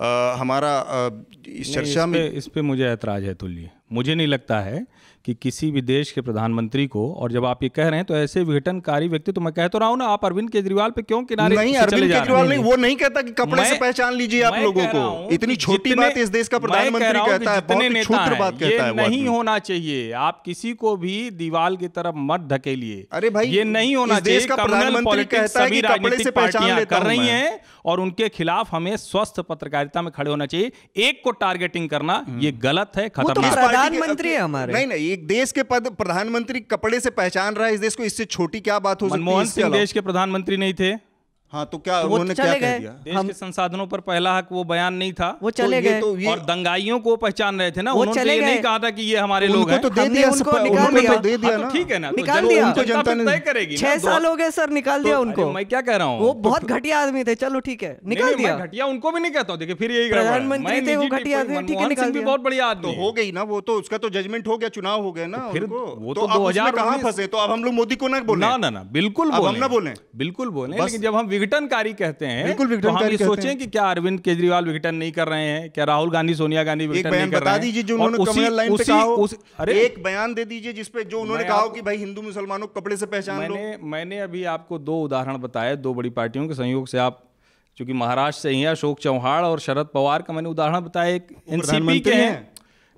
आ, हमारा आ, इस चर्चा में इस पर मुझे ऐतराज़ है तुल्य मुझे नहीं लगता है कि किसी भी देश के प्रधानमंत्री को और जब आप ये कह रहे हैं तो ऐसे विघटनकारी व्यक्ति तो मैं कह तो रहा हूं ना आप अरविंद केजरीवाल पे क्यों किनारे नहीं अरविंद केजरीवाल नहीं वो नहीं कहता कि कपड़े से पहचान लीजिए आप लोगों को इतनी छोटी बात इस देश का प्रधानमंत्री कहता है बहुत बात कहता है नहीं होना चाहिए आप किसी को भी दीवाल की तरफ मत धकेलिए अरे भाई ये नहीं होना चाहिए प्रधानमंत्री कहता है कि कपड़े से पहचान कर रही हैं और उनके खिलाफ हमें स्वस्थ पत्रकारिता में खड़े होना चाहिए एक को टारगेटिंग करना हम्म। ये गलत है तो खतरनाक प्रधानमंत्री है हमारे नहीं नहीं एक देश के पद प्रधानमंत्री कपड़े से पहचान रहा है इस देश को इससे छोटी क्या बात हो सकती है देश के प्रधानमंत्री नहीं थे हाँ तो क्या तो उन्होंने क्या कह दिया देश हम... के संसाधनों पर पहला हक वो बयान नहीं था वो चले तो गए तो, ये... और दंगाइयों को पहचान रहे थे ना उन्होंने तो ये नहीं कहा था कि ये हमारे लोग हैं तो दे दिया उनको निकाल तो दिया दे दिया हाँ, ठीक है ना निकाल दिया उनको जनता ने तय करेगी छह साल हो गए सर निकाल दिया उनको मैं क्या कह रहा हूँ वो बहुत घटिया आदमी थे चलो ठीक है निकाल दिया घटिया उनको भी नहीं कहता हूँ देखिए फिर यही प्रधानमंत्री थे वो घटिया आदमी ठीक है निकाल बहुत बढ़िया आदमी हो गई ना वो तो उसका तो जजमेंट हो गया चुनाव हो गया ना फिर वो तो दो हजार कहाँ फंसे तो अब हम लोग मोदी को ना बोले ना ना बिल्कुल हम ना बोले बिल्कुल बोले लेकिन जब हम विघटनकारी कहते हैं बिल्कुल तो हम ये सोचें कि क्या अरविंद केजरीवाल विघटन नहीं कर रहे हैं क्या राहुल गांधी सोनिया गांधी विघटन नहीं कर रहे हैं जो उन्होंने उसी, लाइन पे कहा अरे एक बयान दे दीजिए जिस पे जो उन्होंने कहा कि भाई हिंदू मुसलमानों को कपड़े से पहचान मैंने मैंने अभी आपको दो उदाहरण बताए दो बड़ी पार्टियों के संयोग से आप चूंकि महाराष्ट्र से ही अशोक चौहान और शरद पवार का मैंने उदाहरण बताया एक एनसीपी के हैं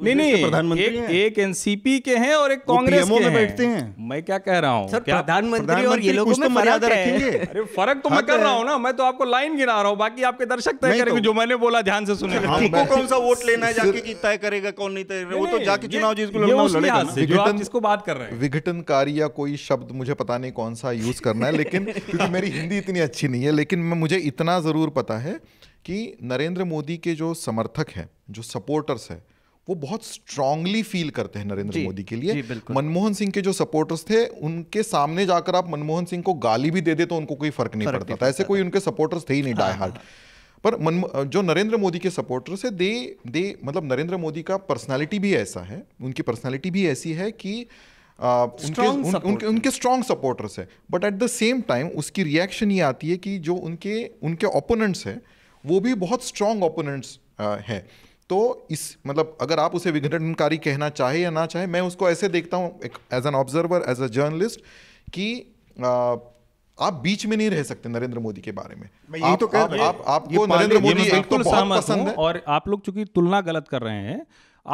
नहीं नहीं प्रधानमंत्री एक, एक एनसीपी के हैं और एक कांग्रेस के हैं। बैठते हैं मैं क्या कह रहा हूँ प्रधानमंत्री और ये लोगों में तो मर्यादा रखेंगे अरे फर्क तो मैं हाँ, कर तो रहा हूँ ना मैं तो आपको लाइन गिना रहा हूँ बाकी आपके दर्शक तय तो करेंगे जो मैंने बोला ध्यान से सुने हमको हाँ, कौन सा वोट लेना है जाके तय करेगा कौन नहीं तय वो तो जाके चुनाव जिसको जिसको बात कर रहे हैं विघटनकारी या कोई शब्द मुझे पता नहीं कौन सा यूज करना है लेकिन मेरी हिंदी इतनी अच्छी नहीं है लेकिन मुझे इतना जरूर पता है कि नरेंद्र मोदी के जो समर्थक हैं जो सपोर्टर्स हैं वो बहुत स्ट्रांगली फील करते हैं नरेंद्र मोदी के लिए मनमोहन सिंह के जो सपोर्टर्स थे उनके सामने जाकर आप मनमोहन सिंह को गाली भी दे दे तो उनको कोई फर्क नहीं पड़ता था ऐसे कोई उनके सपोर्टर्स थे ही नहीं डाई हाँ, हार्ट हाँ। पर मन जो नरेंद्र मोदी के सपोर्टर्स है दे दे मतलब नरेंद्र मोदी का पर्सनालिटी भी ऐसा है उनकी पर्सनालिटी भी ऐसी है कि आ, उनके उन, उनके उनके स्ट्रांग सपोर्टर्स है but at the same time उसकी रिएक्शन ये आती है कि जो उनके उनके ओपोनेंट्स हैं वो भी बहुत स्ट्रांग ओपोनेंट्स हैं तो इस मतलब अगर आप उसे विघटनकारी कहना चाहे या ना चाहे मैं उसको ऐसे देखता हूँ as an observer as a journalist कि आप बीच में नहीं रह सकते नरेंद्र मोदी के बारे में मैं यही तो कह रहा आप, आपको नरेंद्र मोदी एक तो बहुत पसंद है और आप लोग चूंकि तुलना गलत कर रहे हैं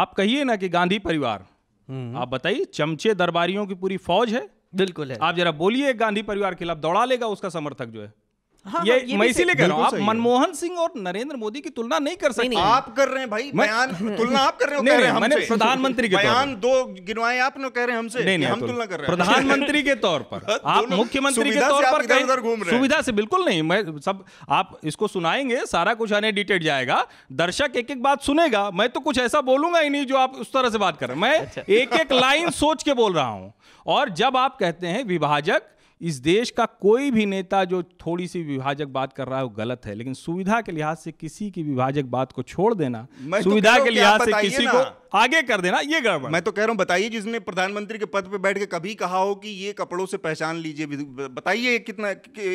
आप कहिए ना कि गांधी परिवार हम्म। आप बताइए चमचे दरबारियों की पूरी फौज है बिल्कुल है आप जरा बोलिए गांधी परिवार के खिलाफ दौड़ा लेगा उसका समर्थक जो है हाँ, ये, हाँ, ये मैं इसीलिए कह रहा हूँ आप मनमोहन सिंह और नरेंद्र मोदी की तुलना नहीं कर सकते आप कर रहे हैं भाई बयान तुलना आप कर रहे हो नहीं, मैंने प्रधानमंत्री के बयान दो गिनवाए आप कह रहे हैं हमसे नहीं, नहीं, हम तो तुलना कर रहे हैं प्रधानमंत्री के तौर पर आप मुख्यमंत्री के तौर पर घूम रहे सुविधा से बिल्कुल नहीं मैं सब आप इसको सुनाएंगे सारा कुछ आने डिटेट जाएगा दर्शक एक एक बात सुनेगा मैं तो कुछ ऐसा बोलूंगा ही नहीं जो आप उस तरह से बात कर रहे हैं मैं अच्छा। एक एक लाइन सोच के बोल रहा हूँ और जब आप कहते हैं विभाजक इस देश का कोई भी नेता जो थोड़ी सी विभाजक बात कर रहा है वो गलत है लेकिन सुविधा के लिहाज से किसी की विभाजक बात को छोड़ देना तो सुविधा तो के लिहाज से किसी को आगे कर देना ये गड़बड़ मैं तो कह रहा हूं बताइए जिसने प्रधानमंत्री के पद पर बैठ के कभी कहा हो कि ये कपड़ों से पहचान लीजिए बताइए कितना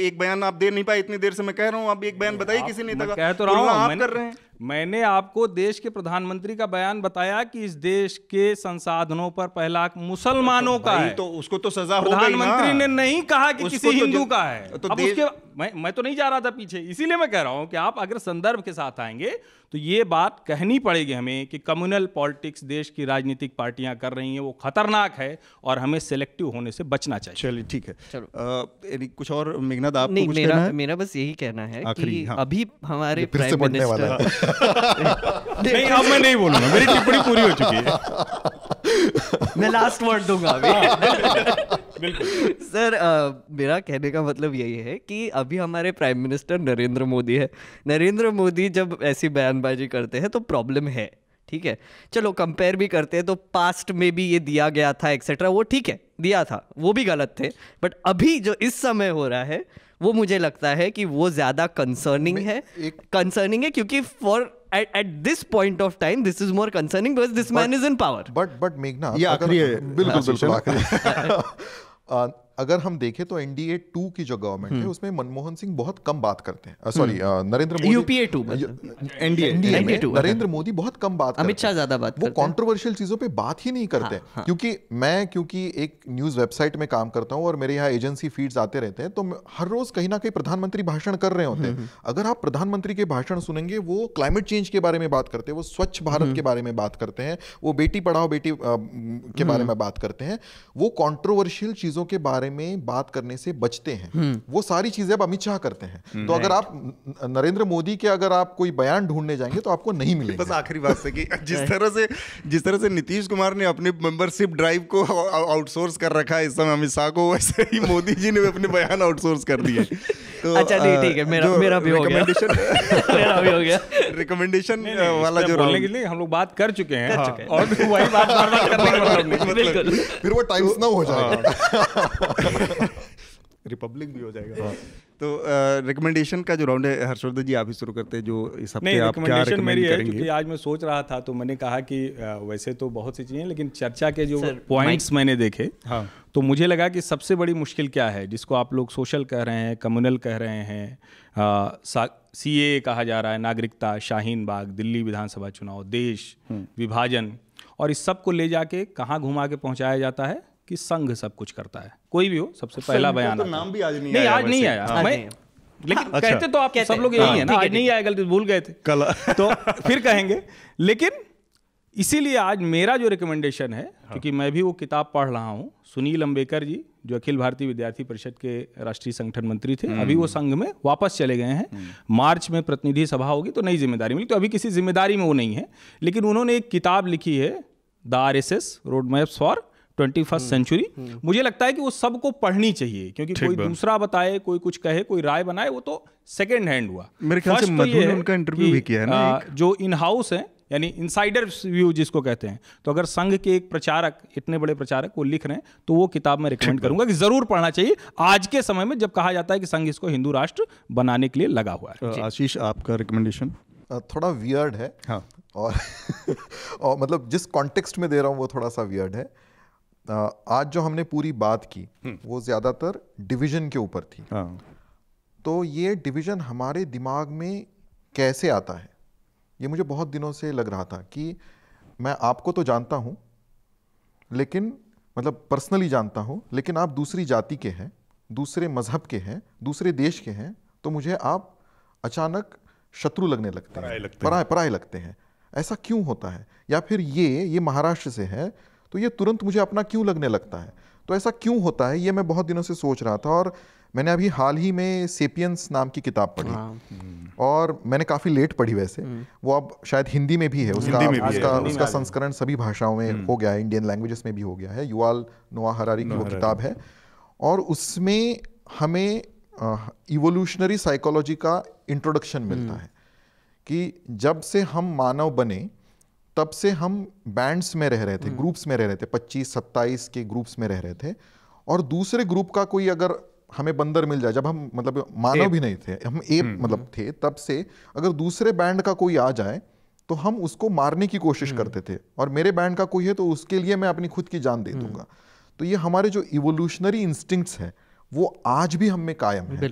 एक बयान आप दे नहीं पाए इतनी देर से मैं कह रहा हूं आप एक बयान बताइए किसी नेता का कह तो रहा हूं आप कर रहे हैं मैंने आपको देश के प्रधानमंत्री का बयान बताया कि इस देश के संसाधनों पर पहला मुसलमानों तो का है तो उसको तो सजा प्रधानमंत्री ने नहीं कहा कि किसी तो हिंदू का है तो अब उसके मैं मैं तो नहीं जा रहा था पीछे इसीलिए मैं कह रहा हूं कि आप अगर संदर्भ के साथ आएंगे तो ये बात कहनी पड़ेगी हमें कि कम्युनल पॉलिटिक्स देश की राजनीतिक पार्टियां कर रही हैं वो खतरनाक है और हमें सेलेक्टिव होने से बचना चाहिए चलिए ठीक है चलो कुछ और मेघनाथ आप नहीं मेरा है? मेरा बस यही कहना है कि हाँ। अभी हमारे प्राइम मिनिस्टर नहीं अब मैं नहीं बोलूंगा मेरी टिप्पणी पूरी हो चुकी है मैं लास्ट वर्ड दूंगा अभी सर हाँ, मेरा कहने का मतलब यही है कि अभी हमारे प्राइम मिनिस्टर नरेंद्र मोदी है नरेंद्र मोदी जब ऐसी बयानबाजी करते हैं तो प्रॉब्लम है ठीक है चलो कंपेयर भी करते हैं तो पास्ट में भी ये दिया गया था एक्सेट्रा वो ठीक है दिया था वो भी गलत थे बट अभी जो इस समय हो रहा है वो मुझे लगता है कि वो ज्यादा कंसर्निंग है कंसर्निंग है क्योंकि for at, at this point of time this is more concerning because this but, man is in power but but meghna yeah akhri hai bilkul bilkul akhri अगर हम देखें तो एनडीए टू की जो government है हम्म। उसमें मनमोहन सिंह बहुत कम बात करते हैं सॉरी हम्म। Narendra Modi UPA two NDA two Narendra अच्छा। मोदी बहुत कम बात अमित शाह ज्यादा बात वो कॉन्ट्रोवर्शियल चीजों पर बात ही नहीं करते हाँ, हाँ। क्योंकि मैं क्योंकि एक न्यूज वेबसाइट में काम करता हूँ और मेरे यहाँ एजेंसी फीड्स आते रहते हैं तो हर रोज कहीं ना कहीं प्रधानमंत्री भाषण कर रहे होते हैं हम्म, अगर आप प्रधानमंत्री के भाषण सुनेंगे वो क्लाइमेट चेंज के बारे में बात करते हैं वो स्वच्छ भारत के बारे में बात करते हैं वो बेटी पढ़ाओ बेटी के बारे में बात करते हैं वो कॉन्ट्रोवर्शियल चीजों के बारे में बात करने से बचते हैं हम्म। वो सारी चीजें अब अमित शाह करते हैं तो अगर आप नरेंद्र मोदी के अगर आप कोई बयान ढूंढने जाएंगे तो आपको नहीं मिलेगा बस आखिरी बात से कि जिस तरह से जिस तरह से नीतीश कुमार ने अपने मेंबरशिप ड्राइव को आउटसोर्स कर रखा है इस समय अमित शाह को वैसे ही मोदी जी ने भी अपने बयान आउटसोर्स कर दिए तो अच्छा नहीं ठीक है मेरा मेरा भी हो गया मेरा भी हो गया रिकमेंडेशन वाला जो बोलने के लिए हम लोग बात कर चुके हैं वही बात बार बार करने बिल्कुल फिर वो टाइम्स ना हो जाएगा रिपब्लिक हाँ। भी हो जाएगा हाँ। तो रिकमेंडेशन का जो राउंड है हर्षवर्धन जी आप ही शुरू करते हैं जो इस हफ्ते आप क्या मेरी है क्योंकि आज मैं सोच रहा था तो मैंने कहा कि वैसे तो बहुत सी चीज़ें लेकिन चर्चा के जो पॉइंट्स मैंने देखे हाँ तो मुझे लगा कि सबसे बड़ी मुश्किल क्या है जिसको आप लोग सोशल कह रहे हैं कम्युनल कह रहे हैं सी ए कहा जा रहा है नागरिकता शाहीन बाग दिल्ली विधानसभा चुनाव देश हम्म। विभाजन और इस सब को ले जाके कहाँ घुमा के पहुँचाया जाता है कि संघ सब कुछ करता है कोई भी हो सबसे पहला तो बयान तो नाम भी आज नहीं नहीं आज नहीं आया मैं लेकिन अच्छा। कहते तो आप सब लोग यही है हाँ, ना आज नहीं आया गलती भूल गए थे कल तो फिर कहेंगे लेकिन इसीलिए आज मेरा जो रिकमेंडेशन है हाँ। क्योंकि मैं भी वो किताब पढ़ रहा हूँ सुनील अम्बेकर जी जो अखिल भारतीय विद्यार्थी परिषद के राष्ट्रीय संगठन मंत्री थे अभी वो हम्म। संघ में वापस चले गए हैं हम्म। मार्च में प्रतिनिधि सभा होगी तो नई जिम्मेदारी मिली तो अभी किसी जिम्मेदारी में वो नहीं है लेकिन उन्होंने एक किताब लिखी है the R S S road maps for twenty first century मुझे लगता है कि वो सबको पढ़नी चाहिए क्योंकि कोई दूसरा बताए कोई कुछ कहे कोई राय बनाए वो तो सेकेंड हैंड हुआ मेरे ख्याल से तो मधु ने उनका इंटरव्यू भी किया है ना जो इन हाउस है यानी इंसाइडर्स व्यू जिसको कहते हैं तो अगर संघ के एक प्रचारक इतने बड़े प्रचारक वो लिख रहे हैं तो वो किताब मैं रिकमेंड करूंगा कि जरूर पढ़ना चाहिए आज के समय में जब कहा जाता है कि संघ इसको हिंदू राष्ट्र बनाने के लिए लगा हुआ है आशीष आपका रिकमेंडेशन थोड़ा वियर्ड है हाँ और, और मतलब जिस कॉन्टेक्स्ट में दे रहा हूँ वो थोड़ा सा वियर्ड है आज जो हमने पूरी बात की हम्म। वो ज़्यादातर डिवीजन के ऊपर थी हाँ। तो ये डिवीजन हमारे दिमाग में कैसे आता है ये मुझे बहुत दिनों से लग रहा था कि मैं आपको तो जानता हूँ लेकिन मतलब पर्सनली जानता हूँ लेकिन आप दूसरी जाति के हैं दूसरे मज़हब के हैं दूसरे देश के हैं तो मुझे आप अचानक शत्रु लगने लगते हैं पराए पराए लगते हैं ऐसा क्यों होता है या फिर ये ये महाराष्ट्र से है तो ये तुरंत मुझे अपना क्यों लगने लगता है तो ऐसा क्यों होता है ये मैं बहुत दिनों से सोच रहा था और मैंने अभी हाल ही में सेपियंस नाम की किताब पढ़ी हम्म। और मैंने काफ़ी लेट पढ़ी वैसे हम्म। वो अब शायद हिंदी में भी है उसका भी उसका उसका, उसका संस्करण सभी भाषाओं में हम्म। हो गया है इंडियन लैंग्वेजेस में भी हो गया है युवाल नोआ हरारी की वो किताब है और उसमें हमें इवोल्यूशनरी साइकोलॉजी का इंट्रोडक्शन मिलता है कि जब से हम मानव बने तब से हम बैंड्स में रह रहे थे ग्रुप्स में रह रहे थे 25 27 के ग्रुप्स में रह रहे थे और दूसरे ग्रुप का कोई अगर हमें बंदर मिल जाए जब हम मतलब मानव भी नहीं थे हम एप हम्म, मतलब हम्म। थे तब से अगर दूसरे बैंड का कोई आ जाए तो हम उसको मारने की कोशिश हम्म। करते थे और मेरे बैंड का कोई है तो उसके लिए मैं अपनी खुद की जान दे दूंगा तो ये हमारे जो इवोल्यूशनरी इंस्टिंक्ट्स हैं वो आज भी हम में कायम है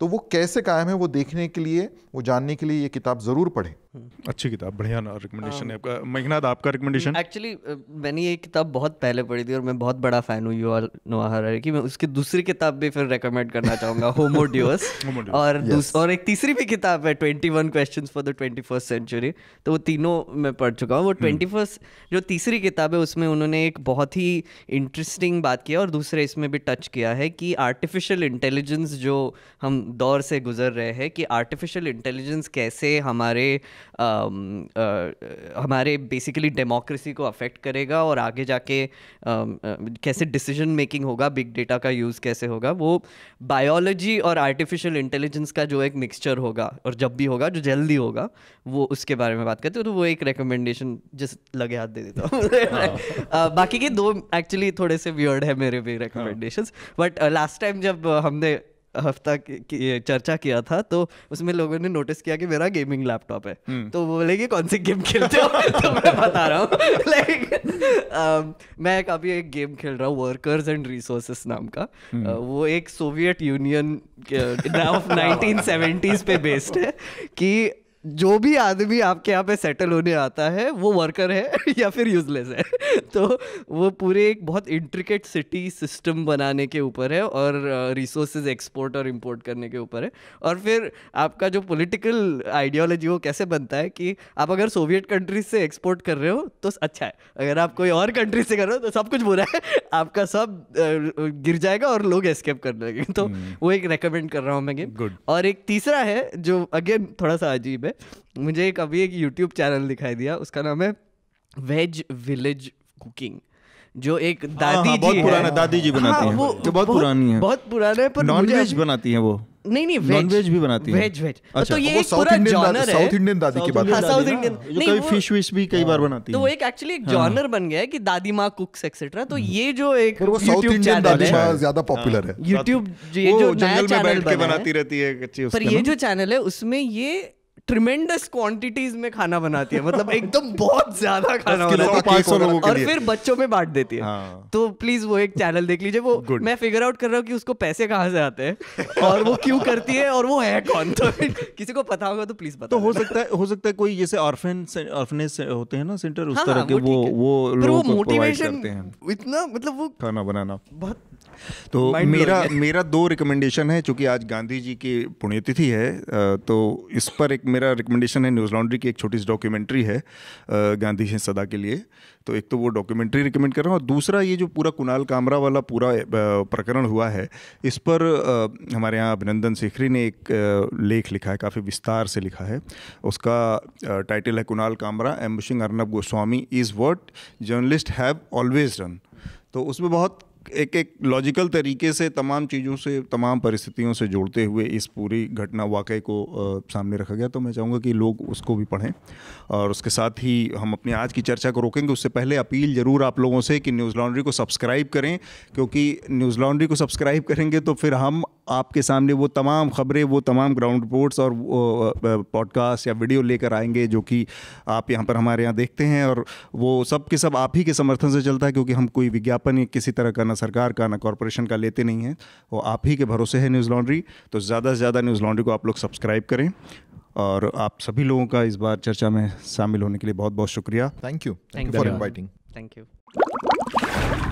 तो वो कैसे कायम है वो देखने के लिए वो जानने के लिए ये किताब ज़रूर पढ़ें हम्म। अच्छी किताब बढ़िया ना रिकमेंडेशन हाँ। है आपका मेघनाथ आपका रिकमेंडेशन हम्म, एक्चुअली मैंने ये किताब बहुत पहले पढ़ी थी और मैं बहुत बड़ा फ़ैन हूँ यू आर नोहर की मैं उसकी दूसरी किताब भी फिर रेकमेंड करना चाहूँगा होमोडियोस और yes. और एक तीसरी भी किताब है twenty one question for the twenty first century तो वो तीनों मैं पढ़ चुका हूँ वो ट्वेंटी हम्म। फर्स्ट जो तीसरी किताब है उसमें उन्होंने एक बहुत ही इंटरेस्टिंग बात किया और दूसरे इसमें भी टच किया है कि आर्टिफिशियल इंटेलिजेंस जो हम दौर से गुजर रहे हैं कि आर्टिफिशियल इंटेलिजेंस कैसे हमारे Um, uh, uh, हमारे बेसिकली डेमोक्रेसी को अफेक्ट करेगा और आगे जाके um, uh, कैसे डिसीजन मेकिंग होगा बिग डेटा का यूज़ कैसे होगा वो बायोलॉजी और आर्टिफिशियल इंटेलिजेंस का जो एक मिक्सचर होगा और जब भी होगा जो जल्दी होगा वो उसके बारे में बात करते हो तो वो एक रिकमेंडेशन जिस लगे हाथ दे देता हूँ हाँ। बाकी के दो एक्चुअली थोड़े से वियर्ड है मेरे भी रिकमेंडेशन बट लास्ट टाइम जब हमने हफ्ता की चर्चा किया था तो उसमें लोगों ने नोटिस किया कि मेरा गेमिंग लैपटॉप है हम्म। तो वो बोले कि कौन सी गेम खेलते हो तो मैं बता रहा हूँ लाइक um, मैं अभी एक गेम खेल रहा हूँ वर्कर्स एंड रिसोर्सेस नाम का हम्म। uh, वो एक सोवियत यूनियन नाइनटीन सेवेंटीज पे बेस्ड है कि जो भी आदमी आपके यहाँ पे सेटल होने आता है वो वर्कर है या फिर यूजलेस है तो वो पूरे एक बहुत इंट्रिकेट सिटी सिस्टम बनाने के ऊपर है और रिसोर्सेज एक्सपोर्ट और इम्पोर्ट करने के ऊपर है और फिर आपका जो पॉलिटिकल आइडियोलॉजी वो कैसे बनता है कि आप अगर सोवियत कंट्रीज से एक्सपोर्ट कर रहे हो तो अच्छा है अगर आप कोई और कंट्री से कर रहे हो तो सब कुछ बुरा है आपका सब गिर जाएगा और लोग एस्केप कर लेंगे तो हम्म। वो एक रिकमेंड कर रहा हूँ मैं गेम और एक तीसरा है जो अगेन थोड़ा सा अजीब है मुझे एक अभी एक YouTube चैनल दिखाई दिया उसका नाम है वेज विलेज कुकिंग जो एक दादी हाँ, हाँ, जी बहुत है, दादी जी बनाती हाँ, है वो जो तो बहुत, बहुत पुरानी है बहुत पुराने पर नॉन वेज बनाती है वो नहीं नहीं वेज वेज भी बनाती वेज, तो अच्छा, वेज है अच्छा, तो ये एक पूरा जॉनर है साउथ इंडियन दादी की बात है साउथ इंडियन नहीं कभी फिश विश भी कई बार हाँ। बनाती है तो वो एक एक्चुअली एक जॉनर हाँ। बन गया है कि दादी माँ कुक्स एक्सेट्रा तो हम्म। ये जो एक साउथ इंडियन दादी माँ ज्यादा पॉपुलर है YouTube ये जो नया चैनल बनाती रहती है पर ये जो चैनल है उसमें ये ट्रिमेंडस क्वांटिटीज में खाना बनाती है मतलब एकदम बहुत ज्यादा खाना बनाती तो है और और फिर बच्चों में बांट देती है हाँ। तो प्लीज वो एक चैनल देख लीजिए वो Good. मैं फिगर आउट कर रहा हूँ कि उसको पैसे कहाँ से आते हैं और वो क्यों करती है और वो है कौन तो किसी को पता होगा तो प्लीज बता तो हो सकता है हो सकता है कोई जैसे ऑर्फेन ऑर्फनेज होते हैं ना सेंटर उस हाँ, तरह हाँ, के वो वो मोटिवेशन इतना मतलब वो खाना बनाना बहुत तो मेरा मेरा दो रिकमेंडेशन है चूँकि आज गांधी जी की पुण्यतिथि है तो इस पर एक मेरा रिकमेंडेशन है न्यूज़ लॉन्ड्री की एक छोटी सी डॉक्यूमेंट्री है गांधी जी सदा के लिए तो एक तो वो डॉक्यूमेंट्री रिकमेंड कर रहा हूँ और दूसरा ये जो पूरा कुणाल कामरा वाला पूरा प्रकरण हुआ है इस पर हमारे यहाँ अभिनंदन सिखरी ने एक लेख लिखा है काफ़ी विस्तार से लिखा है उसका टाइटल है Kunal Kamra ambushing Arnab Goswami is what journalist have always done तो उसमें बहुत एक एक लॉजिकल तरीके से तमाम चीज़ों से तमाम परिस्थितियों से जोड़ते हुए इस पूरी घटना वाक़े को आ, सामने रखा गया तो मैं चाहूँगा कि लोग उसको भी पढ़ें और उसके साथ ही हम अपनी आज की चर्चा को रोकेंगे उससे पहले अपील ज़रूर आप लोगों से कि न्यूज़ लॉन्ड्री को सब्सक्राइब करें क्योंकि न्यूज़ लॉन्ड्री को सब्सक्राइब करेंगे तो फिर हम आपके सामने वो तमाम ख़बरें वो तमाम ग्राउंड रिपोर्ट्स और पॉडकास्ट या वीडियो लेकर आएंगे जो कि आप यहाँ पर हमारे यहाँ देखते हैं और वो सब के सब आप ही के समर्थन से चलता है क्योंकि हम कोई विज्ञापन या किसी तरह का ना सरकार का ना कॉरपोरेशन का लेते नहीं हैं वो आप ही के भरोसे है न्यूज़ लॉन्ड्री तो ज़्यादा से ज़्यादा न्यूज़ लॉन्ड्री को आप लोग सब्सक्राइब करें और आप सभी लोगों का इस बार चर्चा में शामिल होने के लिए बहुत बहुत शुक्रिया thank you thank you for inviting thank you